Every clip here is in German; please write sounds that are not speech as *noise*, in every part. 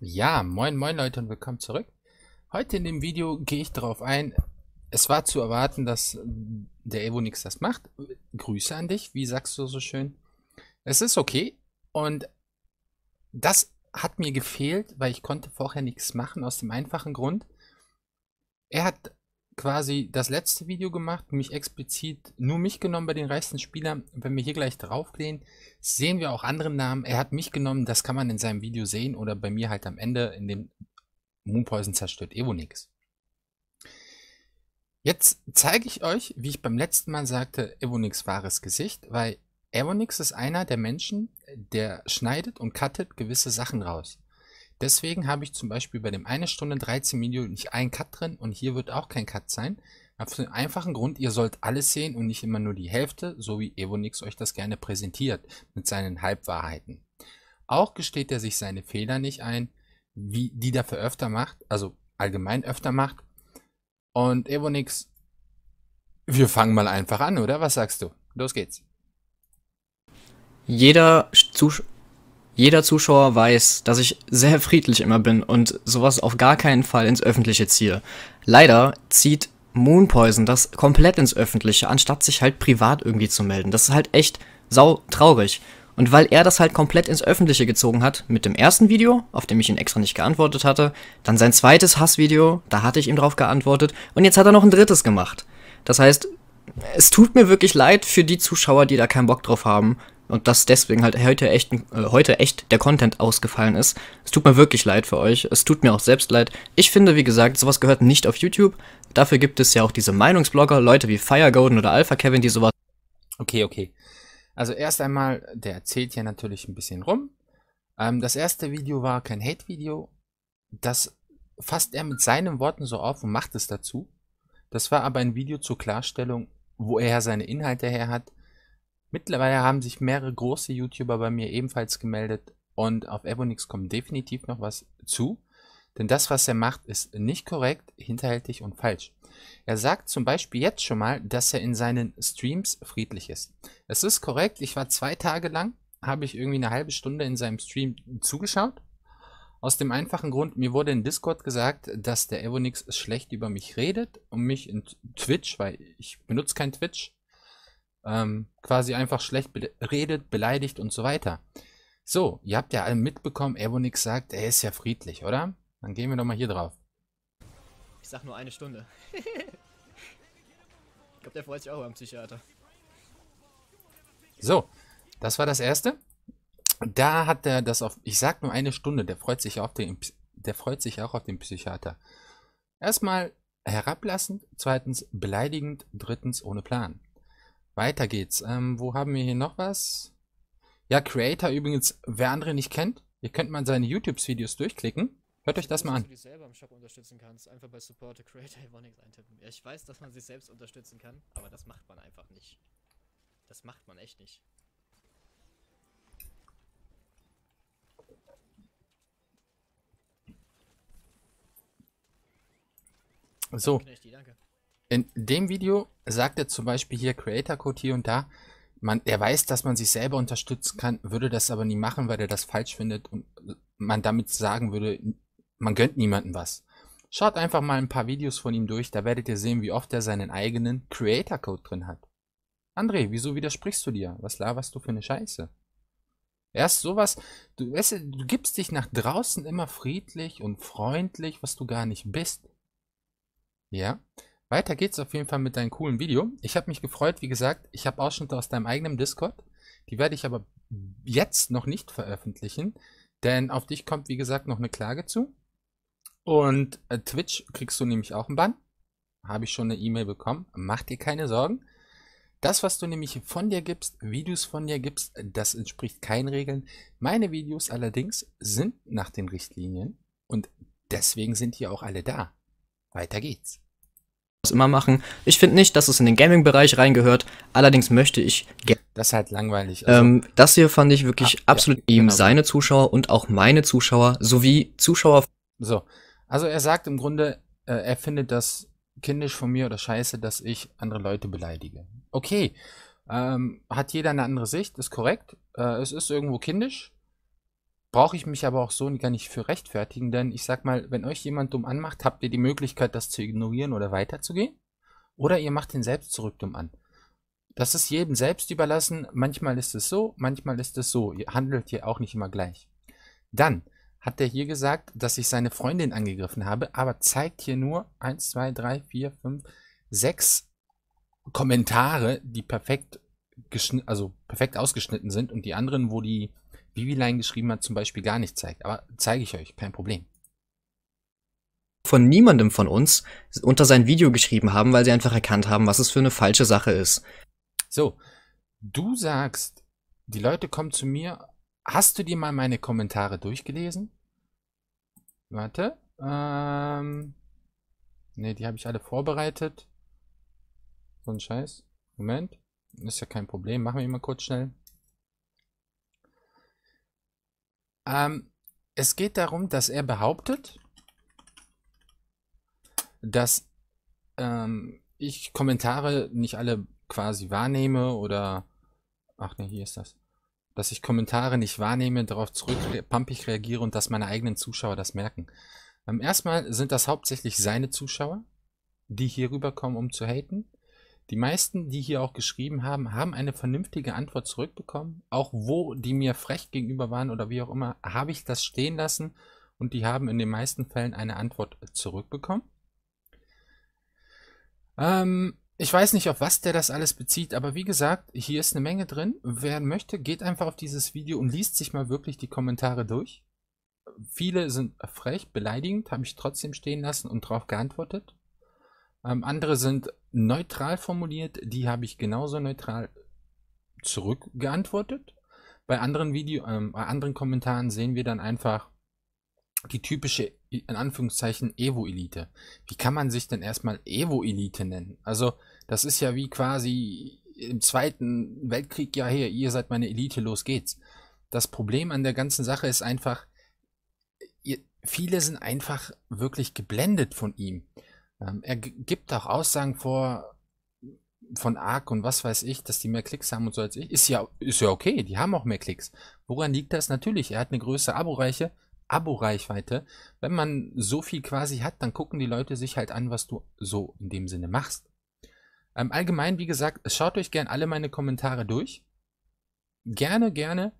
Ja, moin moin Leute und willkommen zurück. Heute in dem Video gehe ich darauf ein, es war zu erwarten, dass äh, der Evonix das macht. Grüße an dich, wie sagst du so schön? Es ist okay und das hat mir gefehlt, weil ich konnte vorher nichts machen, aus dem einfachen Grund. Er hat quasi das letzte Video gemacht, mich explizit nur mich genommen bei den reichsten Spielern. Wenn wir hier gleich draufgehen, sehen wir auch andere Namen. Er hat mich genommen, das kann man in seinem Video sehen oder bei mir halt am Ende in dem Moonpoison zerstört Evo eh nix. Jetzt zeige ich euch, wie ich beim letzten Mal sagte, Evonix wahres Gesicht, weil Evonix ist einer der Menschen, der schneidet und cuttet gewisse Sachen raus. Deswegen habe ich zum Beispiel bei dem 1 Stunde 13 Video nicht einen Cut drin und hier wird auch kein Cut sein. Auf den einfachen Grund, ihr sollt alles sehen und nicht immer nur die Hälfte, so wie Evonix euch das gerne präsentiert mit seinen Halbwahrheiten. Auch gesteht er sich seine Fehler nicht ein, wie die dafür öfter macht, also allgemein öfter macht. Und Evonix, wir fangen mal einfach an, oder? Was sagst du? Los geht's. Jeder Zuschauer jeder Zuschauer weiß, dass ich sehr friedlich immer bin und sowas auf gar keinen Fall ins Öffentliche ziehe. Leider zieht Moonpoison das komplett ins Öffentliche, anstatt sich halt privat irgendwie zu melden. Das ist halt echt sau traurig. Und weil er das halt komplett ins Öffentliche gezogen hat, mit dem ersten Video, auf dem ich ihn extra nicht geantwortet hatte, dann sein zweites Hassvideo, da hatte ich ihm drauf geantwortet, und jetzt hat er noch ein drittes gemacht. Das heißt, es tut mir wirklich leid für die Zuschauer, die da keinen Bock drauf haben und dass deswegen halt heute echt, äh, heute echt der Content ausgefallen ist. Es tut mir wirklich leid für euch. Es tut mir auch selbst leid. Ich finde, wie gesagt, sowas gehört nicht auf YouTube. Dafür gibt es ja auch diese Meinungsblogger, Leute wie Firegolden oder Alpha Kevin, die sowas. Okay, okay. Also erst einmal, der erzählt ja natürlich ein bisschen rum. Ähm, das erste Video war kein Hate-Video. Das fasst er mit seinen Worten so auf und macht es dazu. Das war aber ein Video zur Klarstellung, wo er seine Inhalte her hat Mittlerweile haben sich mehrere große YouTuber bei mir ebenfalls gemeldet und auf Ebonix kommt definitiv noch was zu, denn das, was er macht, ist nicht korrekt, hinterhältig und falsch. Er sagt zum Beispiel jetzt schon mal, dass er in seinen Streams friedlich ist. Es ist korrekt, ich war zwei Tage lang, habe ich irgendwie eine halbe Stunde in seinem Stream zugeschaut. Aus dem einfachen Grund, mir wurde in Discord gesagt, dass der Evonix schlecht über mich redet und mich in Twitch, weil ich benutze kein Twitch, ähm, quasi einfach schlecht redet, beleidigt und so weiter. So, ihr habt ja alle mitbekommen, Ebonix sagt, er ist ja friedlich, oder? Dann gehen wir doch mal hier drauf. Ich sag nur eine Stunde. ich glaube, der freut sich auch beim Psychiater. So, das war das erste. Da hat er das auf, ich sag nur eine Stunde, der freut sich auf den, der freut sich auch auf den Psychiater. Erstmal herablassend, zweitens beleidigend, drittens ohne Plan. Weiter geht's. Ähm, wo haben wir hier noch was? Ja, Creator übrigens, wer andere nicht kennt, ihr könnt mal seine YouTube-Videos durchklicken. Hört euch das mal an. Du dich selber im Shop unterstützen kannst, einfach bei Creator *laughs* eintippen. Ja, ich weiß, dass man sich selbst unterstützen kann, aber das macht man einfach nicht. Das macht man echt nicht. So. Danke, Knechti, danke. In dem Video sagt er zum Beispiel hier Creator Code hier und da. Man, er weiß, dass man sich selber unterstützen kann, würde das aber nie machen, weil er das falsch findet und man damit sagen würde, man gönnt niemandem was. Schaut einfach mal ein paar Videos von ihm durch, da werdet ihr sehen, wie oft er seinen eigenen Creator Code drin hat. André, wieso widersprichst du dir? Was laberst du für eine Scheiße? Erst sowas, du, weißt, du gibst dich nach draußen immer friedlich und freundlich, was du gar nicht bist. Ja, weiter geht's auf jeden Fall mit deinem coolen Video. Ich habe mich gefreut, wie gesagt, ich habe Ausschnitte aus deinem eigenen Discord. Die werde ich aber jetzt noch nicht veröffentlichen, denn auf dich kommt, wie gesagt, noch eine Klage zu. Und äh, Twitch kriegst du nämlich auch einen Bann. Habe ich schon eine E-Mail bekommen. Mach dir keine Sorgen. Das, was du nämlich von dir gibst, Videos von dir gibst, das entspricht keinen Regeln. Meine Videos allerdings sind nach den Richtlinien und deswegen sind die auch alle da. Weiter geht's immer machen. Ich finde nicht, dass es in den Gaming-Bereich reingehört. Allerdings möchte ich. gerne. Das ist halt langweilig. Also ähm, das hier fand ich wirklich ah, absolut ja, genau. ihm genau. seine Zuschauer und auch meine Zuschauer sowie Zuschauer. So. Also er sagt im Grunde, äh, er findet das kindisch von mir oder scheiße, dass ich andere Leute beleidige. Okay. Ähm, hat jeder eine andere Sicht, ist korrekt. Äh, es ist irgendwo kindisch brauche ich mich aber auch so gar nicht für rechtfertigen, denn ich sag mal, wenn euch jemand dumm anmacht, habt ihr die Möglichkeit, das zu ignorieren oder weiterzugehen. Oder ihr macht ihn selbst zurück dumm an. Das ist jedem selbst überlassen. Manchmal ist es so, manchmal ist es so. Ihr handelt hier auch nicht immer gleich. Dann hat er hier gesagt, dass ich seine Freundin angegriffen habe, aber zeigt hier nur 1, 2, 3, 4, 5, 6 Kommentare, die perfekt, also perfekt ausgeschnitten sind und die anderen, wo die Bibilein geschrieben hat, zum Beispiel gar nicht zeigt. Aber zeige ich euch, kein Problem. Von niemandem von uns unter sein Video geschrieben haben, weil sie einfach erkannt haben, was es für eine falsche Sache ist. So, du sagst, die Leute kommen zu mir. Hast du dir mal meine Kommentare durchgelesen? Warte. Ähm, ne, die habe ich alle vorbereitet. So ein Scheiß. Moment. Ist ja kein Problem. Machen wir ihn mal kurz schnell. Ähm, es geht darum, dass er behauptet, dass ähm, ich Kommentare nicht alle quasi wahrnehme oder... Ach ne, hier ist das. Dass ich Kommentare nicht wahrnehme, darauf zurückpampig reagiere und dass meine eigenen Zuschauer das merken. Ähm, erstmal sind das hauptsächlich seine Zuschauer, die hier rüberkommen, um zu haten. Die meisten, die hier auch geschrieben haben, haben eine vernünftige Antwort zurückbekommen. Auch wo die mir frech gegenüber waren oder wie auch immer, habe ich das stehen lassen und die haben in den meisten Fällen eine Antwort zurückbekommen. Ähm, ich weiß nicht, auf was der das alles bezieht, aber wie gesagt, hier ist eine Menge drin. Wer möchte, geht einfach auf dieses Video und liest sich mal wirklich die Kommentare durch. Viele sind frech, beleidigend, habe ich trotzdem stehen lassen und darauf geantwortet. Ähm, andere sind neutral formuliert, die habe ich genauso neutral zurückgeantwortet. Bei anderen Video, ähm, bei anderen Kommentaren sehen wir dann einfach die typische, in Anführungszeichen, Evo-Elite. Wie kann man sich denn erstmal Evo-Elite nennen? Also, das ist ja wie quasi im Zweiten Weltkrieg, ja, hier, ihr seid meine Elite, los geht's. Das Problem an der ganzen Sache ist einfach, ihr, viele sind einfach wirklich geblendet von ihm. Ähm, er gibt auch Aussagen vor von Arc und was weiß ich, dass die mehr Klicks haben und so als ich. Ist ja, ist ja okay, die haben auch mehr Klicks. Woran liegt das? Natürlich, er hat eine größere Aboreiche, Abo-Reichweite. Wenn man so viel quasi hat, dann gucken die Leute sich halt an, was du so in dem Sinne machst. Ähm, allgemein, wie gesagt, schaut euch gerne alle meine Kommentare durch. Gerne, gerne.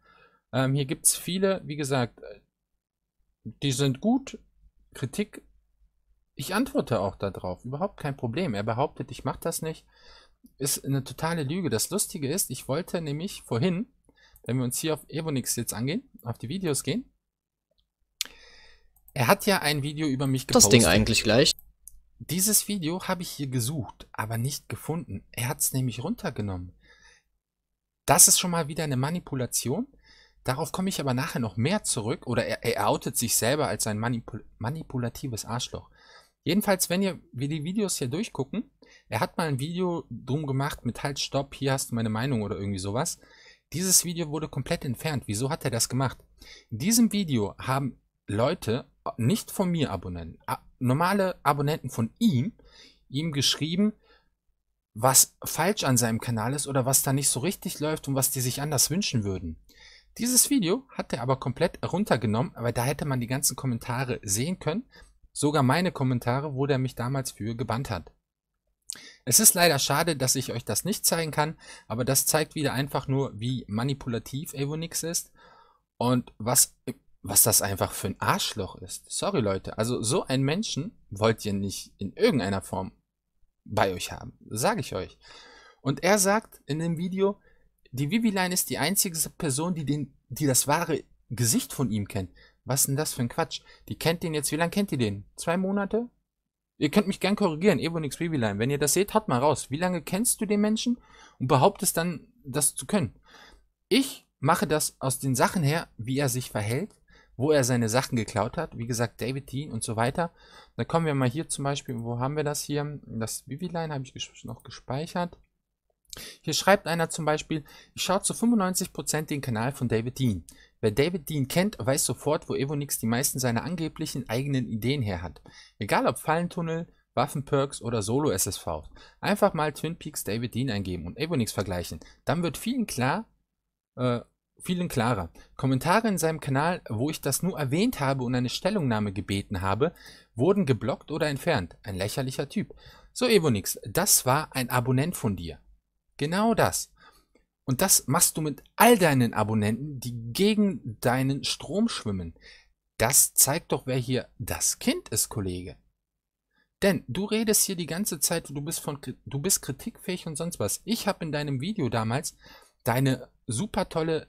Ähm, hier gibt es viele, wie gesagt, äh, die sind gut. Kritik ich antworte auch darauf, überhaupt kein Problem. Er behauptet, ich mache das nicht. Ist eine totale Lüge. Das Lustige ist, ich wollte nämlich vorhin, wenn wir uns hier auf Evonix jetzt angehen, auf die Videos gehen, er hat ja ein Video über mich gepostet. Das Ding eigentlich gleich. Dieses Video habe ich hier gesucht, aber nicht gefunden. Er hat es nämlich runtergenommen. Das ist schon mal wieder eine Manipulation. Darauf komme ich aber nachher noch mehr zurück. Oder er, er outet sich selber als ein Manipul manipulatives Arschloch. Jedenfalls, wenn ihr wir die Videos hier durchgucken, er hat mal ein Video drum gemacht mit halt Stopp, hier hast du meine Meinung oder irgendwie sowas. Dieses Video wurde komplett entfernt. Wieso hat er das gemacht? In diesem Video haben Leute, nicht von mir Abonnenten, normale Abonnenten von ihm, ihm geschrieben, was falsch an seinem Kanal ist oder was da nicht so richtig läuft und was die sich anders wünschen würden. Dieses Video hat er aber komplett runtergenommen, weil da hätte man die ganzen Kommentare sehen können sogar meine Kommentare, wo der mich damals für gebannt hat. Es ist leider schade, dass ich euch das nicht zeigen kann, aber das zeigt wieder einfach nur, wie manipulativ Avonix ist und was, was das einfach für ein Arschloch ist. Sorry Leute, also so einen Menschen wollt ihr nicht in irgendeiner Form bei euch haben, sage ich euch. Und er sagt in dem Video, die Viviline ist die einzige Person, die, den, die das wahre Gesicht von ihm kennt. Was ist denn das für ein Quatsch? Die kennt den jetzt, wie lange kennt ihr den? Zwei Monate? Ihr könnt mich gern korrigieren, Ebonix Babyline. Wenn ihr das seht, haut mal raus. Wie lange kennst du den Menschen und behauptest dann, das zu können? Ich mache das aus den Sachen her, wie er sich verhält, wo er seine Sachen geklaut hat. Wie gesagt, David Dean und so weiter. Da kommen wir mal hier zum Beispiel, wo haben wir das hier? Das Babyline habe ich noch gespeichert. Hier schreibt einer zum Beispiel, ich schaue zu 95% den Kanal von David Dean. Wer David Dean kennt, weiß sofort, wo Evonix die meisten seiner angeblichen eigenen Ideen her hat. Egal ob Fallentunnel, Waffenperks oder Solo-SSV. Einfach mal Twin Peaks David Dean eingeben und Evonix vergleichen. Dann wird vielen klar, äh, vielen klarer. Kommentare in seinem Kanal, wo ich das nur erwähnt habe und eine Stellungnahme gebeten habe, wurden geblockt oder entfernt. Ein lächerlicher Typ. So Evonix, das war ein Abonnent von dir. Genau das. Und das machst du mit all deinen Abonnenten, die gegen deinen Strom schwimmen. Das zeigt doch, wer hier das Kind ist, Kollege. Denn du redest hier die ganze Zeit, du bist, von, du bist kritikfähig und sonst was. Ich habe in deinem Video damals deine super tolle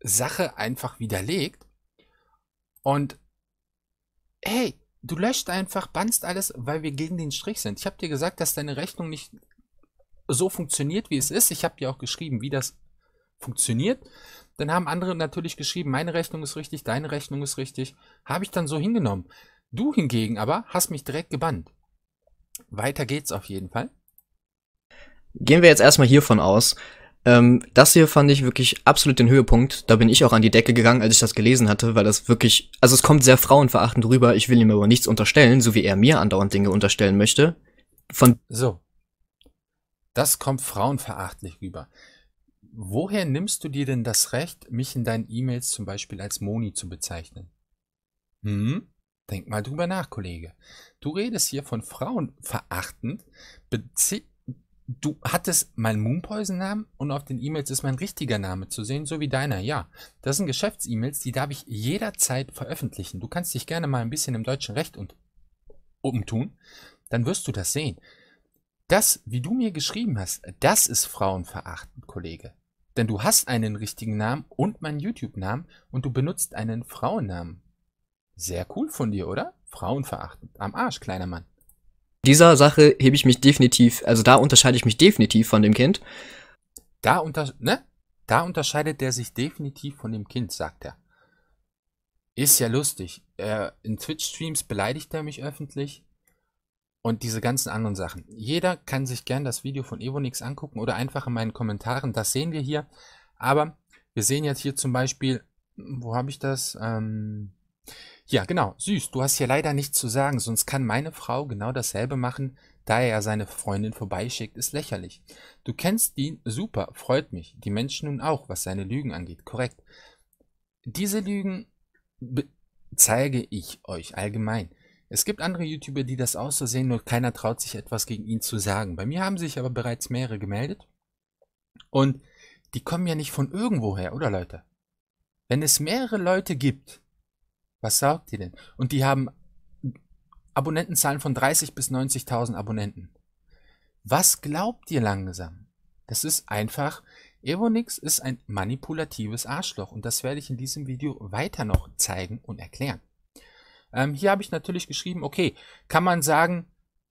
Sache einfach widerlegt. Und hey, du löscht einfach, bannst alles, weil wir gegen den Strich sind. Ich habe dir gesagt, dass deine Rechnung nicht so funktioniert, wie es ist. Ich habe ja auch geschrieben, wie das funktioniert. Dann haben andere natürlich geschrieben, meine Rechnung ist richtig, deine Rechnung ist richtig. Habe ich dann so hingenommen. Du hingegen aber hast mich direkt gebannt. Weiter geht's auf jeden Fall. Gehen wir jetzt erstmal hiervon aus. Ähm, das hier fand ich wirklich absolut den Höhepunkt. Da bin ich auch an die Decke gegangen, als ich das gelesen hatte, weil das wirklich, also es kommt sehr frauenverachtend rüber. Ich will ihm aber nichts unterstellen, so wie er mir andauernd Dinge unterstellen möchte. Von so, das kommt frauenverachtlich rüber. Woher nimmst du dir denn das Recht, mich in deinen E-Mails zum Beispiel als Moni zu bezeichnen? Hm? Denk mal drüber nach, Kollege. Du redest hier von Frauen verachtend. du hattest meinen Moonpoison-Namen und auf den E-Mails ist mein richtiger Name zu sehen, so wie deiner. Ja, das sind Geschäfts-E-Mails, die darf ich jederzeit veröffentlichen. Du kannst dich gerne mal ein bisschen im deutschen Recht und umtun, dann wirst du das sehen. Das, wie du mir geschrieben hast, das ist frauenverachtend, Kollege. Denn du hast einen richtigen Namen und meinen YouTube-Namen und du benutzt einen Frauennamen. Sehr cool von dir, oder? Frauenverachtend. Am Arsch, kleiner Mann. Dieser Sache hebe ich mich definitiv, also da unterscheide ich mich definitiv von dem Kind. Da, unter, ne? da unterscheidet der sich definitiv von dem Kind, sagt er. Ist ja lustig. Er, äh, in Twitch-Streams beleidigt er mich öffentlich und diese ganzen anderen Sachen. Jeder kann sich gern das Video von Evonix angucken oder einfach in meinen Kommentaren, das sehen wir hier. Aber wir sehen jetzt hier zum Beispiel, hm, wo habe ich das? Ähm, ja, genau, süß, du hast hier leider nichts zu sagen, sonst kann meine Frau genau dasselbe machen, da er ja seine Freundin vorbeischickt, ist lächerlich. Du kennst ihn, super, freut mich. Die Menschen nun auch, was seine Lügen angeht, korrekt. Diese Lügen zeige ich euch allgemein. Es gibt andere YouTuber, die das auch so sehen, nur keiner traut sich etwas gegen ihn zu sagen. Bei mir haben sich aber bereits mehrere gemeldet. Und die kommen ja nicht von irgendwo her, oder Leute? Wenn es mehrere Leute gibt, was sagt ihr denn? Und die haben Abonnentenzahlen von 30.000 bis 90.000 Abonnenten. Was glaubt ihr langsam? Das ist einfach, Evonix ist ein manipulatives Arschloch und das werde ich in diesem Video weiter noch zeigen und erklären. Ähm, hier habe ich natürlich geschrieben, okay, kann man sagen,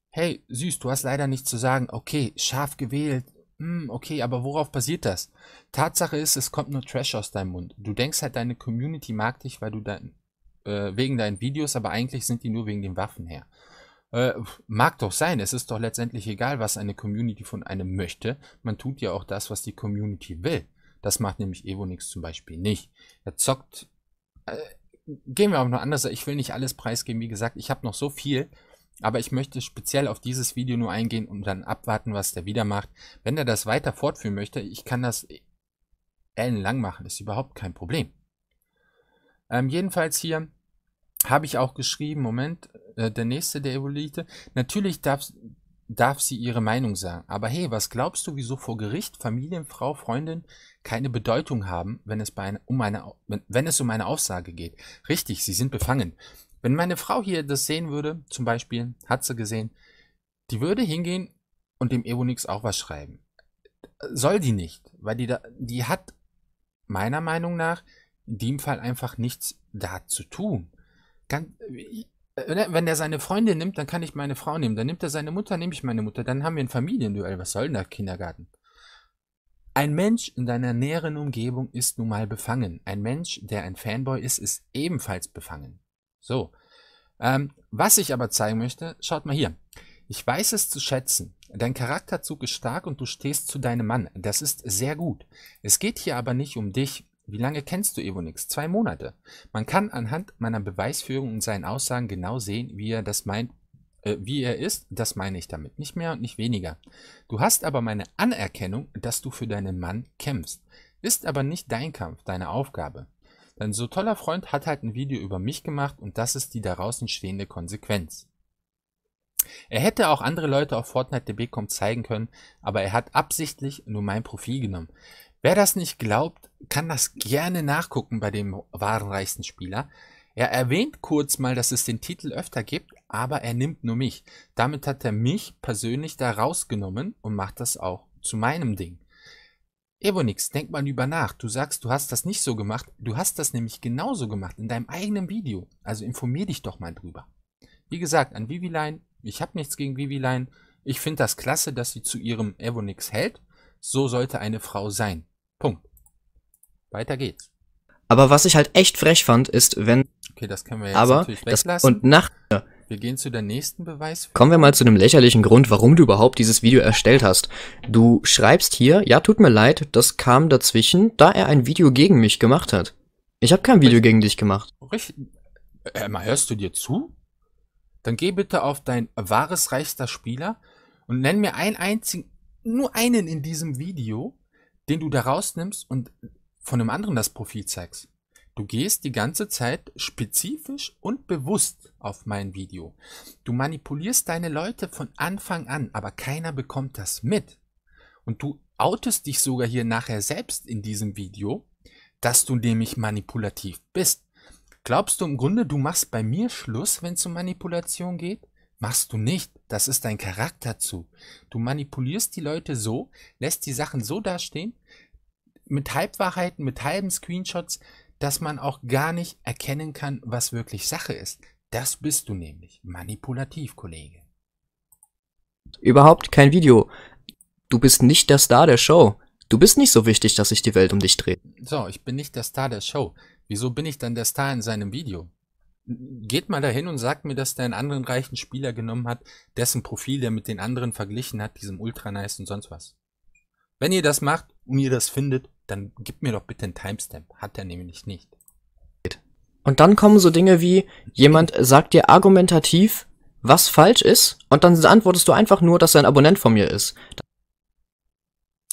hey, süß, du hast leider nichts zu sagen. Okay, scharf gewählt. Hm, okay, aber worauf basiert das? Tatsache ist, es kommt nur Trash aus deinem Mund. Du denkst halt, deine Community mag dich, weil du dein, äh, wegen deinen Videos, aber eigentlich sind die nur wegen den Waffen her. Äh, mag doch sein, es ist doch letztendlich egal, was eine Community von einem möchte. Man tut ja auch das, was die Community will. Das macht nämlich Evo nix zum Beispiel nicht. Er zockt äh, gehen wir auch noch anders. Ich will nicht alles preisgeben. Wie gesagt, ich habe noch so viel. Aber ich möchte speziell auf dieses Video nur eingehen und dann abwarten, was der wieder macht. Wenn er das weiter fortführen möchte, ich kann das ellenlang machen. Ist überhaupt kein Problem. Ähm, jedenfalls hier habe ich auch geschrieben, Moment, äh, der nächste der Evolite. Natürlich darf, darf sie ihre Meinung sagen. Aber hey, was glaubst du, wieso vor Gericht Familienfrau, Freundin keine Bedeutung haben, wenn es, bei eine, um, eine, wenn es um eine Aussage geht? Richtig, sie sind befangen. Wenn meine Frau hier das sehen würde, zum Beispiel, hat sie gesehen, die würde hingehen und dem Ebonix auch was schreiben. Soll die nicht, weil die, da, die hat meiner Meinung nach in dem Fall einfach nichts da zu tun. Ganz, äh, ne, wenn er seine Freundin nimmt, dann kann ich meine Frau nehmen. Dann nimmt er seine Mutter, nehme ich meine Mutter. Dann haben wir ein Familienduell. Was soll denn der Kindergarten? Ein Mensch in deiner näheren Umgebung ist nun mal befangen. Ein Mensch, der ein Fanboy ist, ist ebenfalls befangen. So. Ähm, was ich aber zeigen möchte, schaut mal hier. Ich weiß es zu schätzen. Dein Charakterzug ist stark und du stehst zu deinem Mann. Das ist sehr gut. Es geht hier aber nicht um dich. Wie lange kennst du Evonix? Zwei Monate. Man kann anhand meiner Beweisführung und seinen Aussagen genau sehen, wie er das meint, äh, wie er ist. Das meine ich damit. Nicht mehr und nicht weniger. Du hast aber meine Anerkennung, dass du für deinen Mann kämpfst. Ist aber nicht dein Kampf, deine Aufgabe. Dein so toller Freund hat halt ein Video über mich gemacht und das ist die daraus entstehende Konsequenz. Er hätte auch andere Leute auf Fortnite DB.com zeigen können, aber er hat absichtlich nur mein Profil genommen. Wer das nicht glaubt, kann das gerne nachgucken bei dem wahrenreichsten Spieler. Er erwähnt kurz mal, dass es den Titel öfter gibt, aber er nimmt nur mich. Damit hat er mich persönlich da rausgenommen und macht das auch zu meinem Ding. Evonix, denk mal über nach. Du sagst, du hast das nicht so gemacht. Du hast das nämlich genauso gemacht in deinem eigenen Video. Also informier dich doch mal drüber. Wie gesagt, an Viviline, ich habe nichts gegen Viviline. Ich finde das klasse, dass sie zu ihrem Evonix hält. So sollte eine Frau sein. Weiter geht's. Aber was ich halt echt frech fand, ist, wenn. Okay, das können wir jetzt aber natürlich weglassen. Das, und nach. Wir gehen zu der nächsten Beweis. Kommen wir mal zu einem lächerlichen Grund, warum du überhaupt dieses Video erstellt hast. Du schreibst hier, ja, tut mir leid, das kam dazwischen, da er ein Video gegen mich gemacht hat. Ich habe kein Video Richtig. gegen dich gemacht. Richtig. Emma, äh, hörst du dir zu? Dann geh bitte auf dein wahres reichster Spieler und nenn mir einen einzigen, nur einen in diesem Video, den du da rausnimmst und von dem anderen das Profil zeigst. Du gehst die ganze Zeit spezifisch und bewusst auf mein Video. Du manipulierst deine Leute von Anfang an, aber keiner bekommt das mit. Und du outest dich sogar hier nachher selbst in diesem Video, dass du nämlich manipulativ bist. Glaubst du im Grunde, du machst bei mir Schluss, wenn es um Manipulation geht? Machst du nicht. Das ist dein Charakter zu. Du manipulierst die Leute so, lässt die Sachen so dastehen, mit Halbwahrheiten, mit halben Screenshots, dass man auch gar nicht erkennen kann, was wirklich Sache ist. Das bist du nämlich. Manipulativ, Kollege. Überhaupt kein Video. Du bist nicht der Star der Show. Du bist nicht so wichtig, dass sich die Welt um dich dreht. So, ich bin nicht der Star der Show. Wieso bin ich dann der Star in seinem Video? Geht mal dahin und sagt mir, dass der einen anderen reichen Spieler genommen hat, dessen Profil der mit den anderen verglichen hat, diesem Ultra Nice und sonst was. Wenn ihr das macht und ihr das findet, dann gebt mir doch bitte einen Timestamp. Hat er nämlich nicht. Und dann kommen so Dinge wie, jemand sagt dir argumentativ, was falsch ist, und dann antwortest du einfach nur, dass er ein Abonnent von mir ist.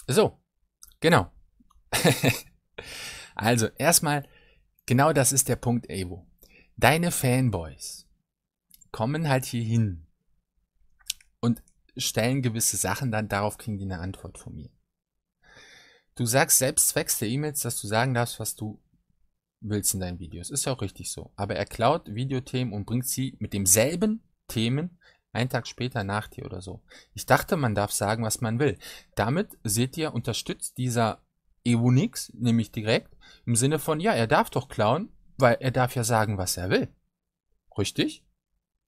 So, genau. *laughs* also, erstmal, genau das ist der Punkt, Evo. Deine Fanboys kommen halt hier hin und stellen gewisse Sachen, dann darauf kriegen die eine Antwort von mir. Du sagst selbst zwecks der E-Mails, dass du sagen darfst, was du willst in deinen Videos. Ist ja auch richtig so. Aber er klaut Videothemen und bringt sie mit demselben Themen einen Tag später nach dir oder so. Ich dachte, man darf sagen, was man will. Damit seht ihr, unterstützt dieser Eunix, nämlich direkt, im Sinne von, ja, er darf doch klauen, weil er darf ja sagen, was er will. Richtig?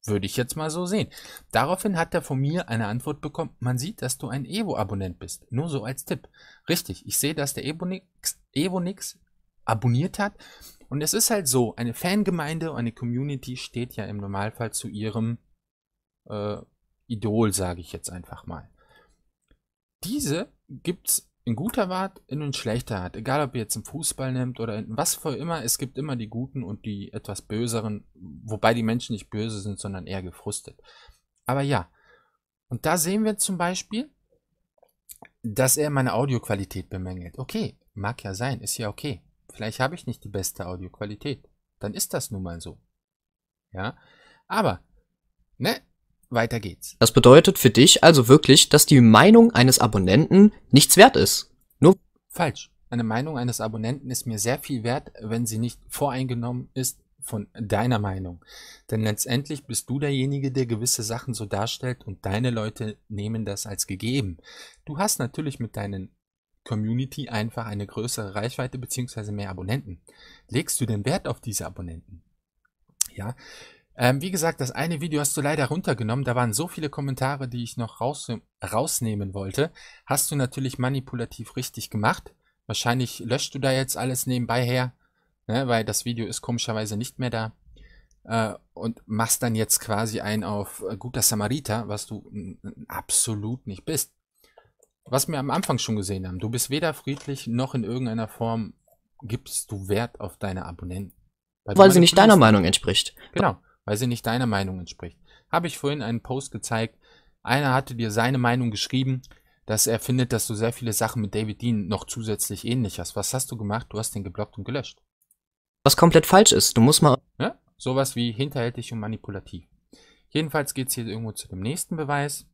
Würde ich jetzt mal so sehen. Daraufhin hat er von mir eine Antwort bekommen. Man sieht, dass du ein Evo-Abonnent bist. Nur so als Tipp. Richtig, ich sehe, dass der Evonix, Evonix abonniert hat. Und es ist halt so, eine Fangemeinde, eine Community steht ja im Normalfall zu ihrem äh, Idol, sage ich jetzt einfach mal. Diese gibt's in guter Wart, in ein schlechter hat. Egal, ob ihr jetzt im Fußball nimmt oder in was für immer, es gibt immer die Guten und die etwas Böseren, wobei die Menschen nicht böse sind, sondern eher gefrustet. Aber ja, und da sehen wir zum Beispiel, dass er meine Audioqualität bemängelt. Okay, mag ja sein, ist ja okay. Vielleicht habe ich nicht die beste Audioqualität. Dann ist das nun mal so. Ja, aber, ne, weiter geht's. Das bedeutet für dich also wirklich, dass die Meinung eines Abonnenten nichts wert ist. Nur falsch. Eine Meinung eines Abonnenten ist mir sehr viel wert, wenn sie nicht voreingenommen ist von deiner Meinung. Denn letztendlich bist du derjenige, der gewisse Sachen so darstellt und deine Leute nehmen das als gegeben. Du hast natürlich mit deinen Community einfach eine größere Reichweite bzw. mehr Abonnenten. Legst du den Wert auf diese Abonnenten? Ja, ähm, wie gesagt, das eine Video hast du leider runtergenommen. Da waren so viele Kommentare, die ich noch raus, rausnehmen wollte. Hast du natürlich manipulativ richtig gemacht. Wahrscheinlich löscht du da jetzt alles nebenbei her, ne, weil das Video ist komischerweise nicht mehr da. Äh, und machst dann jetzt quasi ein auf äh, guter Samariter, was du absolut nicht bist. Was wir am Anfang schon gesehen haben, du bist weder friedlich noch in irgendeiner Form gibst du Wert auf deine Abonnenten. Weil, weil sie nicht deiner Meinung entspricht. Genau weil sie nicht deiner Meinung entspricht. Habe ich vorhin einen Post gezeigt. Einer hatte dir seine Meinung geschrieben, dass er findet, dass du sehr viele Sachen mit David Dean noch zusätzlich ähnlich hast. Was hast du gemacht? Du hast den geblockt und gelöscht. Was komplett falsch ist. Du musst mal. Ja? Sowas wie hinterhältig und manipulativ. Jedenfalls geht es hier irgendwo zu dem nächsten Beweis.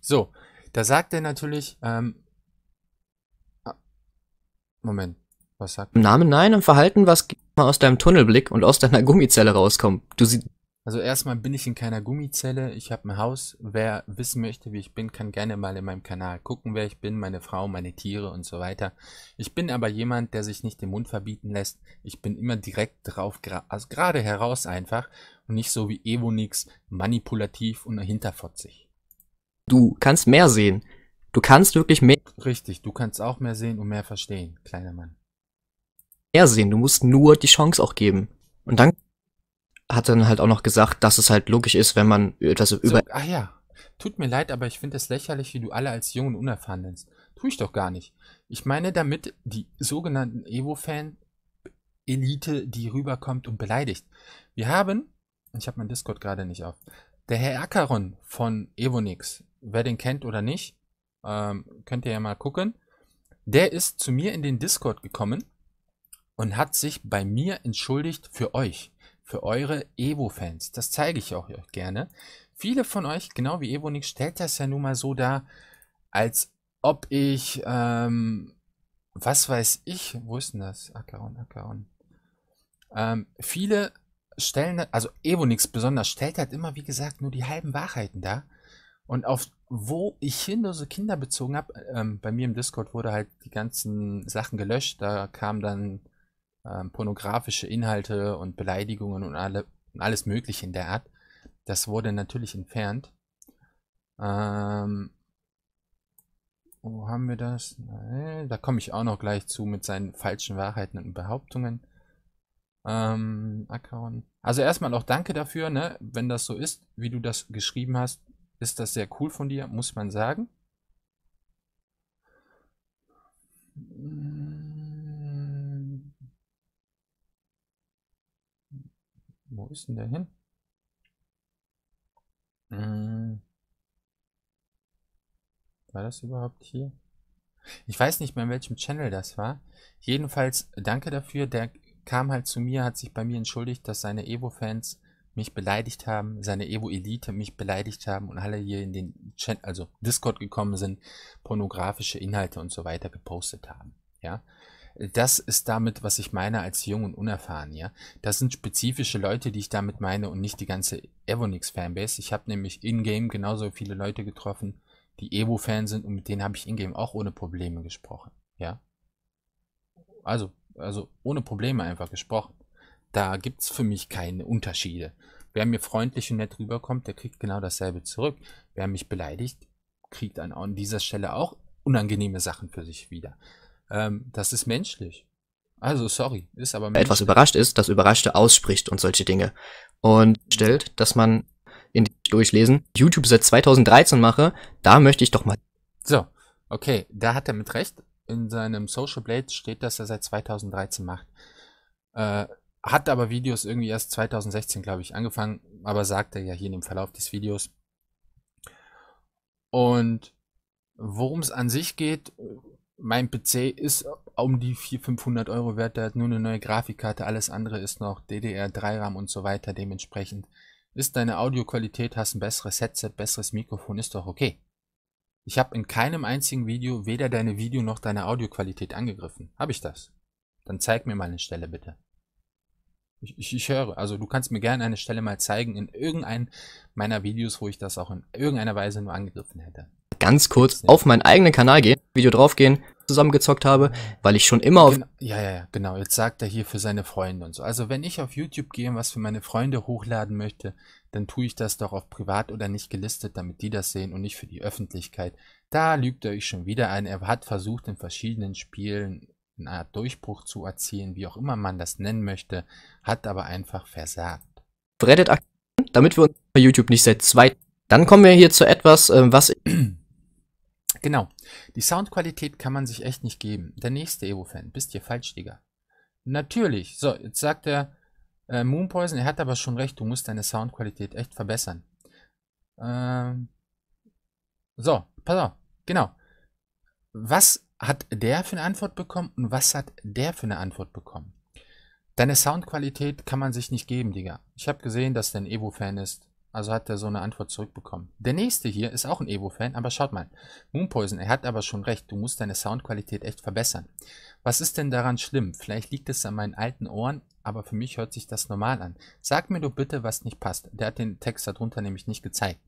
So, da sagt er natürlich, ähm, ah, Moment, was sagt Im Namen nein, im Verhalten, was mal aus deinem Tunnelblick und aus deiner *laughs* Gummizelle rauskommt. Du siehst. Also erstmal bin ich in keiner Gummizelle, ich habe ein Haus. Wer wissen möchte, wie ich bin, kann gerne mal in meinem Kanal gucken, wer ich bin, meine Frau, meine Tiere und so weiter. Ich bin aber jemand, der sich nicht den Mund verbieten lässt. Ich bin immer direkt drauf, also gerade heraus einfach und nicht so wie Evonix manipulativ und hinterfotzig. Du kannst mehr sehen. Du kannst wirklich mehr. Richtig, du kannst auch mehr sehen und mehr verstehen, kleiner Mann mehr sehen. Du musst nur die Chance auch geben. Und dann hat dann halt auch noch gesagt, dass es halt logisch ist, wenn man etwas so, über. Ah ja. Tut mir leid, aber ich finde es lächerlich, wie du alle als jung und unerfahren nennst. Tue ich doch gar nicht. Ich meine damit die sogenannten Evo-Fan-Elite, die rüberkommt und beleidigt. Wir haben, ich habe mein Discord gerade nicht auf, der Herr Akaron von Evonix, wer den kennt oder nicht, ähm, könnt ihr ja mal gucken, der ist zu mir in den Discord gekommen und hat sich bei mir entschuldigt für euch, für eure Evo-Fans. Das zeige ich auch euch gerne. Viele von euch, genau wie Evo Evonik, stellt das ja nun mal so dar, als ob ich, ähm, was weiß ich, wo ist denn das? Ackeron, Ackeron. Ähm, viele stellen, also Evo Nix besonders, stellt halt immer, wie gesagt, nur die halben Wahrheiten dar. Und auf wo ich hinlose Kinder bezogen habe, ähm, bei mir im Discord wurde halt die ganzen Sachen gelöscht. Da kam dann ähm, pornografische Inhalte und Beleidigungen und, alle, und alles Mögliche in der Art. Das wurde natürlich entfernt. Ähm, wo haben wir das? Nein, da komme ich auch noch gleich zu mit seinen falschen Wahrheiten und Behauptungen. Ähm, Account. Also erstmal auch danke dafür, ne? wenn das so ist, wie du das geschrieben hast. Ist das sehr cool von dir, muss man sagen. Hm. Wo ist denn der hin? Hm. War das überhaupt hier? Ich weiß nicht mehr, in welchem Channel das war. Jedenfalls, danke dafür. Der kam halt zu mir, hat sich bei mir entschuldigt, dass seine Evo-Fans mich beleidigt haben, seine Evo-Elite mich beleidigt haben und alle hier in den Chat, also Discord gekommen sind, pornografische Inhalte und so weiter gepostet haben. Ja, das ist damit, was ich meine als jung und unerfahren, ja. Das sind spezifische Leute, die ich damit meine und nicht die ganze Evonix-Fanbase. Ich habe nämlich in-game genauso viele Leute getroffen, die Evo-Fan sind und mit denen habe ich in-game auch ohne Probleme gesprochen, ja. Also, also ohne Probleme einfach gesprochen. Da gibt es für mich keine Unterschiede. Wer mir freundlich und nett rüberkommt, der kriegt genau dasselbe zurück. Wer mich beleidigt, kriegt an dieser Stelle auch unangenehme Sachen für sich wieder. Ähm, das ist menschlich. Also, sorry, ist aber menschlich. etwas überrascht ist, das Überraschte ausspricht und solche Dinge. Und stellt, dass man in durchlesen, YouTube seit 2013 mache, da möchte ich doch mal. So, okay, da hat er mit recht. In seinem Social Blade steht, dass er seit 2013 macht. Äh, hat aber Videos irgendwie erst 2016, glaube ich, angefangen, aber sagt er ja hier in dem Verlauf des Videos. Und worum es an sich geht, mein PC ist um die 400, 500 Euro wert, der hat nur eine neue Grafikkarte, alles andere ist noch DDR3-RAM und so weiter. Dementsprechend ist deine Audioqualität, hast ein besseres Headset, besseres Mikrofon, ist doch okay. Ich habe in keinem einzigen Video weder deine Video- noch deine Audioqualität angegriffen. Habe ich das? Dann zeig mir mal eine Stelle bitte. Ich, ich, ich, höre, also du kannst mir gerne eine Stelle mal zeigen in irgendeinem meiner Videos, wo ich das auch in irgendeiner Weise nur angegriffen hätte. Ganz kurz auf meinen eigenen Kanal gehen, Video draufgehen, zusammengezockt habe, mhm. weil ich schon immer auf. Ja, ja, ja, genau. Jetzt sagt er hier für seine Freunde und so. Also wenn ich auf YouTube gehe und was für meine Freunde hochladen möchte, dann tue ich das doch auf privat oder nicht gelistet, damit die das sehen und nicht für die Öffentlichkeit. Da lügt er euch schon wieder ein. Er hat versucht, in verschiedenen Spielen eine Art Durchbruch zu erzielen, wie auch immer man das nennen möchte, hat aber einfach versagt. Reddit aktivieren, damit wir uns bei YouTube nicht seit zwei. Dann kommen wir hier zu etwas, ähm, was *clears throat* Genau. Die Soundqualität kann man sich echt nicht geben. Der nächste Evo-Fan. Bist ihr falsch, Digga? Natürlich. So, jetzt sagt er äh, Moonpoison. Er hat aber schon recht. Du musst deine Soundqualität echt verbessern. Ähm, so, pass auf. Genau. Was hat der für eine Antwort bekommen und was hat der für eine Antwort bekommen? Deine Soundqualität kann man sich nicht geben, Digga. Ich habe gesehen, dass der ein Evo-Fan ist. Also hat er so eine Antwort zurückbekommen. Der nächste hier ist auch ein Evo-Fan, aber schaut mal. Moonpoison, er hat aber schon recht, du musst deine Soundqualität echt verbessern. Was ist denn daran schlimm? Vielleicht liegt es an meinen alten Ohren, aber für mich hört sich das normal an. Sag mir doch bitte, was nicht passt. Der hat den Text darunter nämlich nicht gezeigt.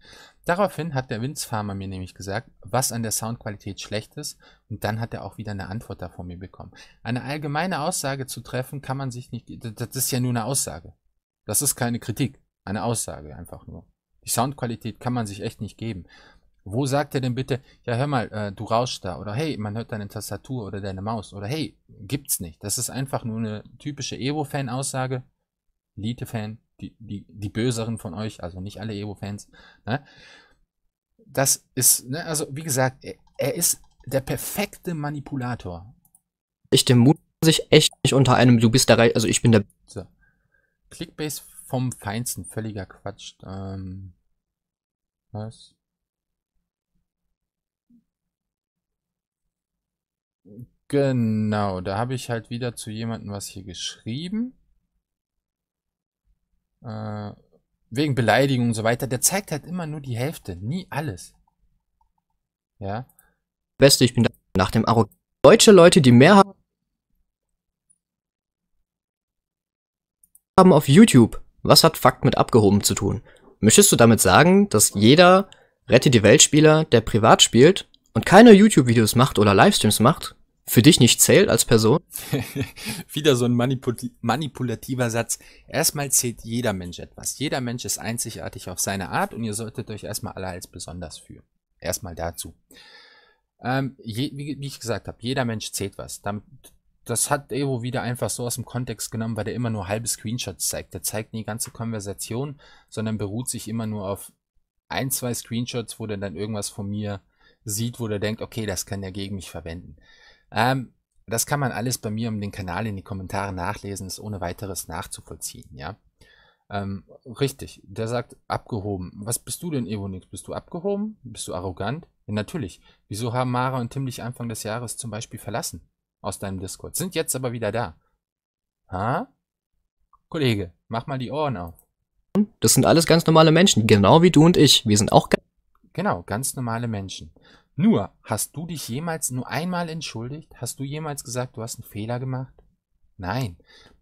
Daraufhin hat der Farmer mir nämlich gesagt, was an der Soundqualität schlecht ist, und dann hat er auch wieder eine Antwort da von mir bekommen. Eine allgemeine Aussage zu treffen, kann man sich nicht. Das ist ja nur eine Aussage. Das ist keine Kritik. Eine Aussage einfach nur. Die Soundqualität kann man sich echt nicht geben. Wo sagt er denn bitte, ja hör mal, äh, du rauschst da oder hey, man hört deine Tastatur oder deine Maus oder hey, gibt's nicht. Das ist einfach nur eine typische Evo-Fan-Aussage. Elite-Fan, die, die, die Böseren von euch, also nicht alle Evo-Fans. Ne? Das ist, ne, also wie gesagt, er, er ist der perfekte Manipulator. Ich dem Mut sich echt nicht unter einem, du bist der Reich, also ich bin der. So. Clickbase vom Feinsten, völliger Quatsch. Ähm, was? Genau, da habe ich halt wieder zu jemandem was hier geschrieben. Äh, wegen Beleidigung und so weiter. Der zeigt halt immer nur die Hälfte, nie alles. Ja. Beste, ich bin da nach dem Arro. Deutsche Leute, die mehr haben auf YouTube. Was hat Fakt mit abgehoben zu tun? Möchtest du damit sagen, dass jeder Rette die Weltspieler, der privat spielt und keine YouTube-Videos macht oder Livestreams macht, für dich nicht zählt als Person? *laughs* Wieder so ein manipul manipulativer Satz. Erstmal zählt jeder Mensch etwas. Jeder Mensch ist einzigartig auf seine Art und ihr solltet euch erstmal alle als besonders fühlen. Erstmal dazu. Ähm, je, wie, wie, ich gesagt habe, jeder Mensch zählt was. Damit, das hat Evo wieder einfach so aus dem Kontext genommen, weil er immer nur halbe Screenshots zeigt. Der zeigt nie ganze Konversation, sondern beruht sich immer nur auf ein, zwei Screenshots, wo der dann irgendwas von mir sieht, wo der denkt, okay, das kann er gegen mich verwenden. Ähm, das kann man alles bei mir um den Kanal in die Kommentare nachlesen, ist ohne weiteres nachzuvollziehen, ja. Ähm, richtig, der sagt abgehoben. Was bist du denn, Evonix? Bist du abgehoben? Bist du arrogant? Ja, natürlich. Wieso haben Mara und Tim dich Anfang des Jahres zum Beispiel verlassen? aus deinem Discord. Sind jetzt aber wieder da. Ha? Kollege, mach mal die Ohren auf. Das sind alles ganz normale Menschen, genau wie du und ich. Wir sind auch ganz Genau, ganz normale Menschen. Nur, hast du dich jemals nur einmal entschuldigt? Hast du jemals gesagt, du hast einen Fehler gemacht? Nein.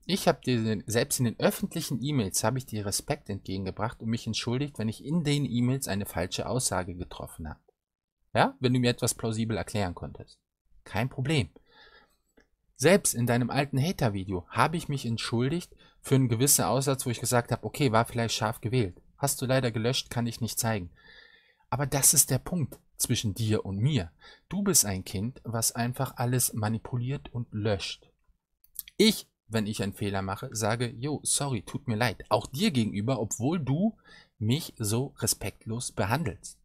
Ich habe dir selbst in den öffentlichen E-Mails habe ich dir Respekt entgegengebracht und mich entschuldigt, wenn ich in den E-Mails eine falsche Aussage getroffen habe. Ja, wenn du mir etwas plausibel erklären konntest. Kein Problem. Selbst in deinem alten Hater-Video habe ich mich entschuldigt für einen gewissen Aussatz, wo ich gesagt habe, okay, war vielleicht scharf gewählt. Hast du leider gelöscht, kann ich nicht zeigen. Aber das ist der Punkt zwischen dir und mir. Du bist ein Kind, was einfach alles manipuliert und löscht. Ich, wenn ich einen Fehler mache, sage, jo, sorry, tut mir leid. Auch dir gegenüber, obwohl du mich so respektlos behandelst.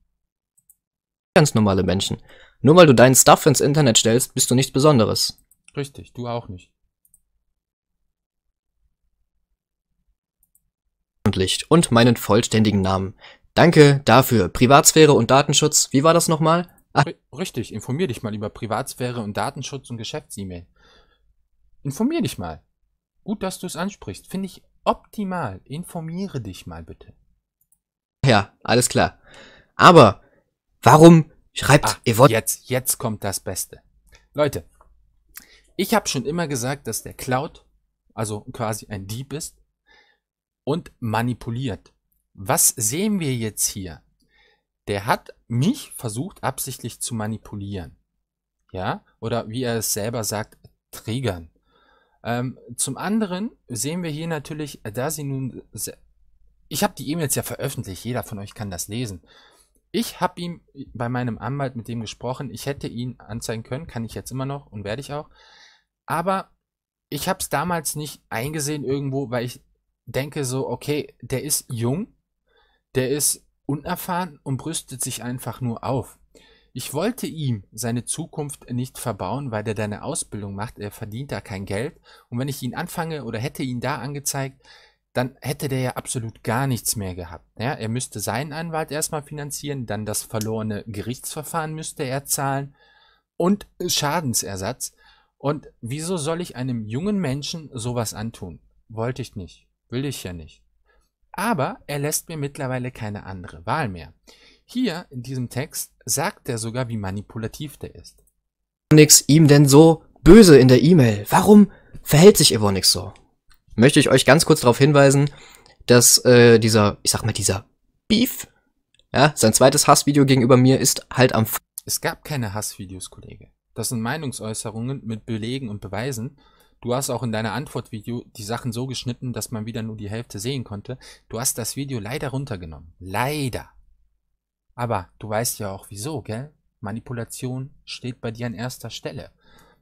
Ganz normale Menschen. Nur weil du deinen Stuff ins Internet stellst, bist du nichts Besonderes. Richtig, du auch nicht. Und meinen vollständigen Namen. Danke dafür. Privatsphäre und Datenschutz. Wie war das nochmal? Ach. Richtig, informier dich mal über Privatsphäre und Datenschutz und Geschäfts-E-Mail. Informier dich mal. Gut, dass du es ansprichst. Finde ich optimal. Informiere dich mal bitte. Ja, alles klar. Aber warum schreibt Ach, ihr wollt. Jetzt, jetzt kommt das Beste. Leute, ich habe schon immer gesagt, dass der Cloud, also quasi ein Dieb ist und manipuliert. Was sehen wir jetzt hier? Der hat mich versucht absichtlich zu manipulieren. Ja, oder wie er es selber sagt, triggern. Ähm, zum anderen sehen wir hier natürlich, äh, da sie nun... Ich habe die E-Mails ja veröffentlicht, jeder von euch kann das lesen. Ich habe ihm bei meinem Anwalt mit dem gesprochen, ich hätte ihn anzeigen können, kann ich jetzt immer noch und werde ich auch. Aber ich habe es damals nicht eingesehen irgendwo, weil ich denke so, okay, der ist jung, der ist unerfahren und brüstet sich einfach nur auf. Ich wollte ihm seine Zukunft nicht verbauen, weil er da eine Ausbildung macht, er verdient da kein Geld. Und wenn ich ihn anfange oder hätte ihn da angezeigt, dann hätte der ja absolut gar nichts mehr gehabt. Ja, er müsste seinen Anwalt erstmal finanzieren, dann das verlorene Gerichtsverfahren müsste er zahlen und Schadensersatz. Und wieso soll ich einem jungen Menschen sowas antun? Wollte ich nicht, will ich ja nicht. Aber er lässt mir mittlerweile keine andere Wahl mehr. Hier in diesem Text sagt er sogar, wie manipulativ der ist. Ivonix ihm denn so böse in der E-Mail? Warum verhält sich Ivonix so? Möchte ich euch ganz kurz darauf hinweisen, dass äh, dieser, ich sag mal, dieser Beef, ja, sein zweites Hassvideo gegenüber mir ist halt am. Es gab keine Hassvideos, Kollege. Das sind Meinungsäußerungen mit Belegen und Beweisen. Du hast auch in deiner Antwortvideo die Sachen so geschnitten, dass man wieder nur die Hälfte sehen konnte. Du hast das Video leider runtergenommen. Leider. Aber du weißt ja auch wieso, gell? Manipulation steht bei dir an erster Stelle.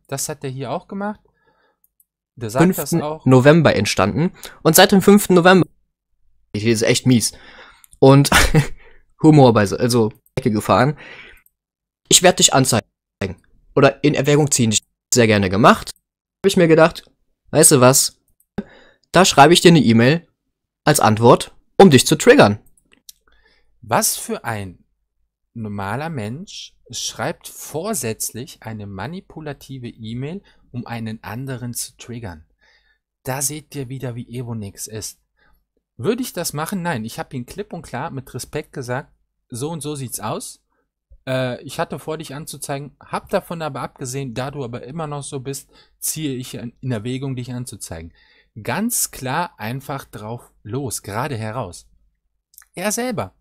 Das hat er hier auch gemacht. Der sagt 5. das auch. November entstanden. Und seit dem 5. November. Ich lese echt mies. Und *laughs* Humor bei, also, Ecke gefahren. Ich werde dich anzeigen oder in Erwägung ziehen. Ich sehr gerne gemacht. Habe ich mir gedacht, weißt du was? Da schreibe ich dir eine E-Mail als Antwort, um dich zu triggern. Was für ein normaler Mensch schreibt vorsätzlich eine manipulative E-Mail, um einen anderen zu triggern? Da seht ihr wieder, wie Evonix ist. Würde ich das machen? Nein, ich habe ihn klipp und klar mit Respekt gesagt, so und so sieht's aus. Äh, ich hatte vor, dich anzuzeigen, hab davon aber abgesehen, da du aber immer noch so bist, ziehe ich in Erwägung, dich anzuzeigen. Ganz klar einfach drauf los, gerade heraus. Er selber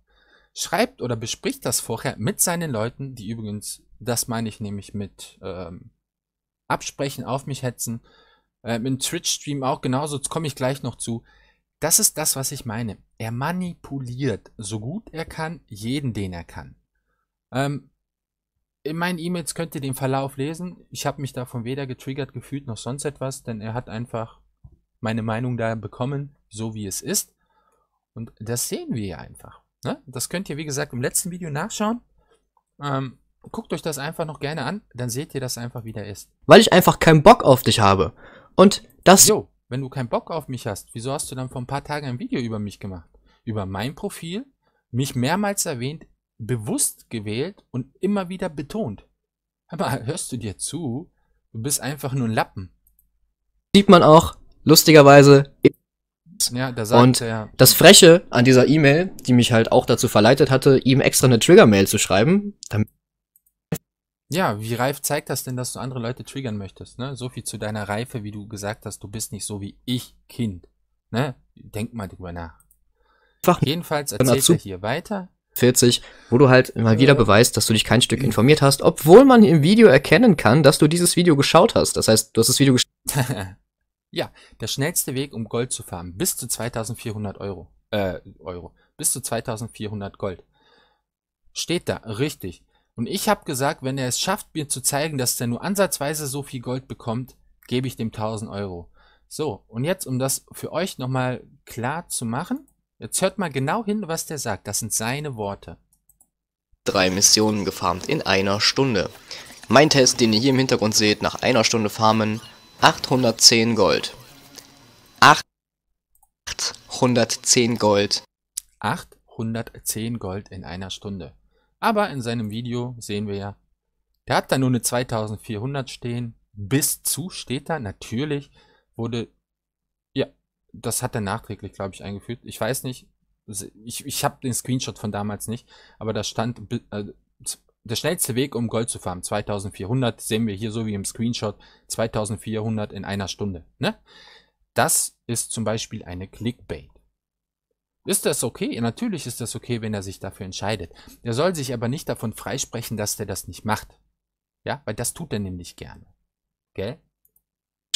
schreibt oder bespricht das vorher mit seinen Leuten, die übrigens, das meine ich nämlich mit ähm, Absprechen, auf mich hetzen, ähm, im Twitch-Stream auch genauso, jetzt komme ich gleich noch zu. Das ist das, was ich meine. Er manipuliert so gut er kann jeden, den er kann. Ähm, in meinen E-Mails könnt ihr den Verlauf lesen. Ich habe mich davon weder getriggert gefühlt noch sonst etwas, denn er hat einfach meine Meinung da bekommen, so wie es ist. Und das sehen wir ja einfach. Ne? Das könnt ihr, wie gesagt, im letzten Video nachschauen. Ähm, guckt euch das einfach noch gerne an, dann seht ihr das einfach, wie der ist. Weil ich einfach keinen Bock auf dich habe. Und das... Jo, wenn du keinen Bock auf mich hast, wieso hast du dann vor ein paar Tagen ein Video über mich gemacht? Über mein Profil, mich mehrmals erwähnt, bewusst gewählt und immer wieder betont. Aber hörst du dir zu? Du bist einfach nur ein Lappen. Sieht man auch, lustigerweise. Ja, da sagt und er, ja. das Freche an dieser E-Mail, die mich halt auch dazu verleitet hatte, ihm extra eine Trigger-Mail zu schreiben, damit ja, wie reif zeigt das denn, dass du andere Leute triggern möchtest? Ne? So viel zu deiner Reife, wie du gesagt hast, du bist nicht so wie ich, Kind. Ne? Denk mal drüber nach. Jedenfalls erzählt er hier weiter. 40, wo du halt mal wieder beweist, dass du dich kein Stück informiert hast, obwohl man im Video erkennen kann, dass du dieses Video geschaut hast. Das heißt, du hast das Video geschaut. *laughs* ja, der schnellste Weg, um Gold zu farmen, bis zu 2400 Euro. Äh, Euro. Bis zu 2400 Gold. Steht da, richtig. Und ich habe gesagt, wenn er es schafft, mir zu zeigen, dass er nur ansatzweise so viel Gold bekommt, gebe ich dem 1000 Euro. So, und jetzt, um das für euch nochmal klar zu machen, Jetzt hört mal genau hin, was der sagt. Das sind seine Worte. Drei Missionen gefarmt in einer Stunde. Mein Test, den ihr hier im Hintergrund seht, nach einer Stunde farmen, 810 Gold. 810 Gold. 810 Gold in einer Stunde. Aber in seinem Video sehen wir ja, der hat da nur eine 2400 stehen. Bis zu steht da. Natürlich wurde das hat er nachträglich, glaube ich, eingeführt. Ich weiß nicht, ich, ich habe den Screenshot von damals nicht, aber da stand, äh, der schnellste Weg, um Gold zu farmen, 2400, sehen wir hier so wie im Screenshot, 2400 in einer Stunde. Ne? Das ist zum Beispiel eine Clickbait. Ist das okay? natürlich ist das okay, wenn er sich dafür entscheidet. Er soll sich aber nicht davon freisprechen, dass er das nicht macht. Ja, weil das tut er nämlich gerne. Gell?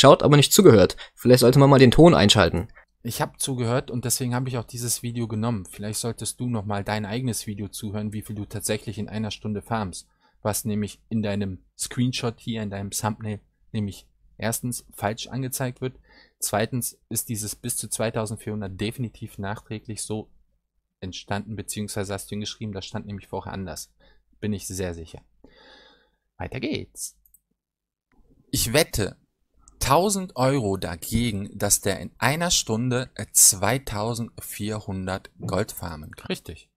geschaut, aber nicht zugehört. Vielleicht sollte man mal den Ton einschalten. Ich habe zugehört und deswegen habe ich auch dieses Video genommen. Vielleicht solltest du nochmal dein eigenes Video zuhören, wie viel du tatsächlich in einer Stunde farmst. Was nämlich in deinem Screenshot hier, in deinem Thumbnail, nämlich erstens falsch angezeigt wird. Zweitens ist dieses bis zu 2400 definitiv nachträglich so entstanden, beziehungsweise hast du ihn geschrieben, das stand nämlich vorher anders. Bin ich sehr sicher. Weiter geht's. Ich wette, 1000 Euro dagegen, dass der in einer Stunde 2400 äh, Gold farmen kann. Richtig.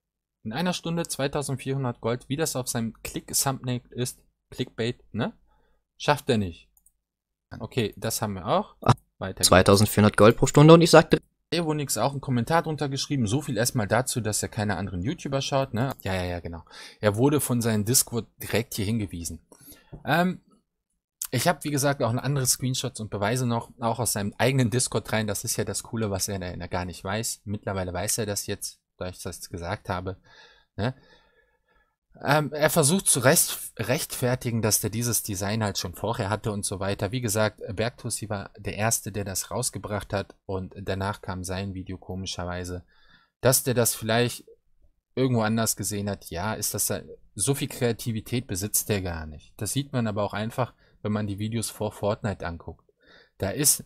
In einer Stunde 2400 Gold, wie das auf seinem Click-Thumbnail ist, Clickbait, ne? Schafft er nicht. Okay, das haben wir auch. Ah, Weiter 2400 Gold pro Stunde und ich sagte. Evo Nix auch einen Kommentar drunter geschrieben. So viel erstmal dazu, dass er keine anderen YouTuber schaut, ne? Ja, ja, ja, genau. Er wurde von seinem Discord direkt hier hingewiesen. Ähm, ich habe, wie gesagt, auch noch andere Screenshots und Beweise noch, auch aus seinem eigenen Discord rein. Das ist ja das Coole, was er, er gar nicht weiß. Mittlerweile weiß er das jetzt, da ich das gesagt habe. Ne? Ähm, er versucht zu rechtfertigen, dass er dieses Design halt schon vorher hatte und so weiter. Wie gesagt, Bergtussi war der Erste, der das rausgebracht hat und danach kam sein Video komischerweise. Dass der das vielleicht irgendwo anders gesehen hat, ja, ist das so viel Kreativität besitzt der gar nicht. Das sieht man aber auch einfach wenn man die Videos vor Fortnite anguckt. Da ist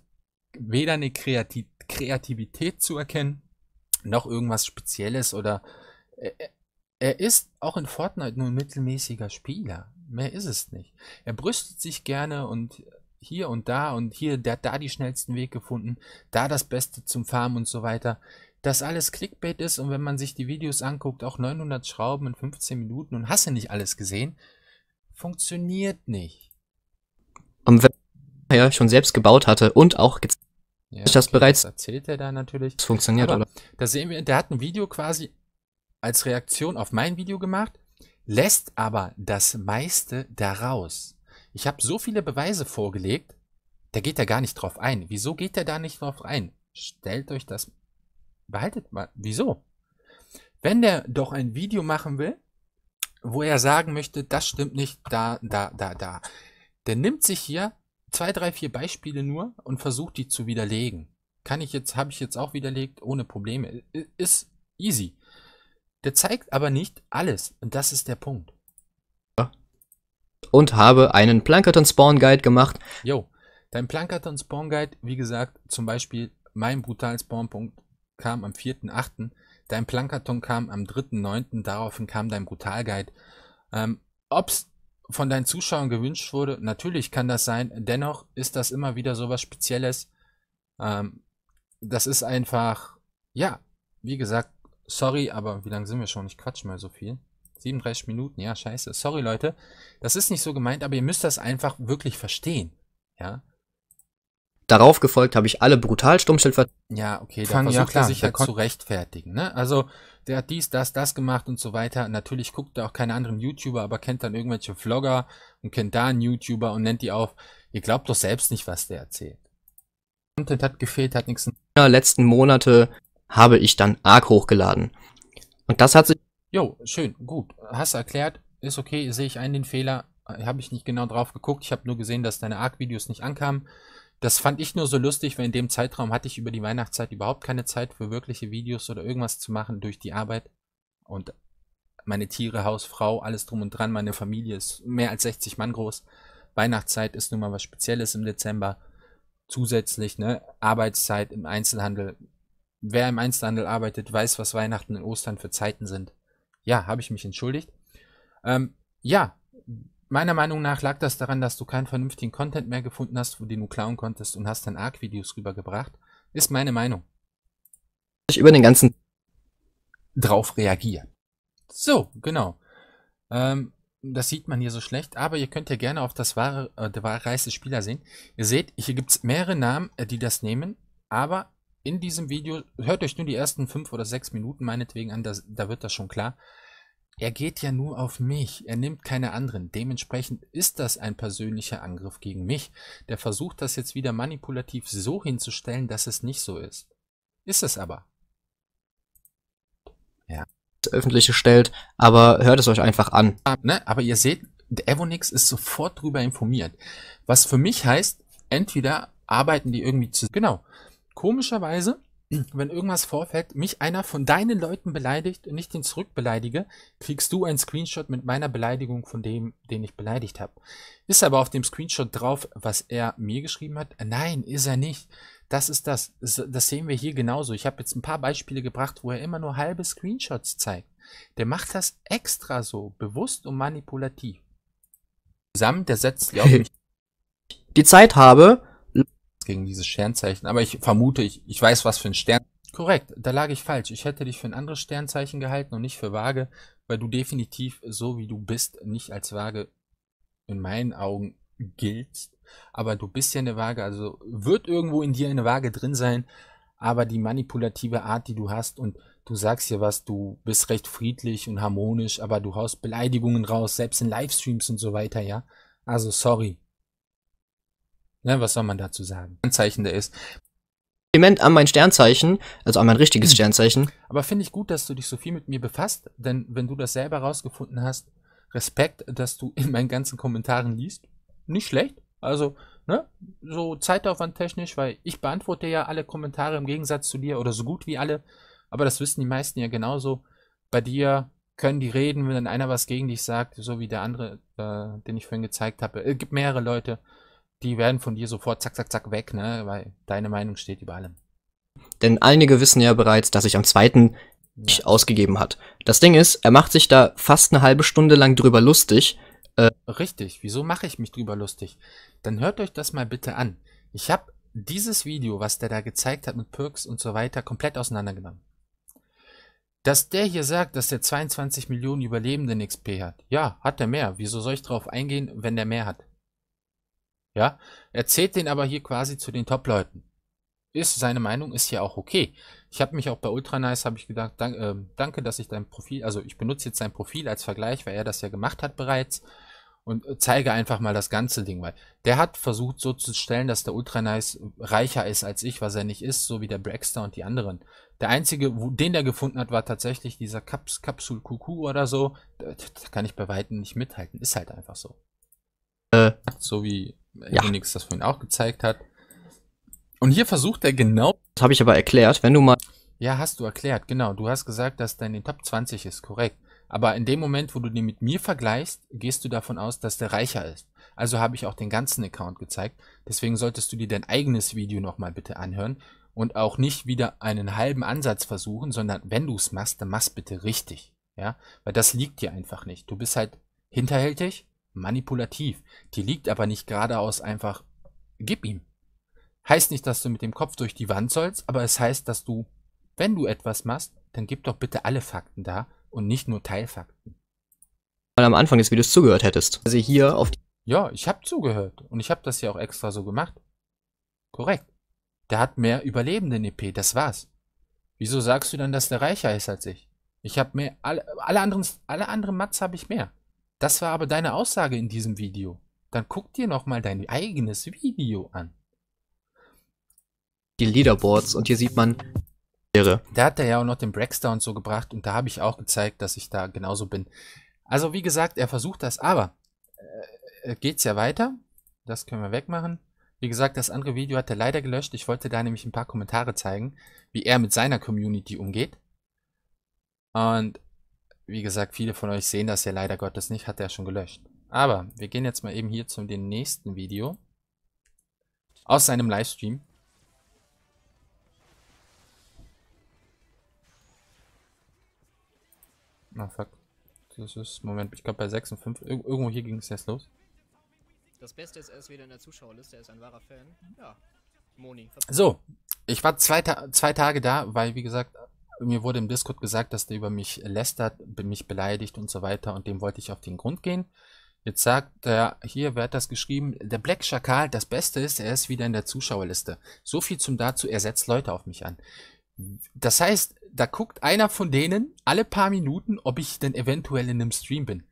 weder eine Kreati Kreativität zu erkennen, noch irgendwas Spezielles oder er, äh, äh, er ist auch in Fortnite nur ein mittelmäßiger Spieler. Mehr ist es nicht. Er brüstet sich gerne und hier und da und hier, der hat da die schnellsten Weg gefunden, da das Beste zum Farmen und so weiter. Das alles Clickbait ist und wenn man sich die Videos anguckt, auch 900 Schrauben in 15 Minuten und hast du nicht alles gesehen, funktioniert nicht. Und wenn er schon selbst gebaut hatte und auch gezeigt ja, okay, das bereits. Das erzählt er da natürlich. Es funktioniert, Aber oder? Da sehen wir, der hat ein Video quasi als Reaktion auf mein Video gemacht, lässt aber das meiste daraus. Ich habe so viele Beweise vorgelegt, da geht er gar nicht drauf ein. Wieso geht er da nicht drauf ein? Stellt euch das. Behaltet mal. Wieso? Wenn der doch ein Video machen will, wo er sagen möchte, das stimmt nicht, da, da, da, da der nimmt sich hier zwei, drei, vier Beispiele nur und versucht die zu widerlegen. Kann ich jetzt, habe ich jetzt auch widerlegt, ohne Probleme. Ist easy. Der zeigt aber nicht alles. Und das ist der Punkt. Und habe einen Plankerton Spawn Guide gemacht. Jo, dein Plankerton Spawn Guide, wie gesagt, zum Beispiel mein brutal Spawnpunkt kam am 4.8. Dein Plankerton kam am 3.9. Daraufhin kam dein Brutal Guide. Ähm, ob's von deinen Zuschauern gewünscht wurde. Natürlich kann das sein, dennoch ist das immer wieder sowas Spezielles. Ähm, das ist einfach, ja, wie gesagt, sorry, aber wie lange sind wir schon? Ich quatsch mal so viel. 37 Minuten, ja, scheiße. Sorry, Leute. Das ist nicht so gemeint, aber ihr müsst das einfach wirklich verstehen. Ja. Darauf gefolgt habe ich alle brutal Sturmschildver. Ja, okay, da Fang, versucht ja, er sich ja zu rechtfertigen. Ne? Also, der hat dies, das, das gemacht und so weiter. Natürlich guckt er auch keine anderen YouTuber, aber kennt dann irgendwelche Vlogger und kennt da einen YouTuber und nennt die auf. Ihr glaubt doch selbst nicht, was der erzählt. Content hat gefehlt, hat nichts. In den letzten Monate habe ich dann arg hochgeladen. Und das hat sich. Jo, schön, gut. Hast erklärt, ist okay, sehe ich einen den Fehler. Äh, habe ich nicht genau drauf geguckt. Ich habe nur gesehen, dass deine Arc-Videos nicht ankamen. Das fand ich nur so lustig, weil in dem Zeitraum hatte ich über die Weihnachtszeit überhaupt keine Zeit für wirkliche Videos oder irgendwas zu machen durch die Arbeit. Und meine Tiere, Haus, Frau, alles drum und dran, meine Familie ist mehr als 60 Mann groß. Weihnachtszeit ist nun mal was Spezielles im Dezember. Zusätzlich, ne, Arbeitszeit im Einzelhandel. Wer im Einzelhandel arbeitet, weiß, was Weihnachten und Ostern für Zeiten sind. Ja, habe ich mich entschuldigt. Ähm, ja, Meiner Meinung nach lag das daran, dass du keinen vernünftigen Content mehr gefunden hast, wo den du klauen konntest und hast dann Arc-Videos rübergebracht. Ist meine Meinung. Ich über den ganzen drauf reagieren. So, genau. Ähm, das sieht man hier so schlecht, aber ihr könnt ja gerne auf das wahre, äh, der wahre Reis Spieler sehen. Ihr seht, hier gibt es mehrere Namen, äh, die das nehmen, aber in diesem Video, hört euch nur die ersten fünf oder sechs Minuten meinetwegen an, das, da wird das schon klar. Er geht ja nur auf mich, er nimmt keine anderen. Dementsprechend ist das ein persönlicher Angriff gegen mich. Der versucht das jetzt wieder manipulativ so hinzustellen, dass es nicht so ist. Ist es aber. Ja. Das Öffentliche stellt, aber hört es euch einfach an. Ne? Aber ihr seht, Evonix ist sofort drüber informiert. Was für mich heißt, entweder arbeiten die irgendwie zusammen. Genau. Komischerweise wenn irgendwas vorfällt, mich einer von deinen Leuten beleidigt und ich den zurückbeleidige, kriegst du einen Screenshot mit meiner Beleidigung von dem, den ich beleidigt habe. Ist aber auf dem Screenshot drauf, was er mir geschrieben hat? Nein, ist er nicht. Das ist das. Das sehen wir hier genauso. Ich habe jetzt ein paar Beispiele gebracht, wo er immer nur halbe Screenshots zeigt. Der macht das extra so, bewusst und manipulativ. Zusammen, der setzt die auf *laughs* mich. Die Zeit habe, gegen dieses Sternzeichen. Aber ich vermute, ich, ich weiß, was für ein Stern. Korrekt, da lag ich falsch. Ich hätte dich für ein anderes Sternzeichen gehalten und nicht für Waage, weil du definitiv so wie du bist nicht als Waage in meinen Augen gilt. Aber du bist ja eine Waage, also wird irgendwo in dir eine Waage drin sein, aber die manipulative Art, die du hast und du sagst hier was, du bist recht friedlich und harmonisch, aber du haust Beleidigungen raus, selbst in Livestreams und so weiter, ja. Also sorry, Ne, was soll man dazu sagen? Anzeichen der ist. Kompliment an mein Sternzeichen, also an mein richtiges hm. Sternzeichen. Aber finde ich gut, dass du dich so viel mit mir befasst, denn wenn du das selber rausgefunden hast, Respekt, dass du in meinen ganzen Kommentaren liest. Nicht schlecht. Also, ne, so Zeitaufwand technisch, weil ich beantworte ja alle Kommentare im Gegensatz zu dir oder so gut wie alle. Aber das wissen die meisten ja genauso. Bei dir können die reden, wenn dann einer was gegen dich sagt, so wie der andere, äh, den ich vorhin gezeigt habe. Es äh, gibt mehrere Leute, die werden von dir sofort zack, zack, zack weg, ne? Weil deine Meinung steht über allem. Denn einige wissen ja bereits, dass ich am zweiten ja. ausgegeben hat. Das Ding ist, er macht sich da fast eine halbe Stunde lang drüber lustig. Äh Richtig, wieso mache ich mich drüber lustig? Dann hört euch das mal bitte an. Ich habe dieses Video, was der da gezeigt hat mit Perks und so weiter, komplett auseinandergenommen. Dass der hier sagt, dass der 22 Millionen Überlebenden XP hat. Ja, hat er mehr. Wieso soll ich drauf eingehen, wenn der mehr hat? Ja, erzählt den aber hier quasi zu den Top-Leuten. Ist seine Meinung, ist ja auch okay. Ich habe mich auch bei Ultra Nice habe ich gedacht, dank, äh, danke, dass ich dein Profil, also ich benutze jetzt sein Profil als Vergleich, weil er das ja gemacht hat bereits und äh, zeige einfach mal das ganze Ding, weil der hat versucht so zu stellen, dass der Ultra Nice reicher ist als ich, was er nicht ist, so wie der Braxter und die anderen. Der einzige, den der gefunden hat, war tatsächlich dieser Kaps Kapsul Kuku oder so. Da, kann ich bei weitem nicht mithalten, ist halt einfach so. Äh. So wie ja. Unix das vorhin auch gezeigt hat. Und hier versucht er genau. Das habe ich aber erklärt, wenn du mal. Ja, hast du erklärt, genau. Du hast gesagt, dass deine Top 20 ist, korrekt. Aber in dem Moment, wo du den mit mir vergleichst, gehst du davon aus, dass der reicher ist. Also habe ich auch den ganzen Account gezeigt. Deswegen solltest du dir dein eigenes Video nochmal bitte anhören und auch nicht wieder einen halben Ansatz versuchen, sondern wenn du es machst, dann mach's bitte richtig. Ja, weil das liegt dir einfach nicht. Du bist halt hinterhältig manipulativ. Die liegt aber nicht geradeaus einfach, gib ihm. Heißt nicht, dass du mit dem Kopf durch die Wand sollst, aber es heißt, dass du, wenn du etwas machst, dann gib doch bitte alle Fakten da und nicht nur Teilfakten. Weil am Anfang des Videos zugehört hättest. Also hier auf die Ja, ich habe zugehört und ich habe das ja auch extra so gemacht. Korrekt. Der hat mehr Überlebenden EP, das war's. Wieso sagst du dann, dass der reicher ist als ich? Ich habe mehr alle, alle anderen alle anderen Mats habe ich mehr. Das war aber deine Aussage in diesem Video. Dann guck dir nochmal dein eigenes Video an. Die Leaderboards und hier sieht man irre. Da hat er ja auch noch den Braxter und so gebracht und da habe ich auch gezeigt, dass ich da genauso bin. Also wie gesagt, er versucht das, aber äh, äh, geht's ja weiter. Das können wir wegmachen. Wie gesagt, das andere Video hat er leider gelöscht. Ich wollte da nämlich ein paar Kommentare zeigen, wie er mit seiner Community umgeht. Und wie gesagt, viele von euch sehen das ja leider Gottes nicht, hat er schon gelöscht. Aber wir gehen jetzt mal eben hier zu dem nächsten Video. Aus seinem Livestream. Na oh, fuck. Das ist, Moment, ich glaube bei 6 und 5. Irgendwo hier ging es jetzt los. Das Beste ist, er ist wieder in der Zuschauerliste, er ist ein wahrer Fan. Ja. Moni. So, ich war zwei, Ta zwei Tage da, weil, wie gesagt, mir wurde im Discord gesagt, dass der über mich lästert, mich beleidigt und so weiter und dem wollte ich auf den Grund gehen. Jetzt sagt er, hier, wer hat das geschrieben? Der Black Schakal, das Beste ist, er ist wieder in der Zuschauerliste. So viel zum dazu, er setzt Leute auf mich an. Das heißt, da guckt einer von denen alle paar Minuten, ob ich denn eventuell in einem Stream bin.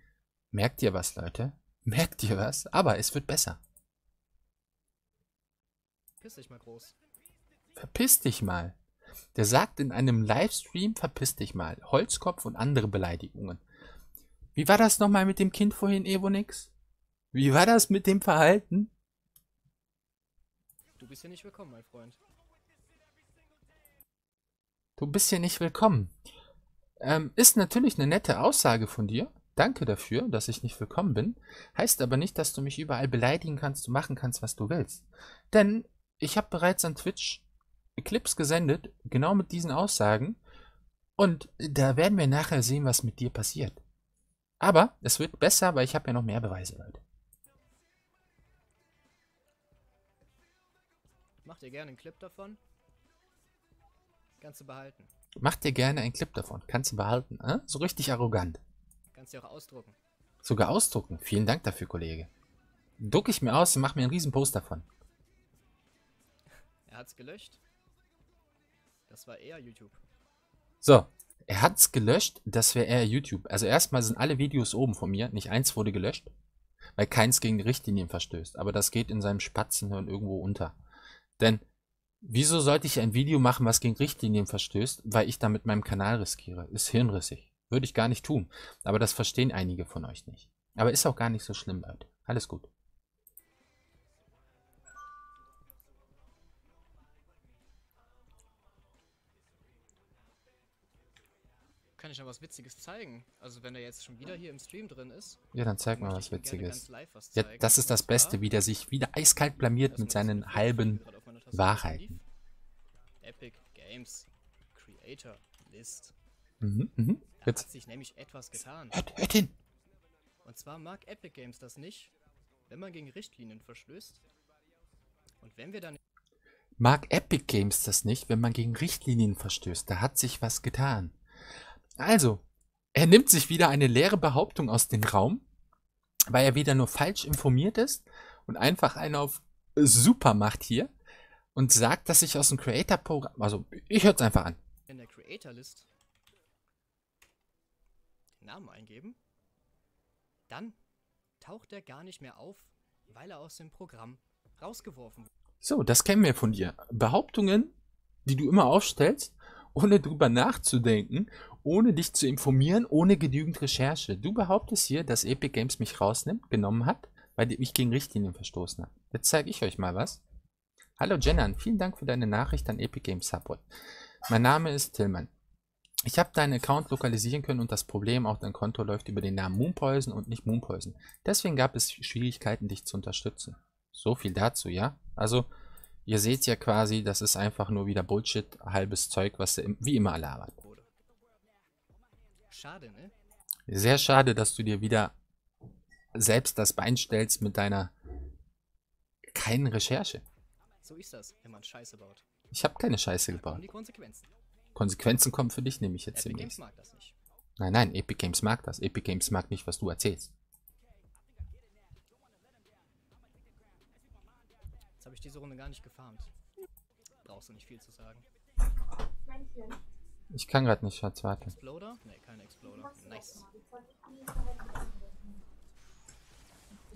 Merkt ihr was, Leute? Merkt ihr was? Aber es wird besser. Piss dich mal groß. Verpiss dich mal. Der sagt in einem Livestream, verpiss dich mal, Holzkopf und andere Beleidigungen. Wie war das nochmal mit dem Kind vorhin, Evonix? Wie war das mit dem Verhalten? Du bist hier nicht willkommen, mein Freund. Du bist hier nicht willkommen. Ähm, ist natürlich eine nette Aussage von dir. Danke dafür, dass ich nicht willkommen bin. Heißt aber nicht, dass du mich überall beleidigen kannst, du machen kannst, was du willst. Denn ich habe bereits an Twitch Clips gesendet, genau mit diesen Aussagen. Und da werden wir nachher sehen, was mit dir passiert. Aber es wird besser, weil ich habe ja noch mehr Beweise, Leute. Macht ihr gerne einen Clip davon? Kannst du behalten. Macht dir gerne einen Clip davon. Kannst du behalten. Äh? So richtig arrogant. Kannst du auch ausdrucken. Sogar ausdrucken. Vielen Dank dafür, Kollege. Druck ich mir aus und mach mir einen riesen Post davon. Er hat's gelöscht. Das war eher YouTube. So, er hat es gelöscht, das wäre eher YouTube. Also erstmal sind alle Videos oben von mir, nicht eins wurde gelöscht, weil keins gegen die Richtlinien verstößt. Aber das geht in seinem Spatzenhirn irgendwo unter. Denn wieso sollte ich ein Video machen, was gegen Richtlinien verstößt, weil ich damit meinem Kanal riskiere? Ist hirnrissig. Würde ich gar nicht tun. Aber das verstehen einige von euch nicht. Aber ist auch gar nicht so schlimm, Leute. Alles gut. kann ich noch was Witziges zeigen. Also wenn er jetzt schon wieder hier im Stream drin ist. Ja, dann zeig mal was Witziges. Was ja, das ist das Beste, wie der sich wieder eiskalt blamiert mit seinen halben Wahrheiten. Epic Games Creator List. Mhm, mhm. Da Jetzt. hat sich nämlich etwas getan. Hört, hört hin! Und zwar mag Epic Games das nicht, wenn man gegen Richtlinien verstößt. Und wenn wir dann... Mag Epic Games das nicht, wenn man gegen Richtlinien verstößt. Da hat sich was getan. Also, er nimmt sich wieder eine leere Behauptung aus dem Raum, weil er wieder nur falsch informiert ist und einfach einen auf super macht hier und sagt, dass ich aus dem Creator-Programm, also ich hör's einfach an. In der Creator-List Namen eingeben, dann taucht er gar nicht mehr auf, weil er aus dem Programm rausgeworfen wird. So, das kennen wir von dir. Behauptungen, die du immer aufstellst ohne drüber nachzudenken, ohne dich zu informieren, ohne genügend Recherche. Du behauptest hier, dass Epic Games mich rausnimmt, genommen hat, weil ich gegen Richtlinien verstoßen habe. Jetzt zeige ich euch mal was. Hallo Jennan, vielen Dank für deine Nachricht an Epic Games Support. Mein Name ist Tillmann. Ich habe deinen Account lokalisieren können und das Problem, auch dein Konto läuft über den Namen Moonpoison und nicht Moonpoison. Deswegen gab es Schwierigkeiten, dich zu unterstützen. So viel dazu, ja? Also, Ihr seht ja quasi, das ist einfach nur wieder Bullshit, halbes Zeug, was wie immer labert. Schade, ne? Sehr schade, dass du dir wieder selbst das Bein stellst mit deiner keinen Recherche. So ist das, wenn man Scheiße baut. Ich habe keine Scheiße gebaut. Konsequenzen. Konsequenzen. kommen für dich nehme ich jetzt Epic demnächst. Games mag das nicht. Nein, nein, Epic Games mag das. Epic Games mag nicht, was du erzählst. Jetzt habe ich diese Runde gar nicht gefarmt. Brauchst du nicht viel zu sagen. Ich kann gerade nicht, Schatz, warte. Exploder? Ne, kein Exploder. Nice.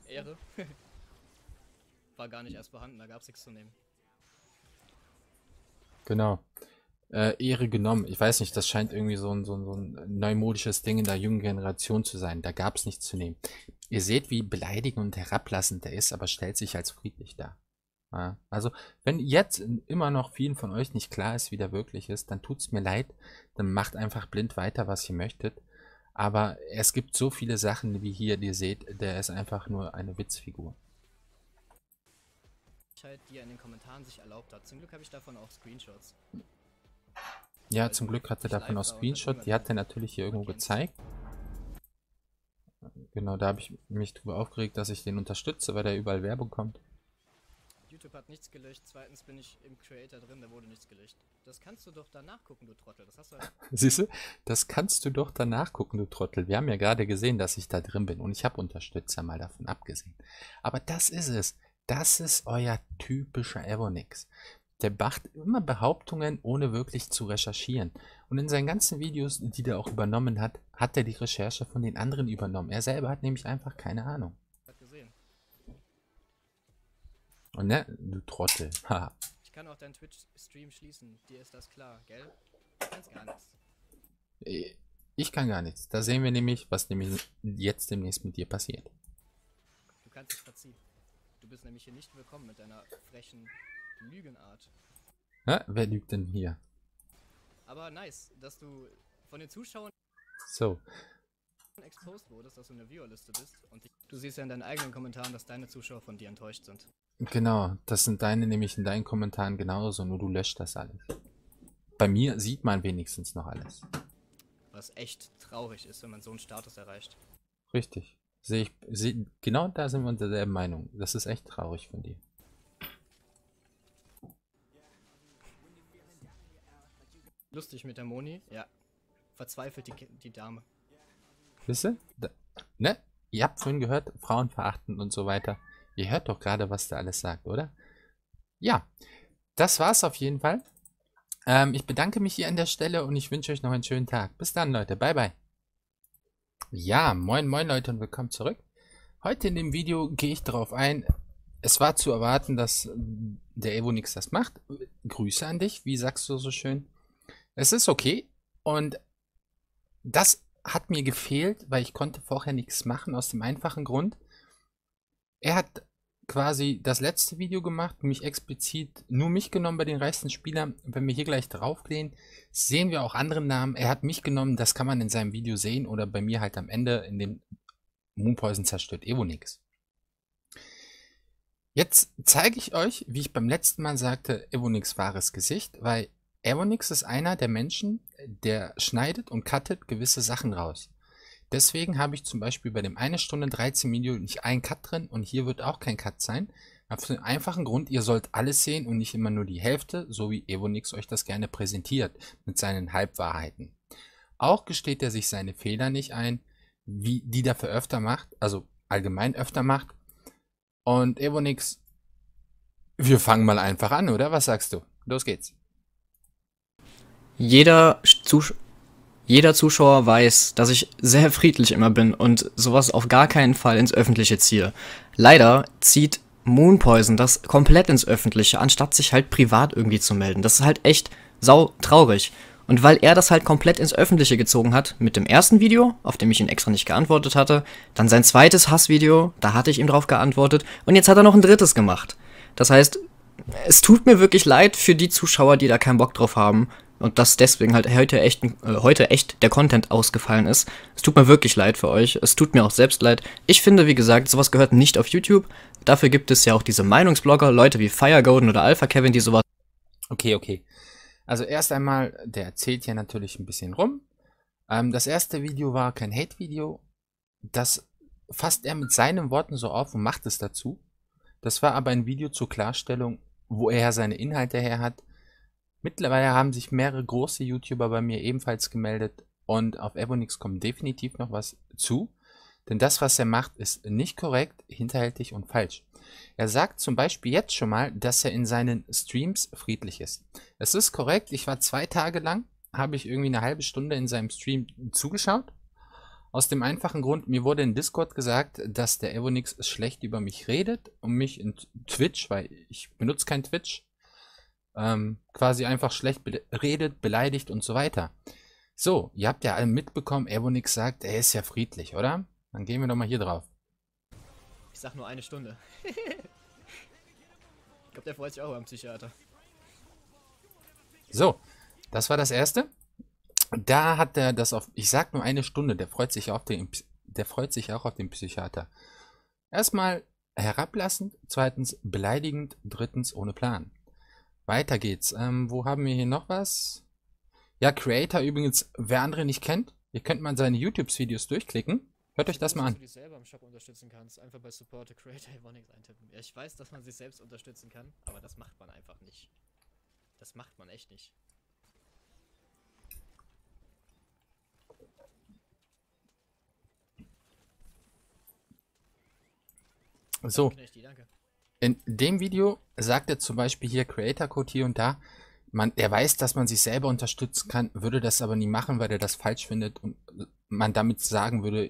Ehre. *laughs* War gar nicht erst vorhanden, da gab es nichts zu nehmen. Genau. Äh, Ehre genommen. Ich weiß nicht, das scheint irgendwie so ein, so, ein, so ein neumodisches Ding in der jungen Generation zu sein. Da gab es nichts zu nehmen. Ihr seht, wie beleidigend und herablassend der ist, aber stellt sich als friedlich dar. Ja, also, wenn jetzt immer noch vielen von euch nicht klar ist, wie der wirklich ist, dann tut es mir leid. Dann macht einfach blind weiter, was ihr möchtet. Aber es gibt so viele Sachen, wie hier, die ihr seht, der ist einfach nur eine Witzfigur. Die er in den Kommentaren sich erlaubt hat. Zum Glück habe ich davon auch Screenshots. Ja, zum Glück hatte davon auch Screenshots. Die hat er natürlich hier irgendwo gezeigt genau, da habe ich mich drüber aufgeregt, dass ich den unterstütze, weil da überall Werbung kommt. YouTube hat nichts gelöscht, zweitens bin ich im Creator drin, da wurde nichts gelöscht. Das kannst du doch danach gucken, du Trottel. Das hast du Siehst du? Das kannst du doch danach gucken, du Trottel. Wir haben ja gerade gesehen, dass ich da drin bin und ich habe Unterstützer mal davon abgesehen. Aber das ist es. Das ist euer typischer Evonix. Der macht immer Behauptungen, ohne wirklich zu recherchieren. Und in seinen ganzen Videos, die der auch übernommen hat, hat er die Recherche von den anderen übernommen. Er selber hat nämlich einfach keine Ahnung. Und ne, du Trottel. *laughs* ich kann auch deinen Twitch-Stream schließen. Dir ist das klar, gell? Du kannst gar nichts. Äh, ich kann gar nichts. Da sehen wir nämlich, was nämlich jetzt demnächst mit dir passiert. Du kannst dich verziehen. Du bist nämlich hier nicht willkommen mit deiner frechen Lügenart. Hä? wer lügt denn hier? Aber nice, dass du von den Zuschauern so exposed wurdest, dass du in der Viewerliste bist und du siehst ja in deinen eigenen Kommentaren, dass deine Zuschauer von dir enttäuscht sind. Genau, das sind deine nämlich in deinen Kommentaren genauso, nur du löscht das alles. Bei mir sieht man wenigstens noch alles. Was echt traurig ist, wenn man so einen Status erreicht. Richtig. Sehe ich, seh, genau da sind wir unter derselben Meinung. Das ist echt traurig von dir. Lustig mit der Moni, ja. Verzweifelt die, die Dame. Wisst ihr? ne? Ihr habt vorhin gehört, Frauen verachten und so weiter. Ihr hört doch gerade, was der alles sagt, oder? Ja, das war's auf jeden Fall. Ähm, ich bedanke mich hier an der Stelle und ich wünsche euch noch einen schönen Tag. Bis dann, Leute. Bye, bye. Ja, moin, moin, Leute und willkommen zurück. Heute in dem Video gehe ich darauf ein. Es war zu erwarten, dass der Evonix das macht. Grüße an dich, wie sagst du so schön? Es ist okay und das hat mir gefehlt, weil ich konnte vorher nichts machen, aus dem einfachen Grund, er hat quasi das letzte Video gemacht, mich explizit nur mich genommen bei den reichsten Spielern. Wenn wir hier gleich draufgehen, sehen wir auch andere Namen. Er hat mich genommen, das kann man in seinem Video sehen oder bei mir halt am Ende in dem Moonpoison zerstört Evonix. Jetzt zeige ich euch, wie ich beim letzten Mal sagte, Evonix wahres Gesicht, weil Evonix ist einer der Menschen, der schneidet und cuttet gewisse Sachen raus. Deswegen habe ich zum Beispiel bei dem 1 Stunde 13 Video nicht einen Cut drin und hier wird auch kein Cut sein. Aber für den einfachen Grund, ihr sollt alles sehen und nicht immer nur die Hälfte, so wie Evonix euch das gerne präsentiert mit seinen Halbwahrheiten. Auch gesteht er sich seine Fehler nicht ein, wie die dafür öfter macht, also allgemein öfter macht. Und Evonix, wir fangen mal einfach an, oder? Was sagst du? Los geht's. Jeder Zuschauer jeder Zuschauer weiß, dass ich sehr friedlich immer bin und sowas auf gar keinen Fall ins Öffentliche ziehe. Leider zieht Moonpoison das komplett ins Öffentliche, anstatt sich halt privat irgendwie zu melden. Das ist halt echt sau traurig. Und weil er das halt komplett ins Öffentliche gezogen hat, mit dem ersten Video, auf dem ich ihn extra nicht geantwortet hatte, dann sein zweites Hassvideo, da hatte ich ihm drauf geantwortet, und jetzt hat er noch ein drittes gemacht. Das heißt, es tut mir wirklich leid für die Zuschauer, die da keinen Bock drauf haben und dass deswegen halt heute echt, äh, heute echt der Content ausgefallen ist. Es tut mir wirklich leid für euch. Es tut mir auch selbst leid. Ich finde, wie gesagt, sowas gehört nicht auf YouTube. Dafür gibt es ja auch diese Meinungsblogger, Leute wie Firegolden oder Alpha Kevin, die sowas. Okay, okay. Also erst einmal, der erzählt ja natürlich ein bisschen rum. Ähm, das erste Video war kein Hate-Video. Das fasst er mit seinen Worten so auf und macht es dazu. Das war aber ein Video zur Klarstellung, wo er seine Inhalte her hat Mittlerweile haben sich mehrere große YouTuber bei mir ebenfalls gemeldet und auf Ebonix kommt definitiv noch was zu. Denn das, was er macht, ist nicht korrekt, hinterhältig und falsch. Er sagt zum Beispiel jetzt schon mal, dass er in seinen Streams friedlich ist. Es ist korrekt, ich war zwei Tage lang, habe ich irgendwie eine halbe Stunde in seinem Stream zugeschaut. Aus dem einfachen Grund, mir wurde in Discord gesagt, dass der Evonix schlecht über mich redet und mich in Twitch, weil ich benutze kein Twitch, ähm, quasi einfach schlecht redet, beleidigt und so weiter. So, ihr habt ja alle mitbekommen, Ebonix sagt, er ist ja friedlich, oder? Dann gehen wir doch mal hier drauf. Ich sag nur eine Stunde. *laughs* ich glaube, der freut sich auch beim Psychiater. So, das war das erste. Da hat er das auf, ich sag nur eine Stunde, der freut sich auf den, der freut sich auch auf den Psychiater. Erstmal herablassend, zweitens beleidigend, drittens ohne Plan. Weiter geht's. Ähm, wo haben wir hier noch was? Ja, Creator übrigens, wer andere nicht kennt, ihr könnt mal seine YouTube-Videos durchklicken. Hört euch das mal an. Du dich selber im Shop unterstützen kannst, einfach bei Support Creator *laughs* Evonics eintippen. Ja, Ich weiß, dass man sich selbst unterstützen kann, aber das macht man einfach nicht. Das macht man echt nicht. So. Danke. In dem Video sagt er zum Beispiel hier Creator Code hier und da. Man, er weiß, dass man sich selber unterstützen kann, würde das aber nie machen, weil er das falsch findet und man damit sagen würde,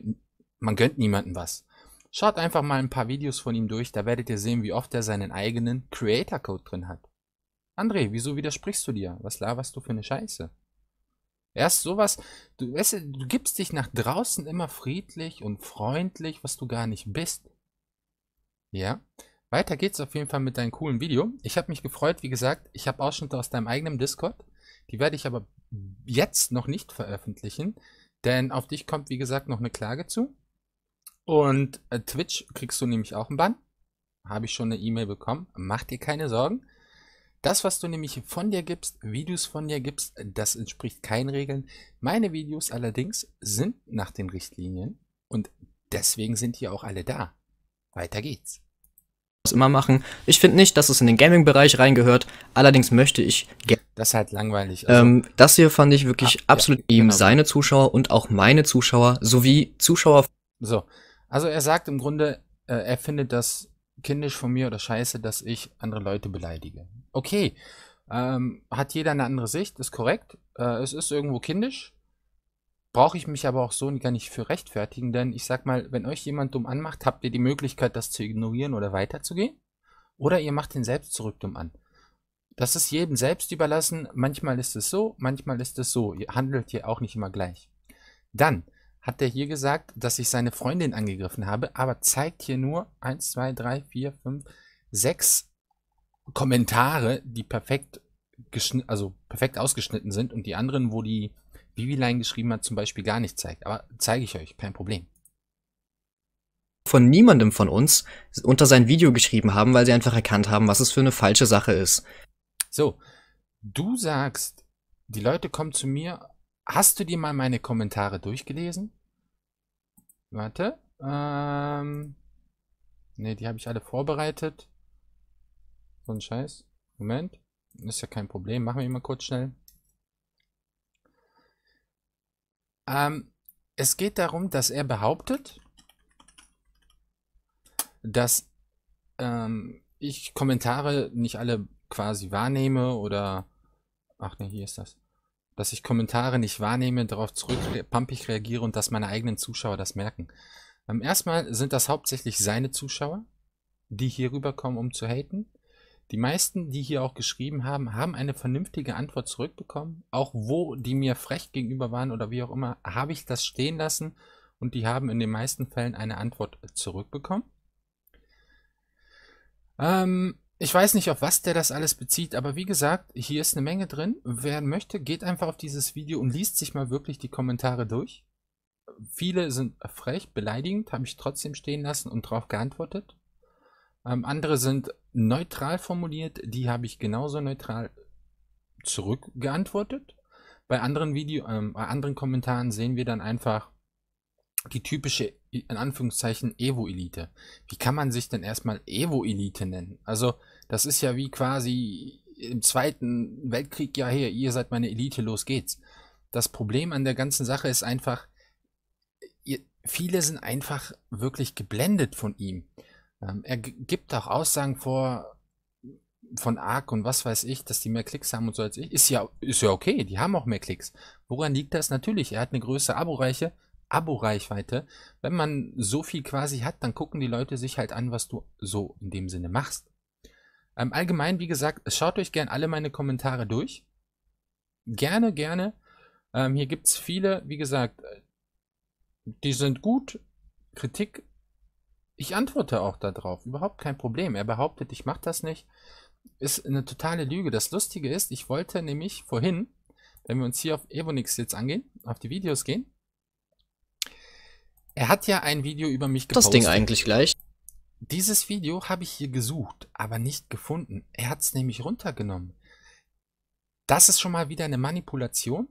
man gönnt niemandem was. Schaut einfach mal ein paar Videos von ihm durch, da werdet ihr sehen, wie oft er seinen eigenen Creator Code drin hat. André, wieso widersprichst du dir? Was laberst du für eine Scheiße? Erst sowas, du, weißt, du gibst dich nach draußen immer friedlich und freundlich, was du gar nicht bist. Ja? Weiter geht's auf jeden Fall mit deinem coolen Video. Ich habe mich gefreut, wie gesagt, ich habe Ausschnitte aus deinem eigenen Discord. Die werde ich aber jetzt noch nicht veröffentlichen, denn auf dich kommt, wie gesagt, noch eine Klage zu. Und äh, Twitch kriegst du nämlich auch einen Bann. Habe ich schon eine E-Mail bekommen. Mach dir keine Sorgen. Das, was du nämlich von dir gibst, Videos von dir gibst, das entspricht keinen Regeln. Meine Videos allerdings sind nach den Richtlinien und deswegen sind die auch alle da. Weiter geht's es immer machen. Ich finde nicht, dass es in den Gaming-Bereich reingehört. Allerdings möchte ich. gerne. Das ist halt langweilig. Also ähm, das hier fand ich wirklich ah, absolut ja, ihm genau. seine Zuschauer und auch meine Zuschauer sowie Zuschauer. So. Also er sagt im Grunde, äh, er findet das kindisch von mir oder scheiße, dass ich andere Leute beleidige. Okay. Ähm, hat jeder eine andere Sicht, ist korrekt. Äh, es ist irgendwo kindisch brauche ich mich aber auch so gar nicht für rechtfertigen, denn ich sag mal, wenn euch jemand dumm anmacht, habt ihr die Möglichkeit, das zu ignorieren oder weiterzugehen. Oder ihr macht ihn selbst zurück dumm an. Das ist jedem selbst überlassen. Manchmal ist es so, manchmal ist es so. Ihr handelt hier auch nicht immer gleich. Dann hat er hier gesagt, dass ich seine Freundin angegriffen habe, aber zeigt hier nur 1, 2, 3, 4, 5, 6 Kommentare, die perfekt, also perfekt ausgeschnitten sind und die anderen, wo die Bibilein geschrieben hat, zum Beispiel gar nicht zeigt. Aber zeige ich euch, kein Problem. Von niemandem von uns unter sein Video geschrieben haben, weil sie einfach erkannt haben, was es für eine falsche Sache ist. So, du sagst, die Leute kommen zu mir. Hast du dir mal meine Kommentare durchgelesen? Warte. Ähm, ne, die habe ich alle vorbereitet. So ein Scheiß. Moment. Ist ja kein Problem. Machen wir mal kurz schnell. Ähm, es geht darum, dass er behauptet, dass ähm, ich Kommentare nicht alle quasi wahrnehme oder... Ach ne, hier ist das. Dass ich Kommentare nicht wahrnehme, darauf zurückpampig reagiere und dass meine eigenen Zuschauer das merken. Ähm, erstmal sind das hauptsächlich seine Zuschauer, die hier rüberkommen, um zu haten. Die meisten, die hier auch geschrieben haben, haben eine vernünftige Antwort zurückbekommen. Auch wo die mir frech gegenüber waren oder wie auch immer, habe ich das stehen lassen und die haben in den meisten Fällen eine Antwort zurückbekommen. Ähm, ich weiß nicht, auf was der das alles bezieht, aber wie gesagt, hier ist eine Menge drin. Wer möchte, geht einfach auf dieses Video und liest sich mal wirklich die Kommentare durch. Viele sind frech, beleidigend, habe ich trotzdem stehen lassen und darauf geantwortet. Ähm, andere sind neutral formuliert, die habe ich genauso neutral zurückgeantwortet. Bei anderen Video, ähm, bei anderen Kommentaren sehen wir dann einfach die typische, in Anführungszeichen, Evo-Elite. Wie kann man sich denn erstmal Evo-Elite nennen? Also, das ist ja wie quasi im Zweiten Weltkrieg, ja, hier, ihr seid meine Elite, los geht's. Das Problem an der ganzen Sache ist einfach, ihr, viele sind einfach wirklich geblendet von ihm. Ähm, er gibt auch Aussagen vor von Arc und was weiß ich, dass die mehr Klicks haben und so als ich. Ist ja, ist ja okay, die haben auch mehr Klicks. Woran liegt das? Natürlich, er hat eine größere Abo-Reiche, Abo-Reichweite. Wenn man so viel quasi hat, dann gucken die Leute sich halt an, was du so in dem Sinne machst. Ähm, allgemein, wie gesagt, schaut euch gerne alle meine Kommentare durch. Gerne, gerne. Ähm, hier gibt es viele, wie gesagt, äh, die sind gut. Kritik ich antworte auch darauf, überhaupt kein Problem. Er behauptet, ich mache das nicht. Ist eine totale Lüge. Das Lustige ist, ich wollte nämlich vorhin, wenn wir uns hier auf Evonix jetzt angehen, auf die Videos gehen, er hat ja ein Video über mich gepostet. Das Ding eigentlich gleich. Dieses Video habe ich hier gesucht, aber nicht gefunden. Er hat es nämlich runtergenommen. Das ist schon mal wieder eine Manipulation.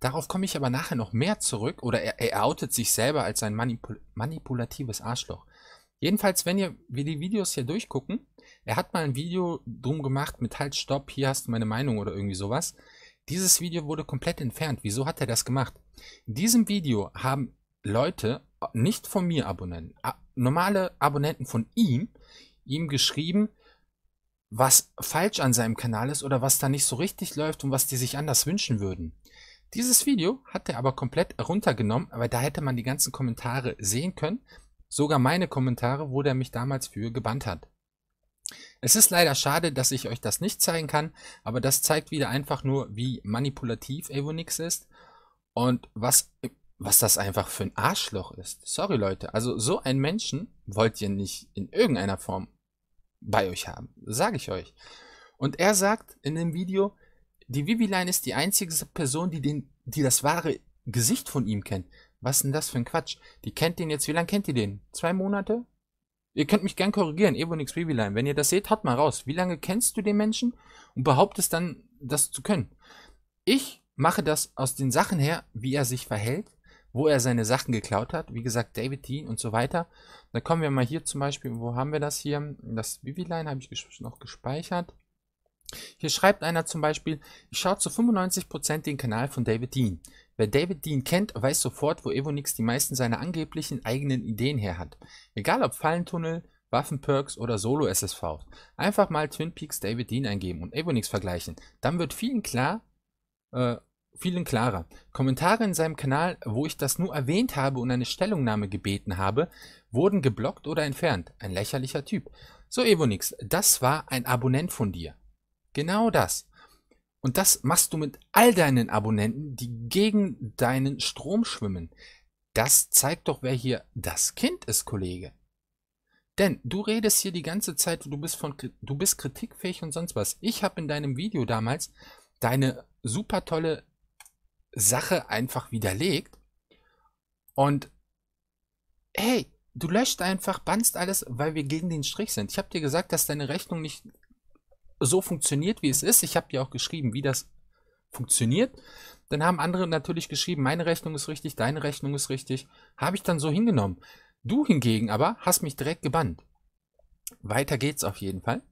Darauf komme ich aber nachher noch mehr zurück. Oder er, er outet sich selber als ein manipul manipulatives Arschloch. Jedenfalls, wenn ihr, wir die Videos hier durchgucken, er hat mal ein Video drum gemacht mit halt, stopp, hier hast du meine Meinung oder irgendwie sowas. Dieses Video wurde komplett entfernt. Wieso hat er das gemacht? In diesem Video haben Leute, äh, nicht von mir Abonnenten, normale Abonnenten von ihm, ihm geschrieben, was falsch an seinem Kanal ist oder was da nicht so richtig läuft und was die sich anders wünschen würden. Dieses Video hat er aber komplett runtergenommen, weil da hätte man die ganzen Kommentare sehen können sogar meine Kommentare, wo der mich damals für gebannt hat. Es ist leider schade, dass ich euch das nicht zeigen kann, aber das zeigt wieder einfach nur, wie manipulativ Avonix ist und was, was das einfach für ein Arschloch ist. Sorry Leute, also so einen Menschen wollt ihr nicht in irgendeiner Form bei euch haben, sage ich euch. Und er sagt in dem Video, die Viviline ist die einzige Person, die, den, die das wahre Gesicht von ihm kennt. Was ist denn das für ein Quatsch? Die kennt den jetzt, wie lange kennt ihr den? Zwei Monate? Ihr könnt mich gern korrigieren, Ebonix Babyline. Wenn ihr das seht, haut mal raus. Wie lange kennst du den Menschen und behauptest dann, das zu können? Ich mache das aus den Sachen her, wie er sich verhält, wo er seine Sachen geklaut hat. Wie gesagt, David Dean und so weiter. Da kommen wir mal hier zum Beispiel, wo haben wir das hier? Das Babyline habe ich noch gespeichert. Hier schreibt einer zum Beispiel, ich schaue zu 95% den Kanal von David Dean. Wer David Dean kennt, weiß sofort, wo Evonix die meisten seiner angeblichen eigenen Ideen her hat. Egal ob Fallentunnel, Waffenperks oder Solo-SSV. Einfach mal Twin Peaks David Dean eingeben und Evonix vergleichen. Dann wird vielen klar, äh, vielen klarer. Kommentare in seinem Kanal, wo ich das nur erwähnt habe und eine Stellungnahme gebeten habe, wurden geblockt oder entfernt. Ein lächerlicher Typ. So Evonix, das war ein Abonnent von dir. Genau das. Und das machst du mit all deinen Abonnenten, die gegen deinen Strom schwimmen. Das zeigt doch, wer hier das Kind ist, Kollege. Denn du redest hier die ganze Zeit, du bist, von, du bist kritikfähig und sonst was. Ich habe in deinem Video damals deine super tolle Sache einfach widerlegt. Und hey, du löscht einfach, bannst alles, weil wir gegen den Strich sind. Ich habe dir gesagt, dass deine Rechnung nicht so funktioniert, wie es ist. Ich habe dir auch geschrieben, wie das funktioniert. Dann haben andere natürlich geschrieben, meine Rechnung ist richtig, deine Rechnung ist richtig. Habe ich dann so hingenommen. Du hingegen aber hast mich direkt gebannt. Weiter geht's auf jeden Fall.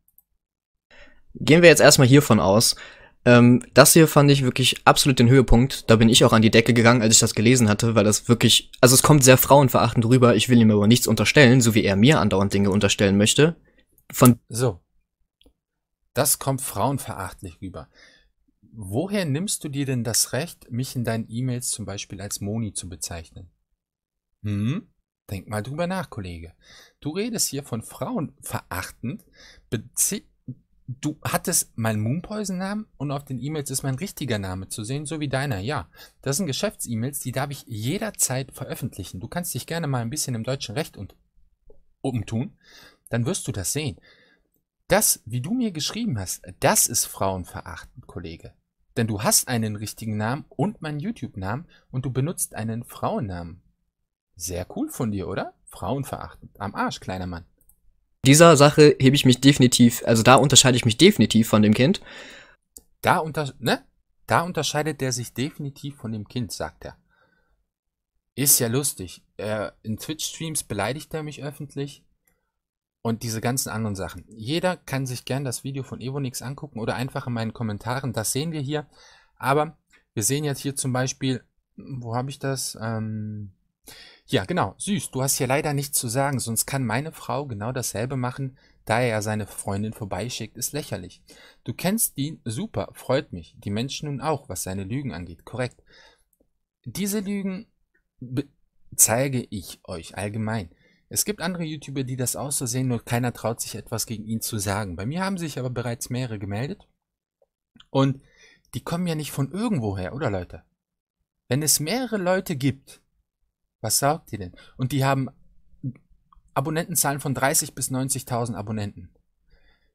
Gehen wir jetzt erstmal hiervon aus. Ähm, das hier fand ich wirklich absolut den Höhepunkt. Da bin ich auch an die Decke gegangen, als ich das gelesen hatte, weil das wirklich, also es kommt sehr frauenverachtend rüber. Ich will ihm aber nichts unterstellen, so wie er mir andauernd Dinge unterstellen möchte. Von so, das kommt frauenverachtlich rüber. Woher nimmst du dir denn das Recht, mich in deinen E-Mails zum Beispiel als Moni zu bezeichnen? Hm? Denk mal drüber nach, Kollege. Du redest hier von Frauen verachtend. du hattest meinen Moonpoison-Namen und auf den E-Mails ist mein richtiger Name zu sehen, so wie deiner. Ja, das sind Geschäfts-E-Mails, die darf ich jederzeit veröffentlichen. Du kannst dich gerne mal ein bisschen im deutschen Recht und umtun, dann wirst du das sehen. Das, wie du mir geschrieben hast, das ist frauenverachtend, Kollege. Denn du hast einen richtigen Namen und meinen YouTube-Namen und du benutzt einen Frauennamen. Sehr cool von dir, oder? Frauenverachtend. Am Arsch, kleiner Mann. Dieser Sache hebe ich mich definitiv, also da unterscheide ich mich definitiv von dem Kind. Da, unter, ne? da unterscheidet der sich definitiv von dem Kind, sagt er. Ist ja lustig. Er, in Twitch-Streams beleidigt er mich öffentlich und diese ganzen anderen Sachen. Jeder kann sich gern das Video von Evonix angucken oder einfach in meinen Kommentaren. Das sehen wir hier. Aber wir sehen jetzt hier zum Beispiel, wo habe ich das? Ähm, ja, genau, süß. Du hast hier leider nichts zu sagen, sonst kann meine Frau genau dasselbe machen, da er ja seine Freundin vorbeischickt, ist lächerlich. Du kennst ihn, super, freut mich. Die Menschen nun auch, was seine Lügen angeht, korrekt. Diese Lügen zeige ich euch allgemein. Es gibt andere YouTuber, die das auch so sehen, nur keiner traut sich etwas gegen ihn zu sagen. Bei mir haben sich aber bereits mehrere gemeldet. Und die kommen ja nicht von irgendwoher, oder Leute? Wenn es mehrere Leute gibt, was sagt ihr denn? Und die haben Abonnentenzahlen von 30.000 bis 90.000 Abonnenten.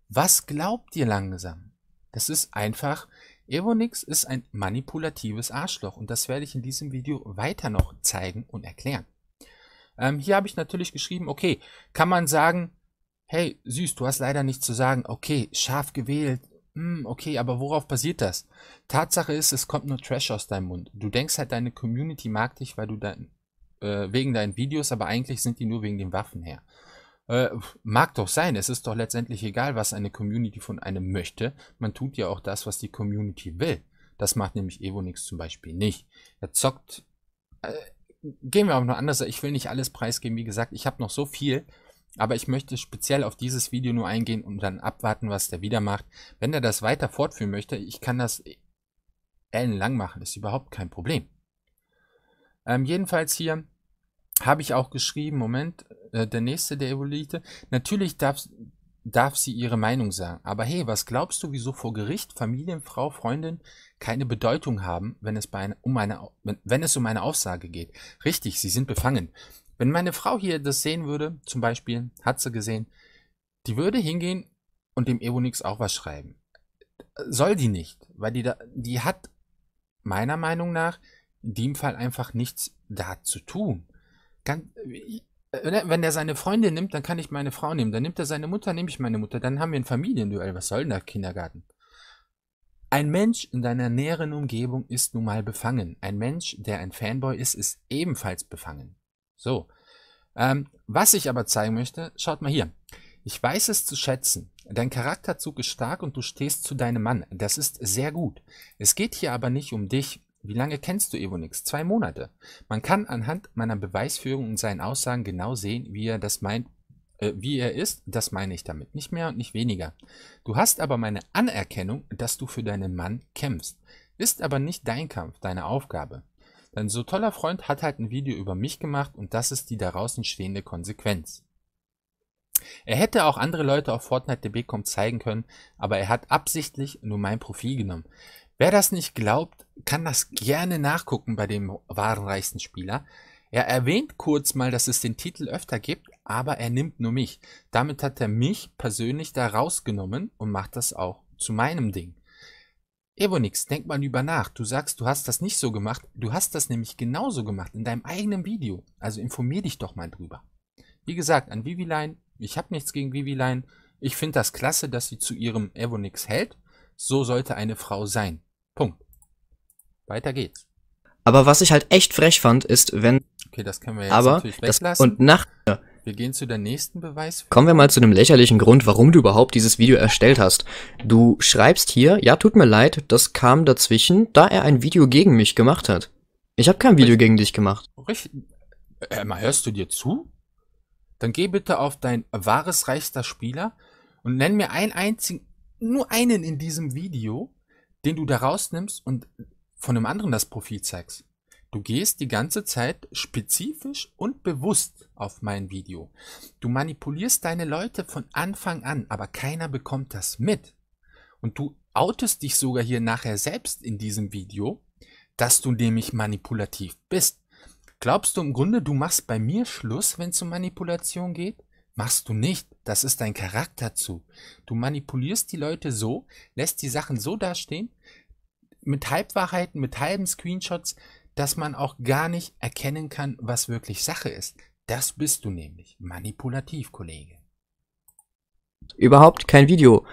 Was glaubt ihr langsam? Das ist einfach, Evonix ist ein manipulatives Arschloch und das werde ich in diesem Video weiter noch zeigen und erklären. Ähm, hier habe ich natürlich geschrieben, okay, kann man sagen, hey, süß, du hast leider nichts zu sagen. Okay, scharf gewählt. Hm, okay, aber worauf basiert das? Tatsache ist, es kommt nur Trash aus deinem Mund. Du denkst halt, deine Community mag dich, weil du dein, äh, wegen deinen Videos, aber eigentlich sind die nur wegen den Waffen her. Äh, mag doch sein, es ist doch letztendlich egal, was eine Community von einem möchte. Man tut ja auch das, was die Community will. Das macht nämlich Evo nix zum Beispiel nicht. Er zockt. Äh, gehen wir auch noch anders. Ich will nicht alles preisgeben. Wie gesagt, ich habe noch so viel. Aber ich möchte speziell auf dieses Video nur eingehen und dann abwarten, was der wieder macht. Wenn er das weiter fortführen möchte, ich kann das ellenlang machen. Ist überhaupt kein Problem. Ähm, jedenfalls hier habe ich auch geschrieben, Moment, äh, der nächste der Evolite. Natürlich darf, darf sie ihre Meinung sagen. Aber hey, was glaubst du, wieso vor Gericht Familienfrau, Freundin keine Bedeutung haben, wenn es, bei eine, um, eine, wenn, wenn es um eine Aussage geht? Richtig, sie sind befangen. Wenn meine Frau hier das sehen würde, zum Beispiel, hat sie gesehen, die würde hingehen und dem Ebonix auch was schreiben. Soll die nicht, weil die, da, die hat meiner Meinung nach in dem Fall einfach nichts da zu tun. Ganz, äh, ne, wenn er seine Freundin nimmt, dann kann ich meine Frau nehmen. Dann nimmt er seine Mutter, nehme ich meine Mutter. Dann haben wir ein Familienduell. Was soll denn der Kindergarten? Ein Mensch in deiner näheren Umgebung ist nun mal befangen. Ein Mensch, der ein Fanboy ist, ist ebenfalls befangen. So. Ähm, was ich aber zeigen möchte, schaut mal hier. Ich weiß es zu schätzen. Dein Charakterzug ist stark und du stehst zu deinem Mann. Das ist sehr gut. Es geht hier aber nicht um dich. Wie lange kennst du Evonix? Zwei Monate. Man kann anhand meiner Beweisführung und seinen Aussagen genau sehen, wie er das meint, äh, wie er ist. Das meine ich damit. Nicht mehr und nicht weniger. Du hast aber meine Anerkennung, dass du für deinen Mann kämpfst. Ist aber nicht dein Kampf, deine Aufgabe. Dein so toller Freund hat halt ein Video über mich gemacht und das ist die daraus entstehende Konsequenz. Er hätte auch andere Leute auf Fortnite.de kommt zeigen können, aber er hat absichtlich nur mein Profil genommen. Wer das nicht glaubt, kann das gerne nachgucken bei dem wahren reichsten Spieler. Er erwähnt kurz mal, dass es den Titel öfter gibt, aber er nimmt nur mich. Damit hat er mich persönlich da rausgenommen und macht das auch zu meinem Ding. Ebonix, denk mal über nach. Du sagst, du hast das nicht so gemacht. Du hast das nämlich genauso gemacht in deinem eigenen Video. Also informier dich doch mal drüber. Wie gesagt, an Vivilein, ich habe nichts gegen Vivilein. Ich finde das klasse, dass sie zu ihrem Evonix hält. So sollte eine Frau sein. Punkt. Weiter geht's. Aber was ich halt echt frech fand, ist, wenn. Okay, das können wir jetzt aber natürlich weglassen. und nach. Wir gehen zu der nächsten Beweis. Kommen wir mal zu dem lächerlichen Grund, warum du überhaupt dieses Video erstellt hast. Du schreibst hier, ja, tut mir leid, das kam dazwischen, da er ein Video gegen mich gemacht hat. Ich habe kein Video richtig, gegen dich gemacht. Richtig. Äh, mal hörst du dir zu? Dann geh bitte auf dein wahres reichster Spieler und nenn mir einen einzigen, nur einen in diesem Video, den du da rausnimmst und von einem anderen das Profil zeigst. Du gehst die ganze Zeit spezifisch und bewusst auf mein Video. Du manipulierst deine Leute von Anfang an, aber keiner bekommt das mit. Und du outest dich sogar hier nachher selbst in diesem Video, dass du nämlich manipulativ bist. Glaubst du im Grunde, du machst bei mir Schluss, wenn es um Manipulation geht? Machst du nicht. Das ist dein Charakterzug. Du manipulierst die Leute so, lässt die Sachen so dastehen, mit Halbwahrheiten, mit halben Screenshots, dass man auch gar nicht erkennen kann, was wirklich Sache ist. Das bist du nämlich. Manipulativ, Kollege. Überhaupt kein Video.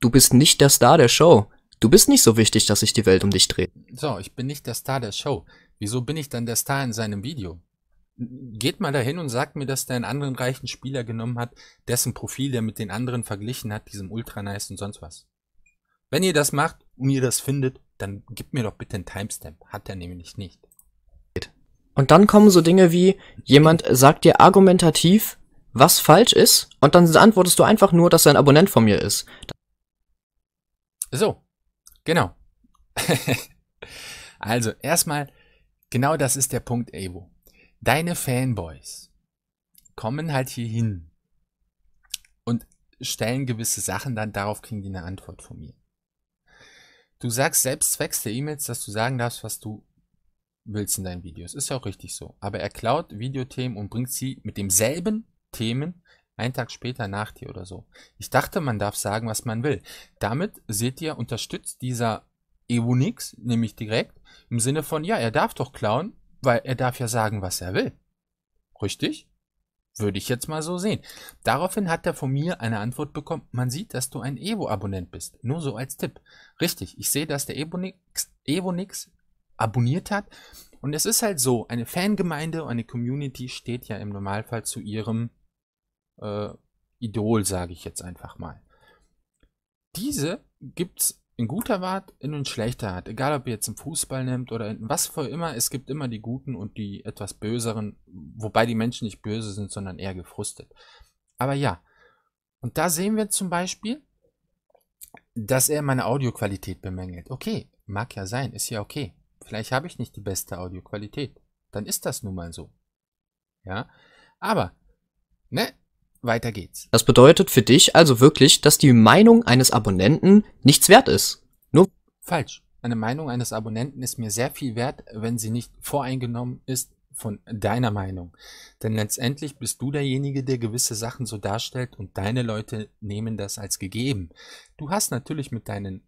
Du bist nicht der Star der Show. Du bist nicht so wichtig, dass sich die Welt um dich dreht. So, ich bin nicht der Star der Show. Wieso bin ich dann der Star in seinem Video? geht mal dahin und sagt mir, dass der einen anderen reichen Spieler genommen hat, dessen Profil der mit den anderen verglichen hat, diesem Ultra Nice und sonst was. Wenn ihr das macht und ihr das findet, dann gebt mir doch bitte einen Timestamp. Hat er nämlich nicht. Und dann kommen so Dinge wie, jemand sagt dir argumentativ, was falsch ist, und dann antwortest du einfach nur, dass er ein Abonnent von mir ist. So, genau. *laughs* also, erstmal, genau das ist der Punkt, Evo deine Fanboys kommen halt hier hin und stellen gewisse Sachen, dann darauf kriegen die eine Antwort von mir. Du sagst selbst zwecks der E-Mails, dass du sagen darfst, was du willst in deinen Videos. Ist ja auch richtig so. Aber er klaut Videothemen und bringt sie mit demselben Themen einen Tag später nach dir oder so. Ich dachte, man darf sagen, was man will. Damit seht ihr, unterstützt dieser Evo nix, nämlich direkt, im Sinne von, ja, er darf doch klauen, weil er darf ja sagen, was er will. Richtig? Würde ich jetzt mal so sehen. Daraufhin hat er von mir eine Antwort bekommen, man sieht, dass du ein Evo-Abonnent bist. Nur so als Tipp. Richtig, ich sehe, dass der Evonix, Evonix abonniert hat. Und es ist halt so, eine Fangemeinde, eine Community steht ja im Normalfall zu ihrem äh, Idol, sage ich jetzt einfach mal. Diese gibt es in guter Wart, in ein schlechter hat. Egal, ob ihr jetzt im Fußball nimmt oder in was für immer, es gibt immer die Guten und die etwas Böseren, wobei die Menschen nicht böse sind, sondern eher gefrustet. Aber ja, und da sehen wir zum Beispiel, dass er meine Audioqualität bemängelt. Okay, mag ja sein, ist ja okay. Vielleicht habe ich nicht die beste Audioqualität. Dann ist das nun mal so. Ja, aber, ne, weiter geht's. Das bedeutet für dich also wirklich, dass die Meinung eines Abonnenten nichts wert ist. Nur falsch. Eine Meinung eines Abonnenten ist mir sehr viel wert, wenn sie nicht voreingenommen ist von deiner Meinung. Denn letztendlich bist du derjenige, der gewisse Sachen so darstellt und deine Leute nehmen das als gegeben. Du hast natürlich mit deinen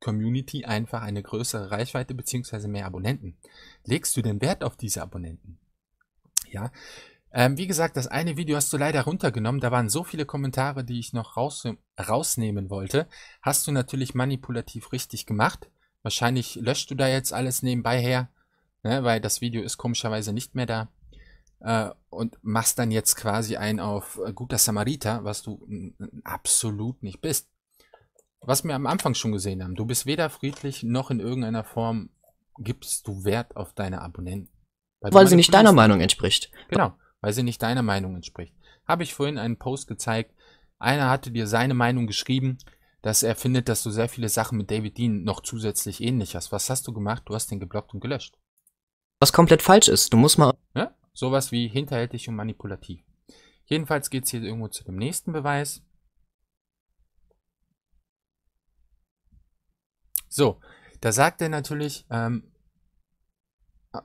Community einfach eine größere Reichweite bzw. mehr Abonnenten. Legst du den Wert auf diese Abonnenten? Ja, ähm, wie gesagt, das eine Video hast du leider runtergenommen. Da waren so viele Kommentare, die ich noch raus, rausnehmen wollte. Hast du natürlich manipulativ richtig gemacht. Wahrscheinlich löscht du da jetzt alles nebenbei her, ne, weil das Video ist komischerweise nicht mehr da. Äh, und machst dann jetzt quasi ein auf äh, guter Samariter, was du absolut nicht bist. Was wir am Anfang schon gesehen haben, du bist weder friedlich noch in irgendeiner Form gibst du Wert auf deine Abonnenten. Weil, weil sie nicht deiner Meinung entspricht. Genau weil sie nicht deiner Meinung entspricht. Habe ich vorhin einen Post gezeigt, einer hatte dir seine Meinung geschrieben, dass er findet, dass du sehr viele Sachen mit David Dean noch zusätzlich ähnlich hast. Was hast du gemacht? Du hast den geblockt und gelöscht. Was komplett falsch ist. Du musst mal. Ja? Sowas wie hinterhältig und manipulativ. Jedenfalls geht es hier irgendwo zu dem nächsten Beweis. So, da sagt er natürlich, ähm, ah,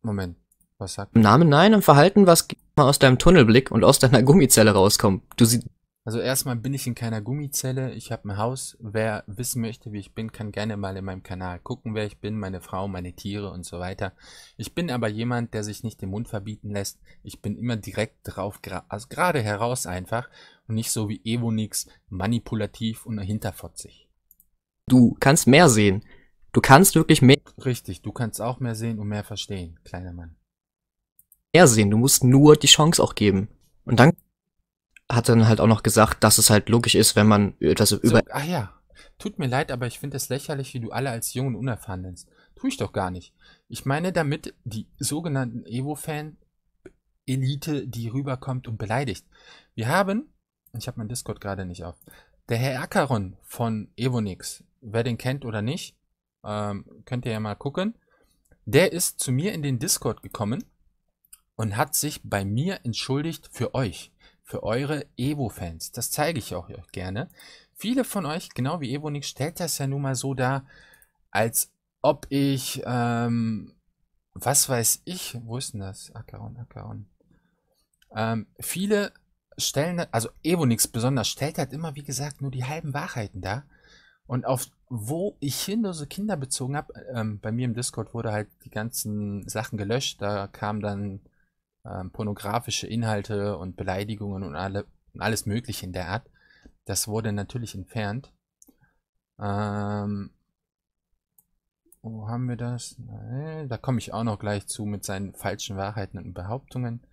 Moment, was sagt Im Namen nein, im Verhalten, was mal aus deinem Tunnelblick und aus deiner *laughs* Gummizelle rauskommt. Du siehst. Also erstmal bin ich in keiner Gummizelle, ich habe ein Haus. Wer wissen möchte, wie ich bin, kann gerne mal in meinem Kanal gucken, wer ich bin, meine Frau, meine Tiere und so weiter. Ich bin aber jemand, der sich nicht den Mund verbieten lässt. Ich bin immer direkt drauf, also gerade heraus einfach und nicht so wie Evonix manipulativ und hinterfotzig. Du kannst mehr sehen. Du kannst wirklich mehr. Richtig, du kannst auch mehr sehen und mehr verstehen, kleiner Mann sehen. Du musst nur die Chance auch geben. Und dann hat er dann halt auch noch gesagt, dass es halt logisch ist, wenn man etwas so, über. Ah ja. Tut mir leid, aber ich finde es lächerlich, wie du alle als jung und unerfahren nennst. Tu ich doch gar nicht. Ich meine damit die sogenannten Evo-Fan-Elite, die rüberkommt und beleidigt. Wir haben, ich habe mein Discord gerade nicht auf, der Herr Akaron von Evonix, wer den kennt oder nicht, ähm, könnt ihr ja mal gucken, der ist zu mir in den Discord gekommen und hat sich bei mir entschuldigt für euch, für eure Evo-Fans. Das zeige ich auch gerne. Viele von euch, genau wie Evonik, stellt das ja nun mal so dar, als ob ich, ähm, was weiß ich, wo ist denn das? Akaron, ah, Akaron. Ah, ähm, viele stellen, also Evonik besonders, stellt halt immer, wie gesagt, nur die halben Wahrheiten dar. Und auf wo ich hinlose Kinder bezogen habe, ähm, bei mir im Discord wurde halt die ganzen Sachen gelöscht. Da kam dann ähm, pornografische Inhalte und Beleidigungen und, alle, und alles Mögliche in der Art. Das wurde natürlich entfernt. Ähm, wo haben wir das? Äh, da komme ich auch noch gleich zu mit seinen falschen Wahrheiten und Behauptungen.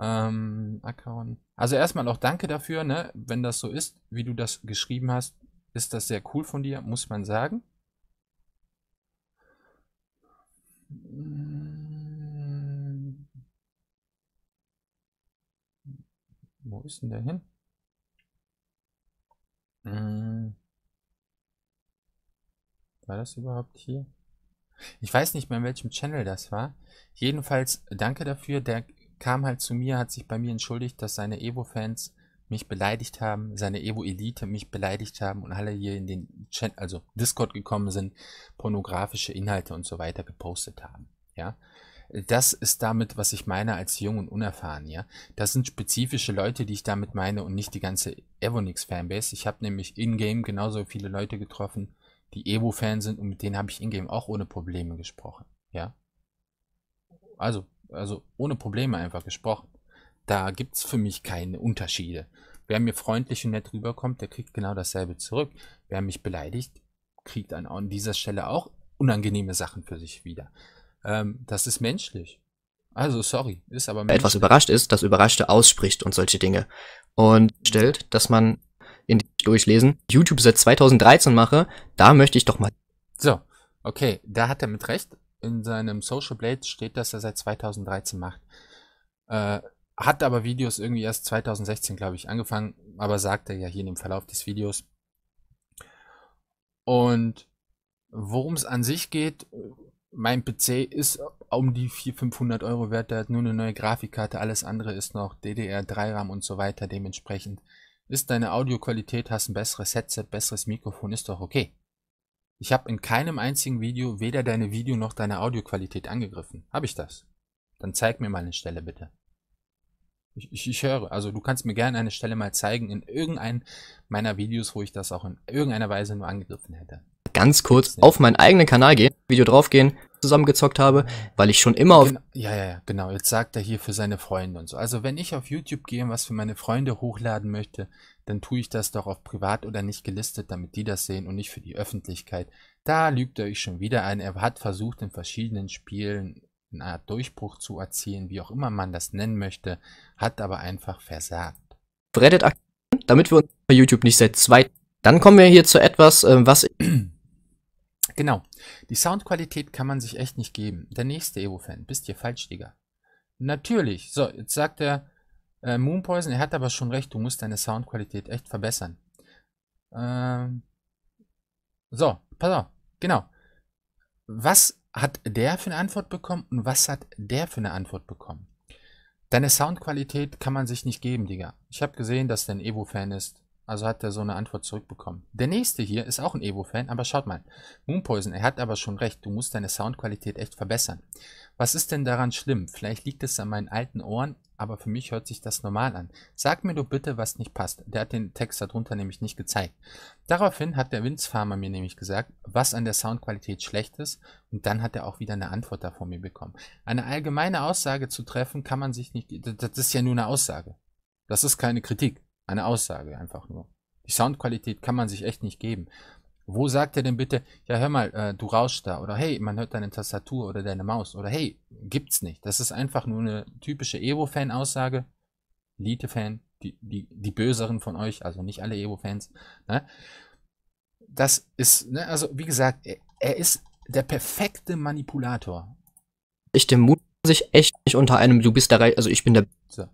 Ähm, Account. Also erstmal auch danke dafür, ne? Wenn das so ist, wie du das geschrieben hast, ist das sehr cool von dir, muss man sagen. Hm. Wo ist denn der hin? Hm. War das überhaupt hier? Ich weiß nicht mehr, in welchem Channel das war. Jedenfalls, danke dafür. Der kam halt zu mir, hat sich bei mir entschuldigt, dass seine Evo-Fans mich beleidigt haben, seine Evo-Elite mich beleidigt haben und alle hier in den Chat, also Discord gekommen sind, pornografische Inhalte und so weiter gepostet haben. Ja das ist damit, was ich meine als jung und unerfahren, ja. Das sind spezifische Leute, die ich damit meine und nicht die ganze Evonix-Fanbase. Ich habe nämlich in-game genauso viele Leute getroffen, die Evo-Fan sind und mit denen habe ich in-game auch ohne Probleme gesprochen, ja. Also, also ohne Probleme einfach gesprochen. Da gibt es für mich keine Unterschiede. Wer mir freundlich und nett rüberkommt, der kriegt genau dasselbe zurück. Wer mich beleidigt, kriegt an dieser Stelle auch unangenehme Sachen für sich wieder. Ähm, das ist menschlich. Also sorry, ist aber menschlich. etwas überrascht ist, das Überraschte ausspricht und solche Dinge. Und stellt, dass man in die durchlesen, YouTube seit 2013 mache, da möchte ich doch mal. So, okay, da hat er mit recht. In seinem Social Blade steht, dass er seit 2013 macht. Äh, hat aber Videos irgendwie erst 2016, glaube ich, angefangen, aber sagt er ja hier in dem Verlauf des Videos. Und worum es an sich geht, mein PC ist um die 400, 500 Euro wert, der hat nur eine neue Grafikkarte, alles andere ist noch DDR3-RAM und so weiter, dementsprechend ist deine Audioqualität, hast ein besseres Headset, besseres Mikrofon, ist doch okay. Ich habe in keinem einzigen Video weder deine Video- noch deine Audioqualität angegriffen. Habe ich das? Dann zeig mir mal eine Stelle bitte. Ich, ich, ich, höre, also du kannst mir gerne eine Stelle mal zeigen in irgendeinem meiner Videos, wo ich das auch in irgendeiner Weise nur angegriffen hätte ganz kurz auf meinen eigenen Kanal gehen, Video draufgehen, zusammengezockt habe, weil ich schon immer auf... Gen ja, ja, ja, genau. Jetzt sagt er hier für seine Freunde und so. Also wenn ich auf YouTube gehe und was für meine Freunde hochladen möchte, dann tue ich das doch auf privat oder nicht gelistet, damit die das sehen und nicht für die Öffentlichkeit. Da lügt er euch schon wieder ein. Er hat versucht, in verschiedenen Spielen eine Art Durchbruch zu erzielen, wie auch immer man das nennen möchte, hat aber einfach versagt. Reddit aktivieren, damit wir uns bei YouTube nicht seit zwei... Dann kommen wir hier zu etwas, ähm, was... *clears throat* Genau. Die Soundqualität kann man sich echt nicht geben. Der nächste Evo-Fan. Bist ihr falsch, Digga? Natürlich. So, jetzt sagt er äh, Moonpoison. Er hat aber schon recht. Du musst deine Soundqualität echt verbessern. Ähm, so, pass auf. Genau. Was hat der für eine Antwort bekommen und was hat der für eine Antwort bekommen? Deine Soundqualität kann man sich nicht geben, Digga. Ich habe gesehen, dass der ein Evo-Fan ist. Also hat er so eine Antwort zurückbekommen. Der nächste hier ist auch ein Evo-Fan, aber schaut mal. Moonpoison, er hat aber schon recht, du musst deine Soundqualität echt verbessern. Was ist denn daran schlimm? Vielleicht liegt es an meinen alten Ohren, aber für mich hört sich das normal an. Sag mir doch bitte, was nicht passt. Der hat den Text darunter nämlich nicht gezeigt. Daraufhin hat der Farmer mir nämlich gesagt, was an der Soundqualität schlecht ist und dann hat er auch wieder eine Antwort da von mir bekommen. Eine allgemeine Aussage zu treffen kann man sich nicht, das ist ja nur eine Aussage. Das ist keine Kritik. Eine Aussage einfach nur. Die Soundqualität kann man sich echt nicht geben. Wo sagt er denn bitte, ja hör mal, äh, du rauschst da oder hey, man hört deine Tastatur oder deine Maus oder hey, gibt's nicht. Das ist einfach nur eine typische Evo-Fan-Aussage. lite fan die, die, die Böseren von euch, also nicht alle Evo-Fans. Ne? Das ist, ne, also wie gesagt, er, er ist der perfekte Manipulator. Ich dem Mut sich echt nicht unter einem, du bist der Reich, also ich bin der. So.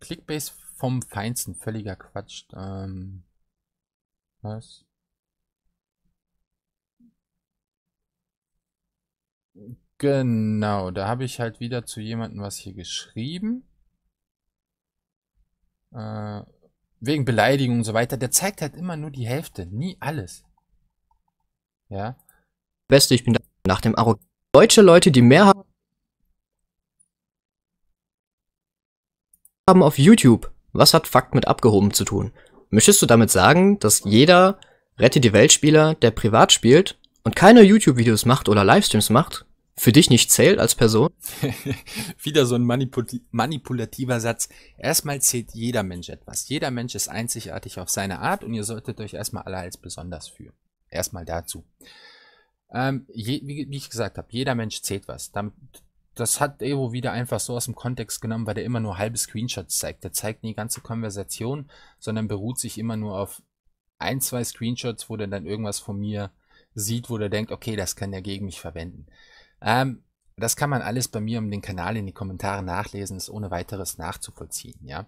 Clickbase vom Feinsten, völliger Quatsch. Ähm, was? Genau, da habe ich halt wieder zu jemandem was hier geschrieben. Äh, wegen Beleidigung und so weiter. Der zeigt halt immer nur die Hälfte, nie alles. Ja. Beste, ich bin da nach dem Arroganz. Deutsche Leute, die mehr haben auf YouTube. Was hat Fakt mit abgehoben zu tun? Möchtest du damit sagen, dass jeder Rette die Weltspieler, der privat spielt und keine YouTube-Videos macht oder Livestreams macht, für dich nicht zählt als Person? *laughs* Wieder so ein manipul manipulativer Satz. Erstmal zählt jeder Mensch etwas. Jeder Mensch ist einzigartig auf seine Art und ihr solltet euch erstmal alle als besonders fühlen. Erstmal dazu. Ähm, je, wie, wie, ich gesagt habe, jeder Mensch zählt was. Damit, das hat Evo wieder einfach so aus dem Kontext genommen, weil der immer nur halbe Screenshots zeigt. Der zeigt nie die ganze Konversation, sondern beruht sich immer nur auf ein, zwei Screenshots, wo der dann irgendwas von mir sieht, wo der denkt, okay, das kann der gegen mich verwenden. Ähm, das kann man alles bei mir um den Kanal in die Kommentare nachlesen, ist ohne weiteres nachzuvollziehen, ja.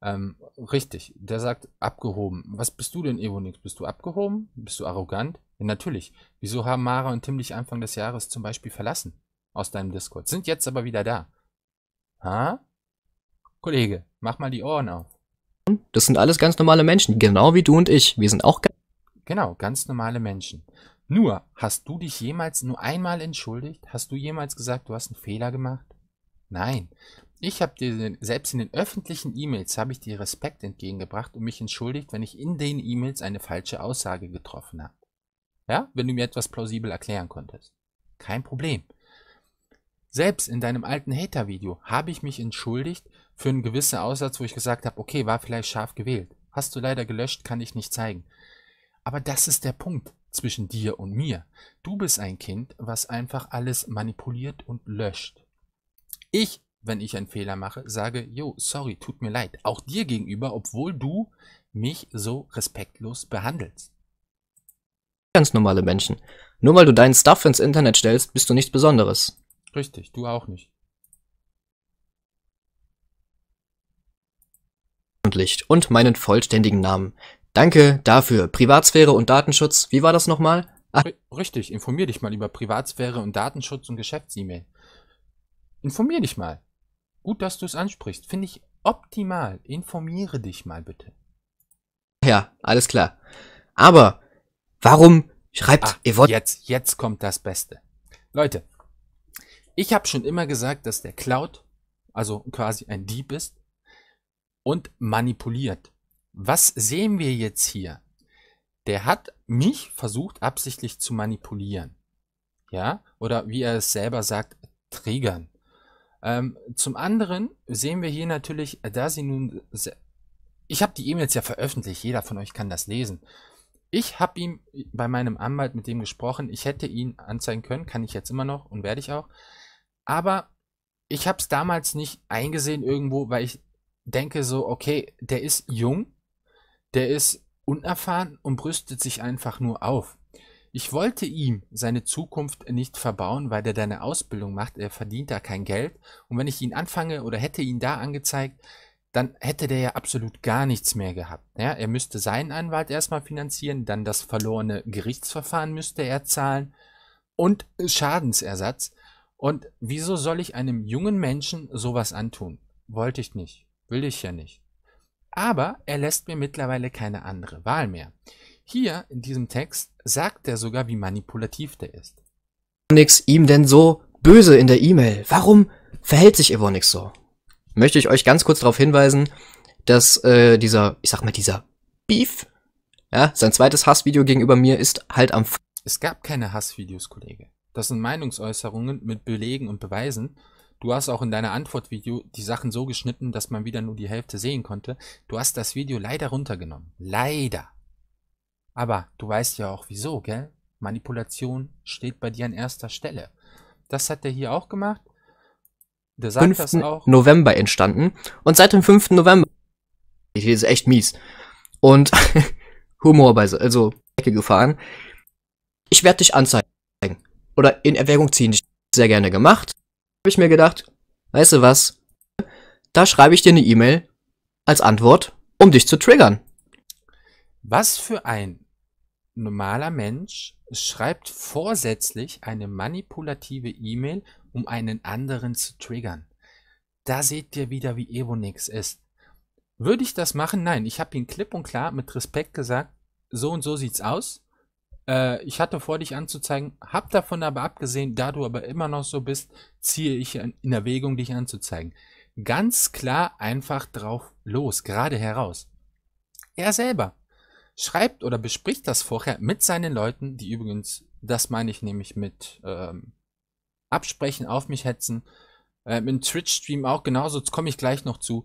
Ähm, richtig, der sagt abgehoben. Was bist du denn, Evonix? Bist du abgehoben? Bist du arrogant? Ja, natürlich. Wieso haben Mara und Tim dich Anfang des Jahres zum Beispiel verlassen? aus deinem Discord. Sind jetzt aber wieder da. Ha? Kollege, mach mal die Ohren auf. Das sind alles ganz normale Menschen, genau wie du und ich. Wir sind auch ganz Genau, ganz normale Menschen. Nur, hast du dich jemals nur einmal entschuldigt? Hast du jemals gesagt, du hast einen Fehler gemacht? Nein. Ich habe dir selbst in den öffentlichen E-Mails habe ich dir Respekt entgegengebracht und mich entschuldigt, wenn ich in den E-Mails eine falsche Aussage getroffen habe. Ja, wenn du mir etwas plausibel erklären konntest. Kein Problem. Selbst in deinem alten Hater-Video habe ich mich entschuldigt für einen gewissen Aussatz, wo ich gesagt habe, okay, war vielleicht scharf gewählt. Hast du leider gelöscht, kann ich nicht zeigen. Aber das ist der Punkt zwischen dir und mir. Du bist ein Kind, was einfach alles manipuliert und löscht. Ich, wenn ich einen Fehler mache, sage, jo, sorry, tut mir leid. Auch dir gegenüber, obwohl du mich so respektlos behandelst. Ganz normale Menschen. Nur weil du deinen Stuff ins Internet stellst, bist du nichts Besonderes. Richtig, du auch nicht. Und Licht und meinen vollständigen Namen. Danke dafür. Privatsphäre und Datenschutz. Wie war das nochmal? Ach. Richtig, informier dich mal über Privatsphäre und Datenschutz und Geschäfts-E-Mail. Informier dich mal. Gut, dass du es ansprichst. Finde ich optimal. Informiere dich mal bitte. Ja, alles klar. Aber warum schreibt ah, ihr wollt Jetzt, jetzt kommt das Beste. Leute, ich habe schon immer gesagt, dass der Cloud, also quasi ein Dieb ist und manipuliert. Was sehen wir jetzt hier? Der hat mich versucht absichtlich zu manipulieren. Ja, oder wie er es selber sagt, triggern. Ähm, zum anderen sehen wir hier natürlich, da sie nun... Ich habe die E-Mails ja veröffentlicht, jeder von euch kann das lesen. Ich habe ihm bei meinem Anwalt mit dem gesprochen, ich hätte ihn anzeigen können, kann ich jetzt immer noch und werde ich auch. Aber ich habe es damals nicht eingesehen irgendwo, weil ich denke so, okay, der ist jung, der ist unerfahren und brüstet sich einfach nur auf. Ich wollte ihm seine Zukunft nicht verbauen, weil er da eine Ausbildung macht, er verdient da kein Geld. Und wenn ich ihn anfange oder hätte ihn da angezeigt, dann hätte der ja absolut gar nichts mehr gehabt. Ja, er müsste seinen Anwalt erstmal finanzieren, dann das verlorene Gerichtsverfahren müsste er zahlen und Schadensersatz. Und wieso soll ich einem jungen Menschen sowas antun? Wollte ich nicht, will ich ja nicht. Aber er lässt mir mittlerweile keine andere Wahl mehr. Hier in diesem Text sagt er sogar, wie manipulativ der ist. Evonix ihm denn so böse in der E-Mail? Warum verhält sich Evonix so? Möchte ich euch ganz kurz darauf hinweisen, dass äh, dieser, ich sag mal, dieser Beef, ja, sein zweites Hassvideo gegenüber mir ist halt am. F Es gab keine Hassvideos, Kollege. Das sind Meinungsäußerungen mit Belegen und Beweisen. Du hast auch in deiner Antwortvideo die Sachen so geschnitten, dass man wieder nur die Hälfte sehen konnte. Du hast das Video leider runtergenommen. Leider. Aber du weißt ja auch wieso, gell? Manipulation steht bei dir an erster Stelle. Das hat er hier auch gemacht. Der sagt 5. das auch. November entstanden. Und seit dem 5. November. Ich lese echt mies. Und *laughs* Humor bei, also, Ecke gefahren. Ich werde dich anzeigen oder in Erwägung ziehen. Ich sehr gerne gemacht. Habe ich mir gedacht, weißt du was? Da schreibe ich dir eine E-Mail als Antwort, um dich zu triggern. Was für ein normaler Mensch schreibt vorsätzlich eine manipulative E-Mail, um einen anderen zu triggern? Da seht ihr wieder, wie Ebonix ist. Würde ich das machen? Nein, ich habe ihn klipp und klar mit Respekt gesagt, so und so sieht's aus. Äh, ich hatte vor, dich anzuzeigen, hab davon aber abgesehen, da du aber immer noch so bist, ziehe ich in Erwägung, dich anzuzeigen. Ganz klar einfach drauf los, gerade heraus. Er selber schreibt oder bespricht das vorher mit seinen Leuten, die übrigens, das meine ich nämlich mit ähm, Absprechen, auf mich hetzen, ähm, im Twitch-Stream auch genauso, jetzt komme ich gleich noch zu.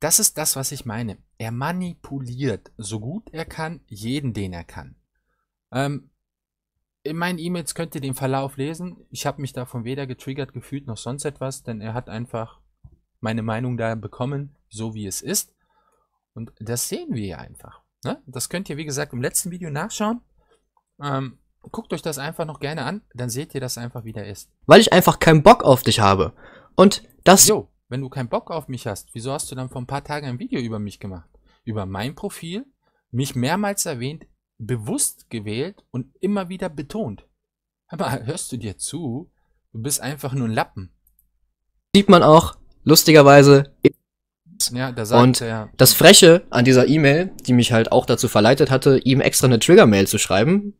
Das ist das, was ich meine. Er manipuliert so gut er kann jeden, den er kann. Ähm, in meinen E-Mails könnt ihr den Verlauf lesen. Ich habe mich davon weder getriggert gefühlt noch sonst etwas, denn er hat einfach meine Meinung da bekommen, so wie es ist. Und das sehen wir ja einfach. Ne? Das könnt ihr, wie gesagt, im letzten Video nachschauen. Ähm, guckt euch das einfach noch gerne an, dann seht ihr das einfach, wie der ist. Weil ich einfach keinen Bock auf dich habe. Und das... Jo, wenn du keinen Bock auf mich hast, wieso hast du dann vor ein paar Tagen ein Video über mich gemacht? Über mein Profil, mich mehrmals erwähnt, bewusst gewählt und immer wieder betont. Aber hörst du dir zu? Du bist einfach nur ein Lappen. Sieht man auch, lustigerweise. Ja, da sagt und er, ja. das Freche an dieser E-Mail, die mich halt auch dazu verleitet hatte, ihm extra eine Trigger-Mail zu schreiben.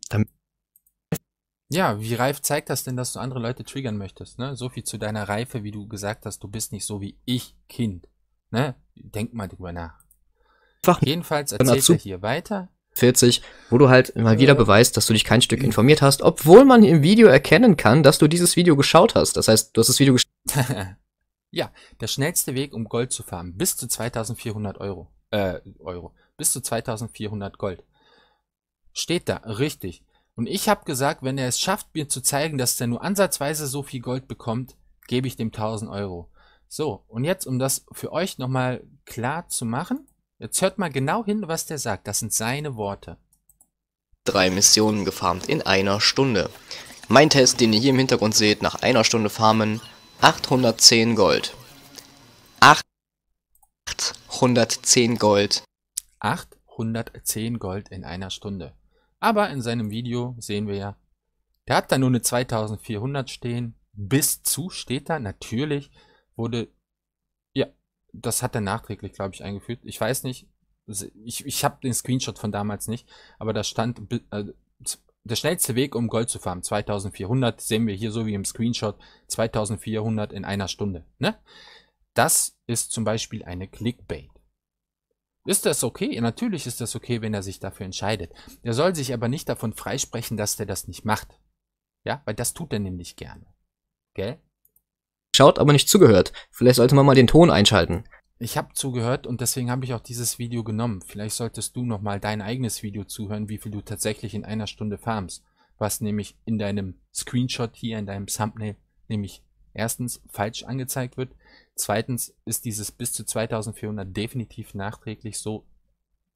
ja, wie reif zeigt das denn, dass du andere Leute triggern möchtest? Ne? So viel zu deiner Reife, wie du gesagt hast, du bist nicht so wie ich, Kind. Ne? Denk mal drüber nach. Jedenfalls erzählt er hier weiter. 40, wo du halt mal wieder beweist, dass du dich kein Stück informiert hast, obwohl man im Video erkennen kann, dass du dieses Video geschaut hast. Das heißt, du hast das Video geschaut. *laughs* ja, der schnellste Weg, um Gold zu farmen, bis zu 2400 Euro. Äh, Euro. Bis zu 2400 Gold. Steht da, richtig. Und ich habe gesagt, wenn er es schafft, mir zu zeigen, dass er nur ansatzweise so viel Gold bekommt, gebe ich dem 1000 Euro. So, und jetzt, um das für euch nochmal klar zu machen, Jetzt hört mal genau hin, was der sagt. Das sind seine Worte. Drei Missionen gefarmt in einer Stunde. Mein Test, den ihr hier im Hintergrund seht, nach einer Stunde farmen, 810 Gold. 810 Gold. 810 Gold in einer Stunde. Aber in seinem Video sehen wir ja, der hat da nur eine 2400 stehen. Bis zu steht da. Natürlich wurde das hat er nachträglich, glaube ich, eingeführt. Ich weiß nicht, ich, ich habe den Screenshot von damals nicht, aber da stand, äh, der schnellste Weg, um Gold zu farmen, 2400, sehen wir hier so wie im Screenshot, 2400 in einer Stunde. Ne? Das ist zum Beispiel eine Clickbait. Ist das okay? natürlich ist das okay, wenn er sich dafür entscheidet. Er soll sich aber nicht davon freisprechen, dass er das nicht macht. Ja, weil das tut er nämlich gerne. Gell? geschaut, aber nicht zugehört. Vielleicht sollte man mal den Ton einschalten. Ich habe zugehört und deswegen habe ich auch dieses Video genommen. Vielleicht solltest du nochmal dein eigenes Video zuhören, wie viel du tatsächlich in einer Stunde farmst. Was nämlich in deinem Screenshot hier, in deinem Thumbnail, nämlich erstens falsch angezeigt wird. Zweitens ist dieses bis zu 2400 definitiv nachträglich so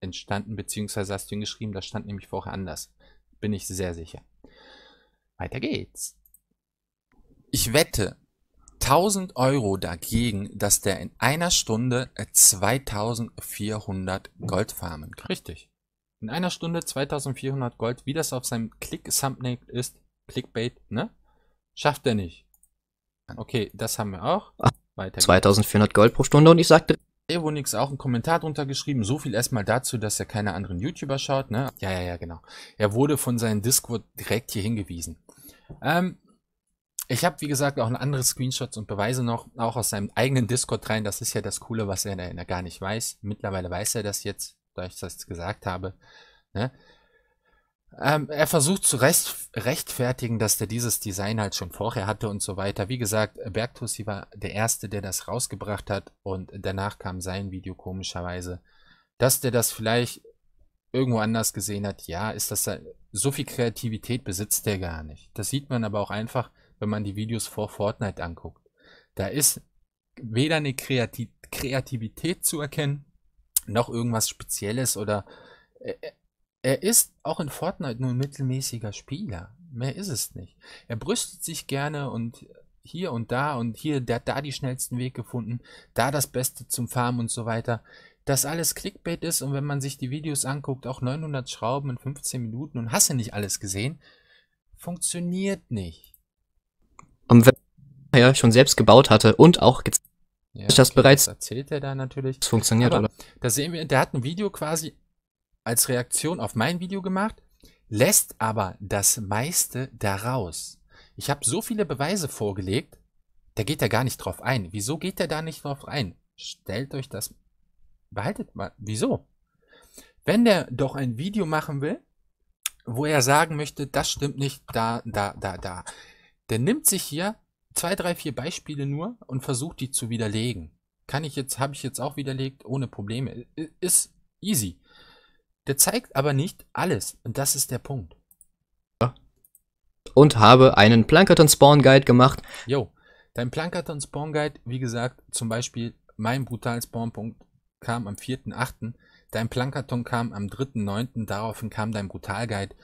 entstanden, beziehungsweise hast du ihn geschrieben, das stand nämlich vorher anders. Bin ich sehr sicher. Weiter geht's. Ich wette, 1000 Euro dagegen, dass der in einer Stunde 2400 Gold farmen kann. Richtig. In einer Stunde 2400 Gold, wie das auf seinem Click-Thumbnail ist, Clickbait, ne? Schafft er nicht. Okay, das haben wir auch. Ah, Weiter 2400 Gold pro Stunde und ich sagte. Evonix auch einen Kommentar drunter geschrieben. So viel erstmal dazu, dass er keine anderen YouTuber schaut, ne? Ja, ja, ja, genau. Er wurde von seinem Discord direkt hier hingewiesen. Ähm, ich habe, wie gesagt, auch ein anderes Screenshot und Beweise noch, auch aus seinem eigenen Discord rein. Das ist ja das Coole, was er, er gar nicht weiß. Mittlerweile weiß er das jetzt, da ich das gesagt habe. Ne? Ähm, er versucht zu recht, rechtfertigen, dass er dieses Design halt schon vorher hatte und so weiter. Wie gesagt, Bergtussi war der Erste, der das rausgebracht hat und danach kam sein Video komischerweise. Dass der das vielleicht irgendwo anders gesehen hat, ja, ist das so viel Kreativität besitzt der gar nicht. Das sieht man aber auch einfach, wenn man die Videos vor Fortnite anguckt. Da ist weder eine Kreativ Kreativität zu erkennen, noch irgendwas Spezielles oder er, äh, äh, er ist auch in Fortnite nur ein mittelmäßiger Spieler. Mehr ist es nicht. Er brüstet sich gerne und hier und da und hier, der hat da die schnellsten Weg gefunden, da das Beste zum Farmen und so weiter. Das alles Clickbait ist und wenn man sich die Videos anguckt, auch 900 Schrauben in 15 Minuten und hast du nicht alles gesehen, funktioniert nicht. Und wenn er schon selbst gebaut hatte und auch gezeigt ja, das okay, bereits. Das erzählt er da natürlich. Das funktioniert, Aber oder? Da sehen wir, der hat ein Video quasi als Reaktion auf mein Video gemacht, lässt aber das meiste daraus. Ich habe so viele Beweise vorgelegt, da geht er gar nicht drauf ein. Wieso geht er da nicht drauf ein? Stellt euch das. Behaltet mal. Wieso? Wenn der doch ein Video machen will, wo er sagen möchte, das stimmt nicht, da, da, da, da der nimmt sich hier zwei, drei, vier Beispiele nur und versucht die zu widerlegen. Kann ich jetzt, habe ich jetzt auch widerlegt, ohne Probleme. Ist easy. Der zeigt aber nicht alles. Und das ist der Punkt. Und habe einen Plankerton Spawn Guide gemacht. Jo, dein Plankerton Spawn Guide, wie gesagt, zum Beispiel mein brutal Punkt kam am 4.8., dein Plankerton kam am 3.9., daraufhin kam dein Brutal Guide.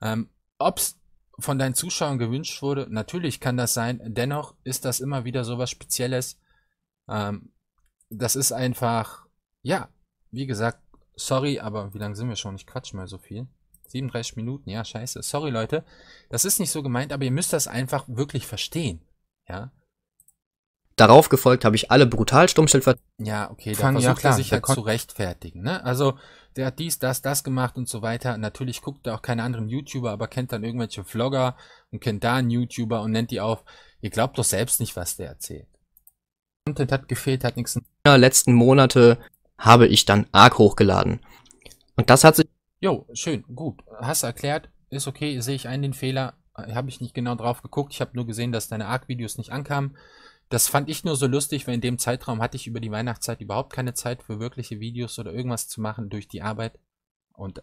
Ähm, ob's von deinen Zuschauern gewünscht wurde. Natürlich kann das sein, dennoch ist das immer wieder so was Spezielles. Ähm, das ist einfach, ja, wie gesagt, sorry, aber wie lange sind wir schon? Ich quatsch mal so viel. 37 Minuten, ja, scheiße. Sorry, Leute. Das ist nicht so gemeint, aber ihr müsst das einfach wirklich verstehen. Ja. Darauf gefolgt habe ich alle brutal Stummschildver. Ja, okay, da versucht ja, klar, er sich ja zu rechtfertigen. Ne? Also, der hat dies, das, das gemacht und so weiter. Natürlich guckt er auch keine anderen YouTuber, aber kennt dann irgendwelche Vlogger und kennt da einen YouTuber und nennt die auf. Ihr glaubt doch selbst nicht, was der erzählt. Content hat gefehlt, hat nichts. In der letzten Monate habe ich dann arg hochgeladen. Und das hat sich. Jo, schön, gut. Hast erklärt, ist okay, sehe ich einen den Fehler. Habe ich nicht genau drauf geguckt. Ich habe nur gesehen, dass deine Arc-Videos nicht ankamen. Das fand ich nur so lustig, weil in dem Zeitraum hatte ich über die Weihnachtszeit überhaupt keine Zeit für wirkliche Videos oder irgendwas zu machen durch die Arbeit. Und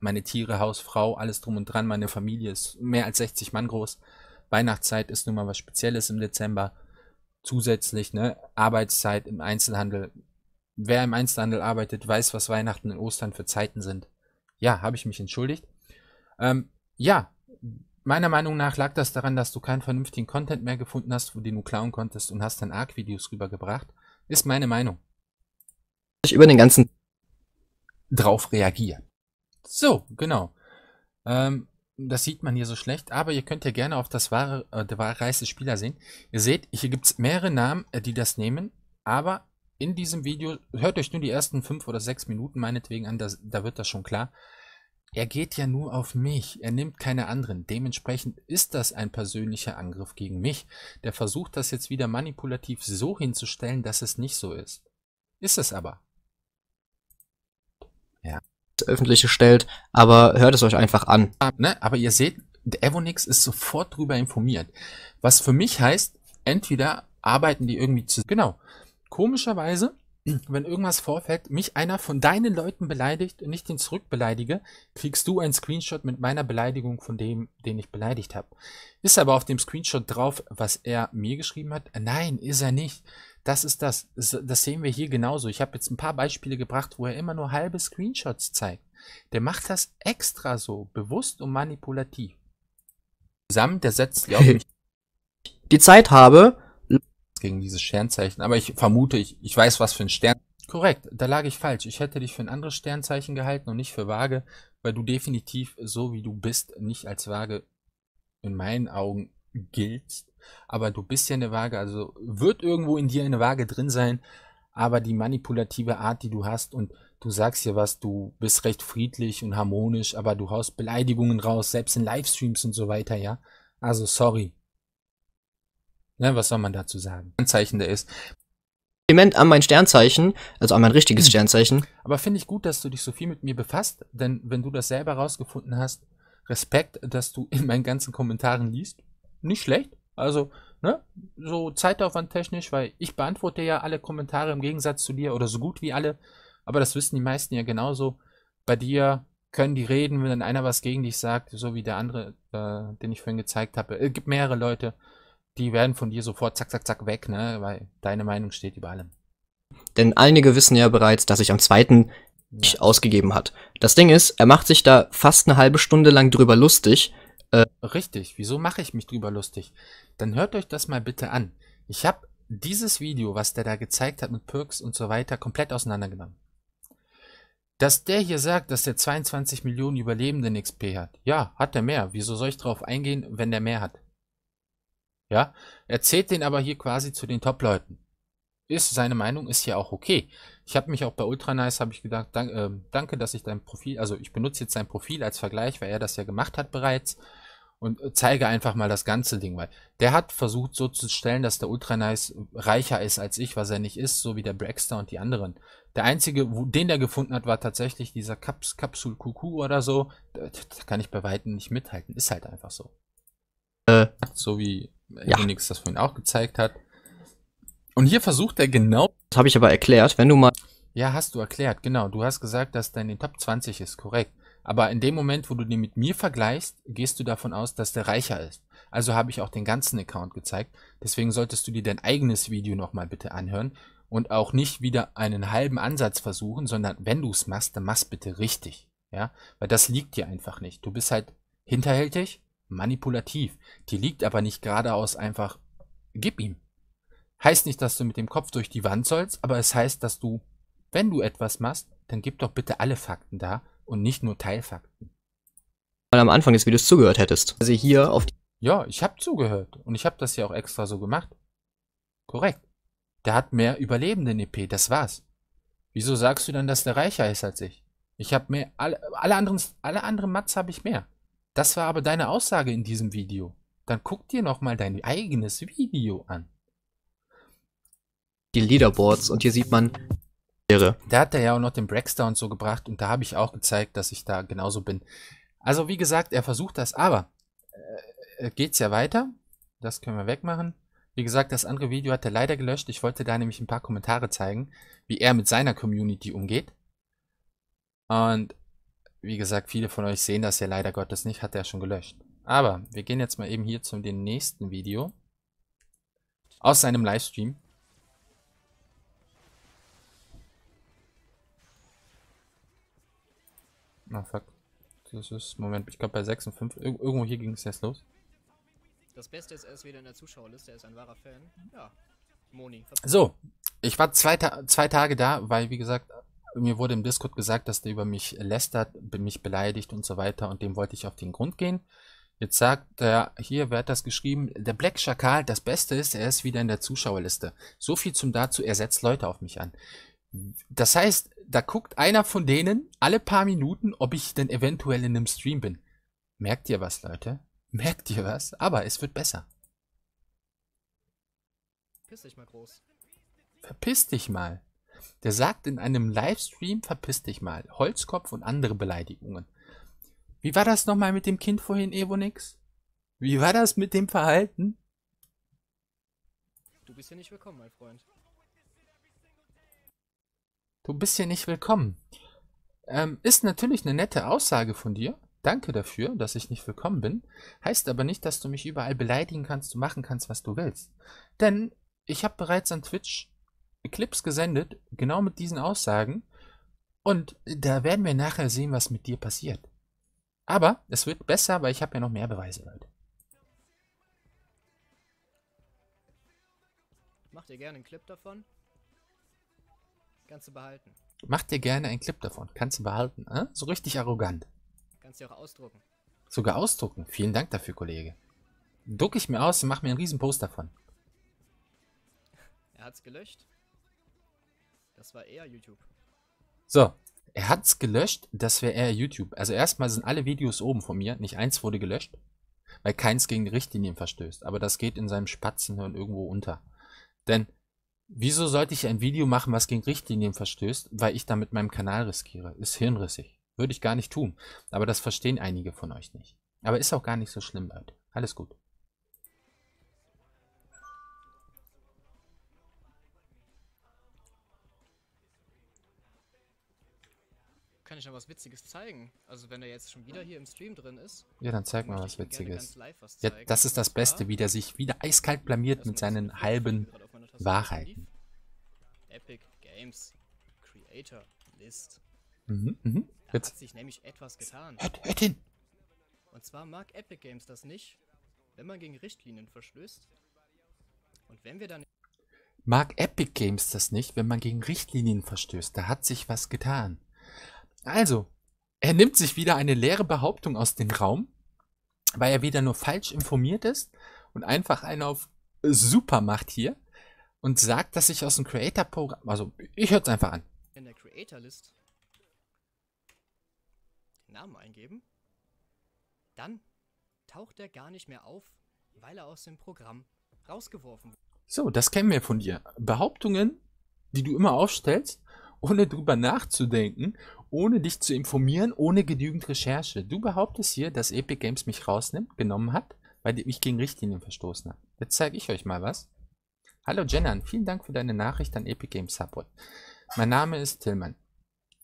meine Tiere, Haus, Frau, alles drum und dran, meine Familie ist mehr als 60 Mann groß. Weihnachtszeit ist nun mal was Spezielles im Dezember. Zusätzlich, ne, Arbeitszeit im Einzelhandel. Wer im Einzelhandel arbeitet, weiß, was Weihnachten und Ostern für Zeiten sind. Ja, habe ich mich entschuldigt. Ähm, ja, meiner Meinung nach lag das daran, dass du keinen vernünftigen Content mehr gefunden hast, wo den du klauen konntest und hast dann Arc-Videos rübergebracht. Ist meine Meinung. Ich über den ganzen drauf reagieren. So, genau. Ähm, das sieht man hier so schlecht, aber ihr könnt ja gerne auf das wahre, äh, der wahre Reis des Spielers sehen. Ihr seht, hier gibt es mehrere Namen, äh, die das nehmen, aber in diesem Video, hört euch nur die ersten fünf oder sechs Minuten meinetwegen an, das, da wird das schon klar. Er geht ja nur auf mich, er nimmt keine anderen. Dementsprechend ist das ein persönlicher Angriff gegen mich. Der versucht das jetzt wieder manipulativ so hinzustellen, dass es nicht so ist. Ist es aber. Ja. Das Öffentliche stellt, aber hört es euch einfach an. Ah, ne? Aber ihr seht, der Evonix ist sofort drüber informiert. Was für mich heißt, entweder arbeiten die irgendwie zusammen. Genau. Komischerweise *clears throat* wenn irgendwas vorfällt, mich einer von deinen Leuten beleidigt und ich den zurückbeleidige, kriegst du einen Screenshot mit meiner Beleidigung von dem, den ich beleidigt habe. Ist aber auf dem Screenshot drauf, was er mir geschrieben hat? Nein, ist er nicht. Das ist das. Das sehen wir hier genauso. Ich habe jetzt ein paar Beispiele gebracht, wo er immer nur halbe Screenshots zeigt. Der macht das extra so, bewusst und manipulativ. Zusammen, der setzt, die auf mich. Die Zeit habe, gegen dieses Sternzeichen. Aber ich vermute, ich, ich weiß, was für ein Stern. Korrekt, da lag ich falsch. Ich hätte dich für ein anderes Sternzeichen gehalten und nicht für Waage, weil du definitiv so wie du bist nicht als Waage in meinen Augen giltst. Aber du bist ja eine Waage, also wird irgendwo in dir eine Waage drin sein, aber die manipulative Art, die du hast und du sagst hier was, du bist recht friedlich und harmonisch, aber du haust Beleidigungen raus, selbst in Livestreams und so weiter, ja. Also sorry, Ne, was soll man dazu sagen? Anzeichen der ist. Kompliment an mein Sternzeichen, also an mein richtiges hm. Sternzeichen. Aber finde ich gut, dass du dich so viel mit mir befasst, denn wenn du das selber rausgefunden hast, Respekt, dass du in meinen ganzen Kommentaren liest. Nicht schlecht. Also, ne, so Zeitaufwand technisch, weil ich beantworte ja alle Kommentare im Gegensatz zu dir oder so gut wie alle. Aber das wissen die meisten ja genauso. Bei dir können die reden, wenn einer was gegen dich sagt, so wie der andere, äh, den ich vorhin gezeigt habe. Es äh, gibt mehrere Leute, die werden von dir sofort zack, zack, zack weg, ne? Weil deine Meinung steht über allem. Denn einige wissen ja bereits, dass ich am zweiten ja. ausgegeben hat. Das Ding ist, er macht sich da fast eine halbe Stunde lang drüber lustig. Äh Richtig, wieso mache ich mich drüber lustig? Dann hört euch das mal bitte an. Ich habe dieses Video, was der da gezeigt hat mit Perks und so weiter, komplett auseinandergenommen. Dass der hier sagt, dass der 22 Millionen Überlebenden XP hat. Ja, hat er mehr. Wieso soll ich drauf eingehen, wenn der mehr hat? Ja, er zählt den aber hier quasi zu den Top-Leuten. Ist seine Meinung, ist ja auch okay. Ich habe mich auch bei Ultra Nice habe ich gedacht, dank, äh, danke, dass ich dein Profil, also ich benutze jetzt sein Profil als Vergleich, weil er das ja gemacht hat bereits und äh, zeige einfach mal das ganze Ding, weil der hat versucht so zu stellen, dass der Ultra Nice reicher ist als ich, was er nicht ist, so wie der Braxter und die anderen. Der einzige, den der gefunden hat, war tatsächlich dieser Kaps Kapsul Kuku oder so. Da, kann ich bei weitem nicht mithalten, ist halt einfach so. Äh. So wie ja. Unix das vorhin auch gezeigt hat. Und hier versucht er genau. Das habe ich aber erklärt, wenn du mal. Ja, hast du erklärt, genau. Du hast gesagt, dass deine Top 20 ist, korrekt. Aber in dem Moment, wo du die mit mir vergleichst, gehst du davon aus, dass der reicher ist. Also habe ich auch den ganzen Account gezeigt. Deswegen solltest du dir dein eigenes Video nochmal bitte anhören und auch nicht wieder einen halben Ansatz versuchen, sondern wenn du es machst, dann mach's bitte richtig. Ja, weil das liegt dir einfach nicht. Du bist halt hinterhältig manipulativ. Die liegt aber nicht geradeaus einfach, gib ihm. Heißt nicht, dass du mit dem Kopf durch die Wand sollst, aber es heißt, dass du, wenn du etwas machst, dann gib doch bitte alle Fakten da und nicht nur Teilfakten. Weil am Anfang des Videos zugehört hättest. Also hier auf die Ja, ich habe zugehört und ich habe das ja auch extra so gemacht. Korrekt. Der hat mehr Überlebenden EP, das war's. Wieso sagst du dann, dass der reicher ist als ich? Ich habe mehr alle, alle anderen alle anderen Mats habe ich mehr. Das war aber deine Aussage in diesem Video. Dann guck dir nochmal dein eigenes Video an. Die Leaderboards und hier sieht man irre. Da hat er ja auch noch den Breakdown so gebracht und da habe ich auch gezeigt, dass ich da genauso bin. Also wie gesagt, er versucht das, aber äh, äh, geht's ja weiter. Das können wir wegmachen. Wie gesagt, das andere Video hat er leider gelöscht. Ich wollte da nämlich ein paar Kommentare zeigen, wie er mit seiner Community umgeht. Und wie gesagt, viele von euch sehen das ja leider Gottes nicht, hat er schon gelöscht. Aber wir gehen jetzt mal eben hier zum dem nächsten Video aus seinem Livestream. Na oh, fuck. Das ist, Moment, ich glaube bei 6 und 5. Ir irgendwo hier ging es jetzt los. Das Beste ist, er ist wieder in der Zuschauerliste, er ist ein wahrer Fan. Ja. Moni. So, ich war zwei, Ta zwei Tage da, weil, wie gesagt, mir wurde im Discord gesagt, dass der über mich lästert, mich beleidigt und so weiter und dem wollte ich auf den Grund gehen. Jetzt sagt er, hier wird das geschrieben, der Black Schakal, das Beste ist, er ist wieder in der Zuschauerliste. So viel zum dazu, er setzt Leute auf mich an. Das heißt, da guckt einer von denen alle paar Minuten, ob ich denn eventuell in einem Stream bin. Merkt ihr was, Leute? Merkt ihr was? Aber es wird besser. Piss dich mal groß. Verpiss dich mal. Der sagt in einem Livestream, verpiss dich mal, Holzkopf und andere Beleidigungen. Wie war das nochmal mit dem Kind vorhin, Evonix? Wie war das mit dem Verhalten? Du bist hier nicht willkommen, mein Freund. Du bist hier nicht willkommen. Ähm, ist natürlich eine nette Aussage von dir. Danke dafür, dass ich nicht willkommen bin. Heißt aber nicht, dass du mich überall beleidigen kannst, du machen kannst, was du willst. Denn ich habe bereits an Twitch Clips gesendet, genau mit diesen Aussagen. Und da werden wir nachher sehen, was mit dir passiert. Aber es wird besser, weil ich habe ja noch mehr Beweise, Leute. Macht ihr gerne einen Clip davon? Kannst du behalten. Macht dir gerne einen Clip davon. Kannst du behalten. Äh? So richtig arrogant. Kannst du auch ausdrucken. Sogar ausdrucken. Vielen Dank dafür, Kollege. Duck ich mir aus und mach mir einen riesen Post davon. Er hat's gelöscht. Das war eher YouTube. So, er hat es gelöscht, das wäre eher YouTube. Also erstmal sind alle Videos oben von mir, nicht eins wurde gelöscht, weil keins gegen die Richtlinien verstößt. Aber das geht in seinem Spatzenhirn irgendwo unter. Denn wieso sollte ich ein Video machen, was gegen Richtlinien verstößt, weil ich damit meinem Kanal riskiere? Ist hirnrissig. Würde ich gar nicht tun. Aber das verstehen einige von euch nicht. Aber ist auch gar nicht so schlimm, Leute. Alles gut. kann ich noch was Witziges zeigen. Also wenn er jetzt schon wieder hier im Stream drin ist. Ja, dann zeig mal was Witziges. Was ja, das ist das Beste, wie der sich wieder eiskalt blamiert mit seinen halben Wahrheiten. Epic Games Creator List. Mhm, mhm. Da hat sich nämlich etwas getan. Hört, hört hin! Und zwar mag Epic Games das nicht, wenn man gegen Richtlinien verstößt. Und wenn wir dann... Mag Epic Games das nicht, wenn man gegen Richtlinien verstößt. Da hat sich was getan. Also, er nimmt sich wieder eine leere Behauptung aus dem Raum, weil er wieder nur falsch informiert ist und einfach einen auf super macht hier und sagt, dass ich aus dem Creator-Programm, also ich hör's einfach an. In der Creator-List Namen eingeben, dann taucht er gar nicht mehr auf, weil er aus dem Programm rausgeworfen wurde. So, das kennen wir von dir. Behauptungen, die du immer aufstellst ohne drüber nachzudenken, ohne dich zu informieren, ohne genügend Recherche. Du behauptest hier, dass Epic Games mich rausnimmt, genommen hat, weil ich gegen Richtlinien verstoßen habe. Jetzt zeige ich euch mal was. Hallo Jennan, vielen Dank für deine Nachricht an Epic Games Support. Mein Name ist Tillmann.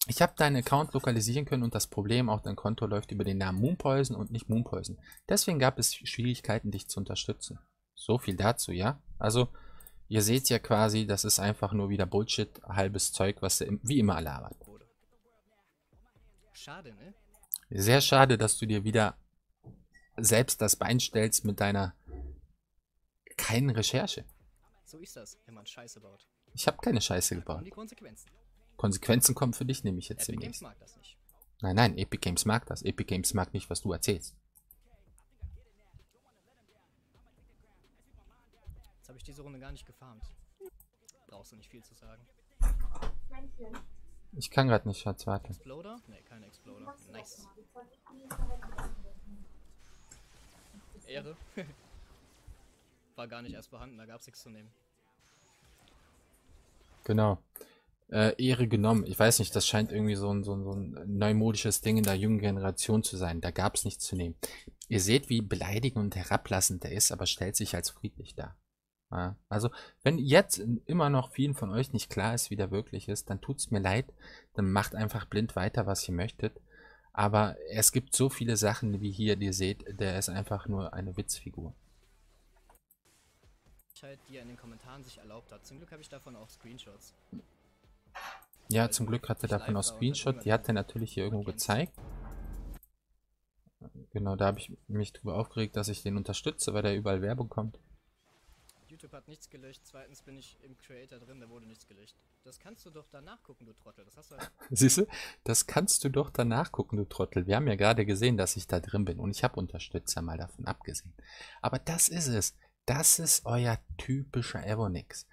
Ich habe deinen Account lokalisieren können und das Problem, auch dein Konto läuft über den Namen Moonpoison und nicht Moonpoison. Deswegen gab es Schwierigkeiten, dich zu unterstützen. So viel dazu, ja? Also, Ihr seht ja quasi, das ist einfach nur wieder Bullshit, halbes Zeug, was er wie immer labert. Schade, ne? Sehr schade, dass du dir wieder selbst das Bein stellst mit deiner keinen Recherche. So ist das, wenn man Scheiße baut. Ich habe keine Scheiße gebaut. Konsequenzen. Konsequenzen. kommen für dich, nehme ich jetzt Epic demnächst. Games mag das nicht. Nein, nein, Epic Games mag das. Epic Games mag nicht, was du erzählst. habe ich diese Runde gar nicht gefarmt. Brauchst du nicht viel zu sagen. Ich kann gerade nicht, Schatz, warte. Exploder? Ne, kein Exploder. Nice. Ehre. *laughs* War gar nicht erst vorhanden, da gab es nichts zu nehmen. Genau. Äh, Ehre genommen. Ich weiß nicht, das scheint irgendwie so ein, so, ein, so ein neumodisches Ding in der jungen Generation zu sein. Da gab es nichts zu nehmen. Ihr seht, wie beleidigend und herablassend er ist, aber stellt sich als friedlich dar. Ja, also, wenn jetzt immer noch vielen von euch nicht klar ist, wie der wirklich ist, dann tut es mir leid, dann macht einfach blind weiter, was ihr möchtet. Aber es gibt so viele Sachen, wie hier, ihr seht, der ist einfach nur eine Witzfigur. Halt, die er in den Kommentaren sich erlaubt hat. Zum Glück habe ich davon auch Screenshots. Ja, also, zum Glück hatte davon auch Screenshot. Die hat er natürlich hier irgendwo gezeigt. Genau, da habe ich mich drüber aufgeregt, dass ich den unterstütze, weil da überall Werbung kommt. YouTube hat nichts gelöscht, zweitens bin ich im Creator drin, da wurde nichts gelöscht. Das kannst du doch danach gucken, du Trottel. Das hast du. *laughs* Siehst du? Das kannst du doch danach gucken, du Trottel. Wir haben ja gerade gesehen, dass ich da drin bin und ich habe Unterstützer mal davon abgesehen. Aber das ist es. Das ist euer typischer Evonix.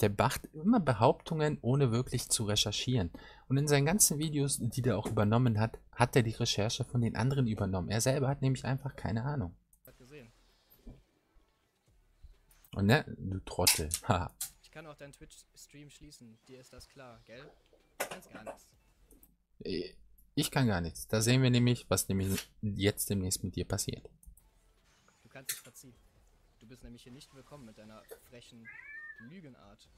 Der macht immer Behauptungen, ohne wirklich zu recherchieren. Und in seinen ganzen Videos, die der auch übernommen hat, hat er die Recherche von den anderen übernommen. Er selber hat nämlich einfach keine Ahnung. Und ne, du Trottel. *laughs* ich kann auch deinen Twitch-Stream schließen. Dir ist das klar, gell? Du kannst gar nichts. Äh, ich kann gar nichts. Da sehen wir nämlich, was nämlich jetzt demnächst mit dir passiert. Du kannst dich verziehen. Du bist nämlich hier nicht willkommen mit deiner frechen Lügenart.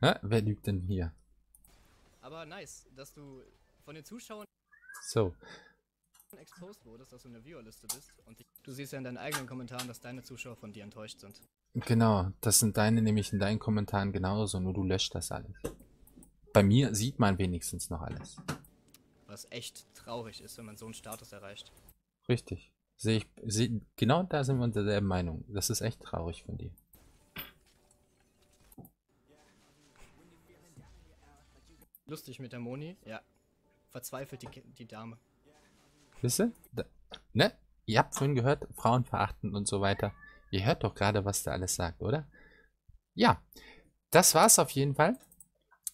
Hä? Wer lügt denn hier? Aber nice, dass du von den Zuschauern so exposed wurdest, dass du eine Viewerliste bist und du siehst ja in deinen eigenen Kommentaren, dass deine Zuschauer von dir enttäuscht sind. Genau, das sind deine nämlich in deinen Kommentaren genauso, nur du löscht das alles. Bei mir sieht man wenigstens noch alles. Was echt traurig ist, wenn man so einen Status erreicht. Richtig. Sehe ich, seh, genau da sind wir unter derselben Meinung. Das ist echt traurig von dir. Lustig mit der Moni, ja. Verzweifelt die, die Dame. Wisst ihr? ne? Ihr habt vorhin gehört, Frauen verachten und so weiter. Ihr hört doch gerade, was der alles sagt, oder? Ja, das war's auf jeden Fall.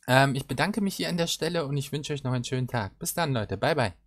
Ähm, ich bedanke mich hier an der Stelle und ich wünsche euch noch einen schönen Tag. Bis dann, Leute. Bye, bye.